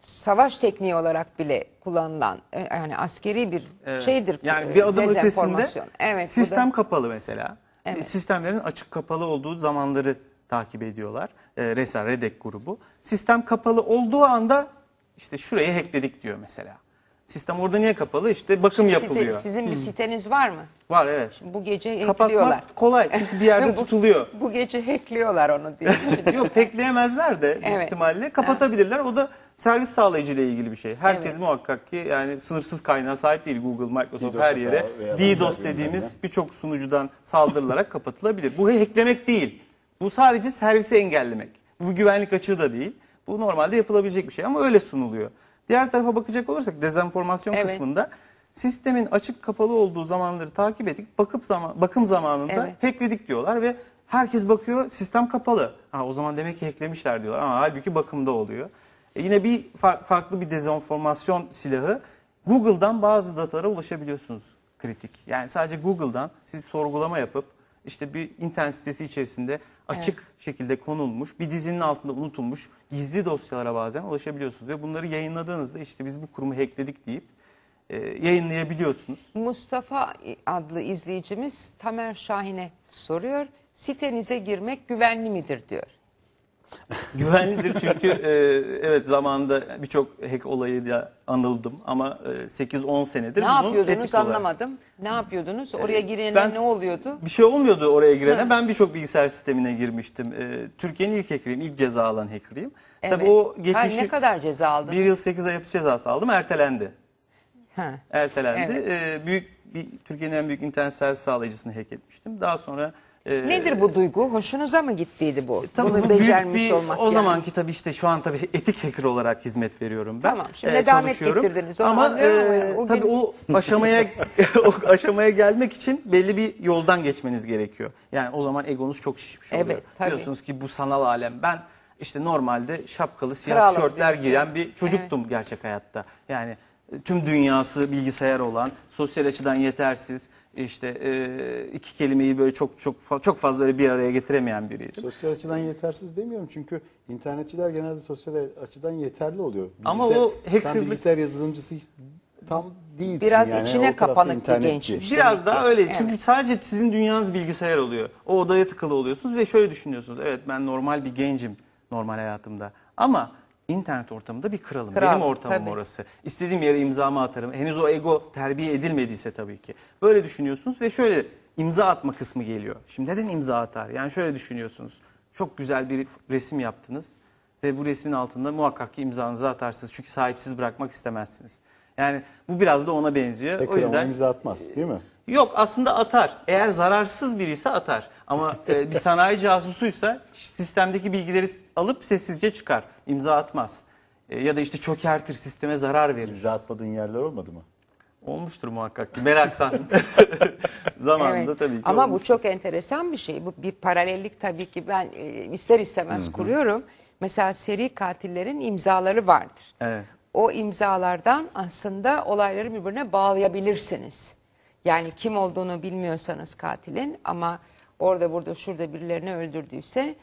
savaş tekniği olarak bile kullanılan e, yani askeri bir evet. şeydir. Yani e, bir adım ötesinde evet, sistem da... kapalı mesela. E, evet. Sistemlerin açık kapalı olduğu zamanları takip ediyorlar. E, Resa Redek grubu. Sistem kapalı olduğu anda işte şurayı hackledik diyor mesela. Sistem orada niye kapalı? İşte bakım Şimdi yapılıyor. sizin bir hmm. siteniz var mı? Var evet. Şimdi bu gece hackliyorlar. Kapatmak kolay çünkü bir yerde bu, tutuluyor. Bu gece hackliyorlar onu diye. Yok hackleyemezler de evet. ihtimalle ah. kapatabilirler. O da servis sağlayıcı ile ilgili bir şey. Herkes evet. muhakkak ki yani sınırsız kaynağa sahip değil Google, Microsoft DDoS her yere. DDoS dediğimiz birçok sunucudan saldırılarak kapatılabilir. Bu hacklemek değil. Bu sadece servisi engellemek. Bu güvenlik açığı da değil. Bu normalde yapılabilecek bir şey ama öyle sunuluyor. Diğer tarafa bakacak olursak dezenformasyon evet. kısmında sistemin açık kapalı olduğu zamanları takip ettik, bakıp zaman, bakım zamanında evet. hackledik diyorlar ve herkes bakıyor sistem kapalı. Ha, o zaman demek ki hacklemişler diyorlar ama halbuki bakımda oluyor. E yine bir far, farklı bir dezenformasyon silahı Google'dan bazı datalara ulaşabiliyorsunuz kritik. Yani sadece Google'dan siz sorgulama yapıp işte bir internet sitesi içerisinde açık şekilde konulmuş, bir dizinin altında unutulmuş gizli dosyalara bazen ulaşabiliyorsunuz. Ve bunları yayınladığınızda işte biz bu kurumu hackledik deyip e, yayınlayabiliyorsunuz. Mustafa adlı izleyicimiz Tamer Şahin'e soruyor. Sitenize girmek güvenli midir diyor. Güvenlidir çünkü e, evet zamanında birçok hack da anıldım ama e, 8-10 senedir Ne bunu yapıyordunuz etik olarak- anlamadım. Ne yapıyordunuz? E, oraya girene ne oluyordu? Bir şey olmuyordu oraya girene. Ben birçok bilgisayar sistemine girmiştim. E, Türkiye'nin ilk hackeriyim, ilk ceza alan hackeriyim. Tabii o Ha, geçmişi ne kadar ceza aldın? 1 yıl 8 ay hapis cezası aldım, ertelendi. Ha. ertelendi. Ee, büyük bir Türkiye'nin en büyük internet servis sağlayıcısını hack etmiştim. Daha sonra e, Nedir bu duygu? Hoşunuza mı gittiydi bu? E, tabii Bunu bu becermiş bir, olmak. O yani. zamanki tabii işte şu an tabii etik hacker olarak hizmet veriyorum ben. Tamam. Şimdi ee, e, nedamet getirdiniz. Ama e, o tabii gün... o aşamaya o aşamaya gelmek için belli bir yoldan geçmeniz gerekiyor. Yani o zaman egonuz çok şişmiş oluyor. Evet, tabii. Diyorsunuz ki bu sanal alem ben işte normalde şapkalı siyah Kralım, tişörtler giyen bir çocuktum evet. gerçek hayatta. Yani tüm dünyası bilgisayar olan, sosyal açıdan yetersiz, işte e, iki kelimeyi böyle çok çok çok fazla bir araya getiremeyen biriydi. Sosyal açıdan yetersiz demiyorum çünkü internetçiler genelde sosyal açıdan yeterli oluyor. Bilgisayar, Ama o hacker- sen bilgisayar yazılımcısı tam değilsin Biraz yani. içine kapanık bir internetçi. Biraz daha öyle. Çünkü sadece sizin dünyanız bilgisayar oluyor. O odaya tıkılı oluyorsunuz ve şöyle düşünüyorsunuz. Evet ben normal bir gencim normal hayatımda. Ama internet ortamında bir kralım. Kral, Benim ortamım tabii. orası. İstediğim yere imzamı atarım. Henüz o ego terbiye edilmediyse tabii ki. Böyle düşünüyorsunuz ve şöyle imza atma kısmı geliyor. Şimdi neden imza atar? Yani şöyle düşünüyorsunuz. Çok güzel bir resim yaptınız ve bu resmin altında muhakkak ki imzanızı atarsınız. Çünkü sahipsiz bırakmak istemezsiniz. Yani bu biraz da ona benziyor. E, o yüzden imza atmaz değil mi? Yok aslında atar. Eğer zararsız biri ise atar. Ama e, bir sanayi casusuysa sistemdeki bilgileri alıp sessizce çıkar. İmza atmaz. E, ya da işte çökertir, sisteme zarar verir. İmza atmadığın yerler olmadı mı? Olmuştur muhakkak ki meraktan. Zamanında evet. tabii ki Ama olmuştur. bu çok enteresan bir şey. Bu bir paralellik tabii ki ben e, ister istemez Hı -hı. kuruyorum. Mesela seri katillerin imzaları vardır. Evet. O imzalardan aslında olayları birbirine bağlayabilirsiniz. Yani kim olduğunu bilmiyorsanız katilin ama orada burada şurada birilerini öldürdüyse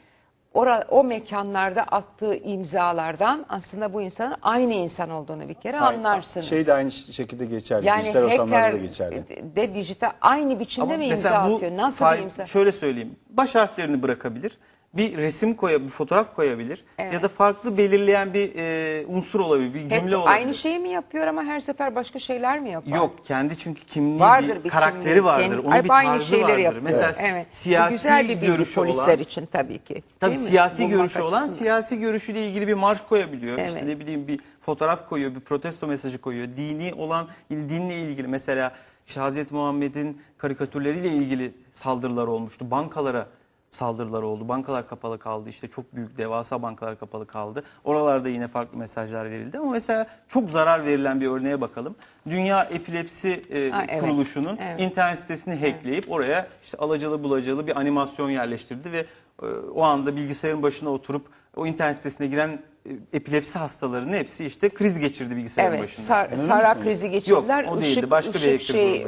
ora, o mekanlarda attığı imzalardan aslında bu insanın aynı insan olduğunu bir kere Hayır, anlarsınız. Şey de aynı şekilde geçerli. Yani dijital ortamlarda da geçerli. E, de dijital aynı biçimde Ama mi imza bu atıyor? Nasıl bir imza? Şöyle söyleyeyim. Baş harflerini bırakabilir bir resim koyabilir, bir fotoğraf koyabilir Evet. ya da farklı belirleyen bir e, unsur olabilir, bir cümle Hep olabilir. aynı şeyi mi yapıyor ama her sefer başka şeyler mi yapıyor? Yok kendi çünkü kimliği Vardır bir bir karakteri kimliği, vardır. kendi- Onun bir tarzı aynı şeyleri vardır. yapıyor. Mesela Evet. siyasi güzel bir bilgi polisler olan. için tabii ki. Tabii mi? siyasi Bulmak görüşü olan açısından. siyasi görüşüyle ilgili bir marş koyabiliyor. Evet. İşte ne bileyim bir fotoğraf koyuyor, bir protesto mesajı koyuyor. Dini olan dinle ilgili mesela işte Hazreti Muhammed'in karikatürleriyle ilgili saldırılar olmuştu. Bankalara saldırılar oldu. Bankalar kapalı kaldı. İşte çok büyük devasa bankalar kapalı kaldı. Oralarda yine farklı mesajlar verildi. Ama mesela çok zarar verilen bir örneğe bakalım. Dünya Epilepsi e, Aa, evet. Kuruluşu'nun evet. internet sitesini hackleyip evet. oraya işte alacalı bulacalı bir animasyon yerleştirdi ve e, o anda bilgisayarın başına oturup o internet sitesine giren e, epilepsi hastalarının hepsi işte kriz geçirdi bilgisayarın evet, başında. Sar, Anladın krizi geçirdiler. Yok o ışık, değildi başka ışık bir şey,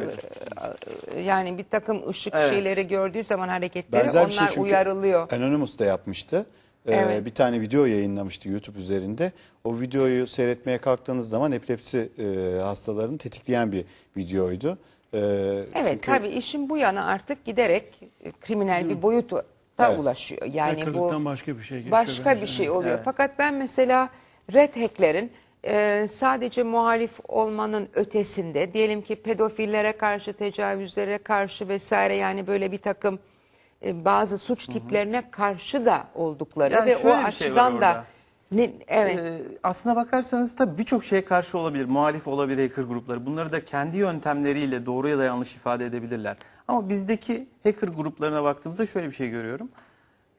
e, Yani bir takım ışık evet. şeyleri gördüğü zaman hareketleri Benzer onlar şey çünkü uyarılıyor. Anonymous da yapmıştı. Ee, Bir tane video yayınlamıştı YouTube üzerinde. O videoyu seyretmeye kalktığınız zaman epilepsi e, hastalarını tetikleyen bir videoydu. Ee, evet çünkü... tabii işin bu yana artık giderek e, kriminal bir boyutu da Evet. ulaşıyor. Yani bu başka bir şey başka bir şey oluyor. Fakat ben mesela red hacklerin e, sadece muhalif olmanın ötesinde diyelim ki pedofillere karşı, tecavüzlere karşı vesaire yani böyle bir takım e, bazı suç tiplerine karşı da oldukları Yani ve o şöyle şey açıdan da orada. Ne, evet. Ee, aslına bakarsanız tabii birçok şeye karşı olabilir, muhalif olabilir hacker grupları. Bunları da kendi yöntemleriyle doğru ya da yanlış ifade edebilirler. Ama bizdeki hacker gruplarına baktığımızda şöyle bir şey görüyorum.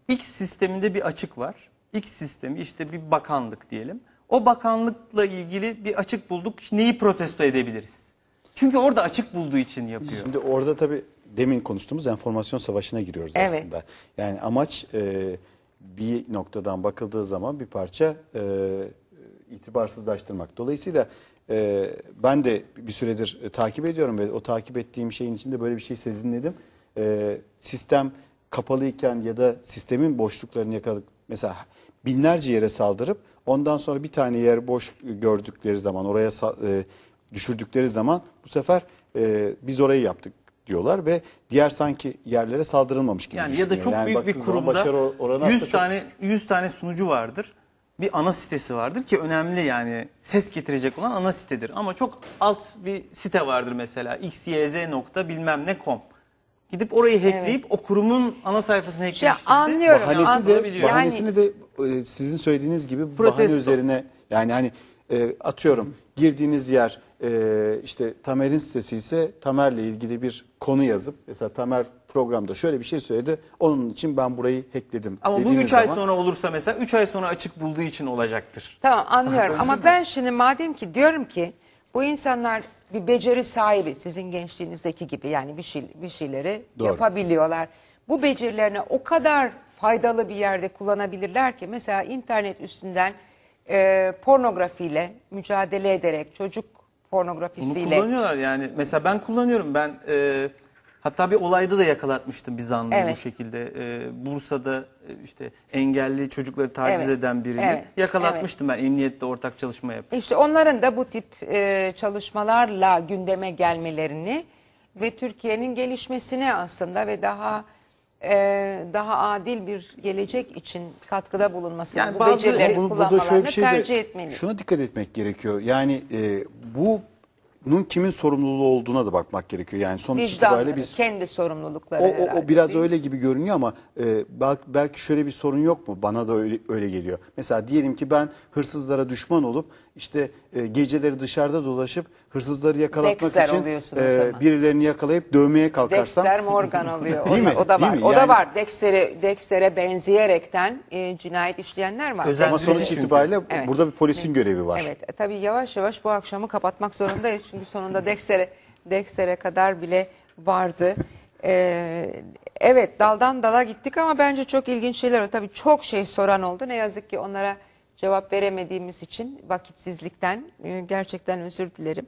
X sisteminde bir açık var. X sistemi işte bir bakanlık diyelim. O bakanlıkla ilgili bir açık bulduk. Neyi protesto edebiliriz? Çünkü orada açık bulduğu için yapıyor. Şimdi orada tabii demin konuştuğumuz enformasyon savaşına giriyoruz evet. aslında. Yani amaç... E, bir noktadan bakıldığı zaman bir parça e, itibarsızlaştırmak. Dolayısıyla e, ben de bir süredir e, takip ediyorum ve o takip ettiğim şeyin içinde böyle bir şey sezinledim. E, sistem kapalıyken ya da sistemin boşluklarını yakaladık. Mesela binlerce yere saldırıp ondan sonra bir tane yer boş gördükleri zaman oraya e, düşürdükleri zaman bu sefer e, biz orayı yaptık diyorlar ve diğer sanki yerlere saldırılmamış gibi Yani ya da düşünüyor. çok büyük bir kurumda başarı oranı 100 tane düşük. 100 tane sunucu vardır. Bir ana sitesi vardır ki önemli yani ses getirecek olan ana sitedir. Ama çok alt bir site vardır mesela xyz nokta bilmem ne com. Gidip orayı hackleyip o kurumun ana sayfasını Şey, anlıyorum. Bahanesi de, Anlayabiliyorum. bahanesini de sizin söylediğiniz gibi bahane üzerine yani hani e, atıyorum girdiğiniz yer e, işte Tamer'in sitesi ise Tamer'le ilgili bir konu yazıp mesela Tamer programda şöyle bir şey söyledi. Onun için ben burayı hackledim. Ama bu 3 ay sonra olursa mesela 3 ay sonra açık bulduğu için olacaktır. Tamam anlıyorum ama ben şimdi madem ki diyorum ki bu insanlar bir beceri sahibi sizin gençliğinizdeki gibi yani bir şey bir şeyleri Doğru. yapabiliyorlar. Bu becerilerini o kadar faydalı bir yerde kullanabilirler ki mesela internet üstünden e, pornografiyle mücadele ederek çocuk pornografisiyle. Bunu kullanıyorlar yani. Mesela ben kullanıyorum. Ben e, hatta bir olayda da yakalatmıştım bir zanlı Evet. bu şekilde. E, Bursa'da e, işte engelli çocukları taciz Evet. eden birini Evet. yakalatmıştım ben emniyette ortak çalışma yapıp. İşte onların da bu tip e, çalışmalarla gündeme gelmelerini ve Türkiye'nin gelişmesini aslında ve daha e, daha adil bir gelecek için katkıda bulunması yani bu bazı, becerileri bu, kullanmalarını şöyle bir şey de, tercih etmeli. Şuna dikkat etmek gerekiyor. Yani e, bu bunun kimin sorumluluğu olduğuna da bakmak gerekiyor. Yani sonuç Vicdanları, itibariyle biz kendi sorumlulukları o, o, herhalde, o biraz öyle gibi görünüyor ama e, belki şöyle bir sorun yok mu? Bana da öyle, öyle geliyor. Mesela diyelim ki ben hırsızlara düşman olup işte e, geceleri dışarıda dolaşıp hırsızları yakalatmak Dexter için e, birilerini yakalayıp dövmeye kalkarsan. Dexter Morgan alıyor. Değil mi? O da var. mi? Yani, o da var. Dexter'e Dexter'e benzeyerekten e, cinayet işleyenler var. Özel Ama sonuç itibariyle evet. burada bir polisin görevi var. Evet. E, tabii yavaş yavaş bu akşamı kapatmak zorundayız. Çünkü sonunda Dexter'e Dexter'e kadar bile vardı. Ee, evet daldan dala gittik ama bence çok ilginç şeyler oldu. Tabii çok şey soran oldu. Ne yazık ki onlara Cevap veremediğimiz için vakitsizlikten e, gerçekten özür dilerim.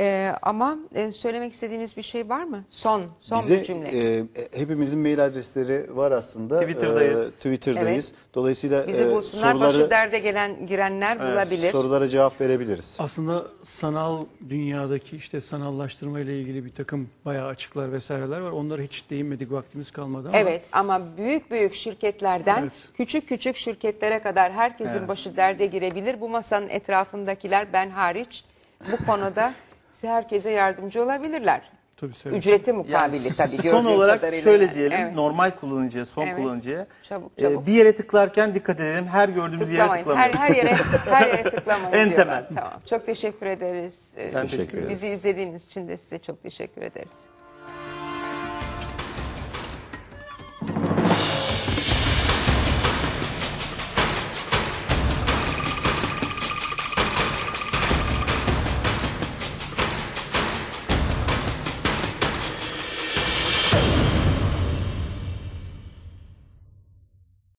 Ee, ama e, söylemek istediğiniz bir şey var mı? Son, son Bize, bir cümle. E, e hepimizin mail adresleri var aslında. Twitter'dayız. E, Twitter'dayız. Evet. Dolayısıyla Bizi e, bulsunlar, soruları, başı derde gelen, girenler evet, bulabilir. Sorulara cevap verebiliriz. Aslında sanal dünyadaki işte sanallaştırma ile ilgili bir takım bayağı açıklar vesaireler var. Onlara hiç değinmedik vaktimiz kalmadı ama. Evet ama büyük büyük şirketlerden evet. küçük küçük şirketlere kadar herkesin evet. başı derde girebilir. Bu masanın etrafındakiler ben hariç bu konuda... herkese yardımcı olabilirler. Tabii, tabii. Ücreti mukabili yani, tabii. Son olarak şöyle yani. diyelim evet. normal kullanıcıya, son evet. kullanıcıya çabuk, e, çabuk. E, bir yere tıklarken dikkat edelim her gördüğümüz yere tıklamayın. Her, her yere her yere tıklamayın En temel. Tamam. Çok teşekkür ederiz. Sen teşekkür ee, ederiz. Bizi izlediğiniz için de size çok teşekkür ederiz.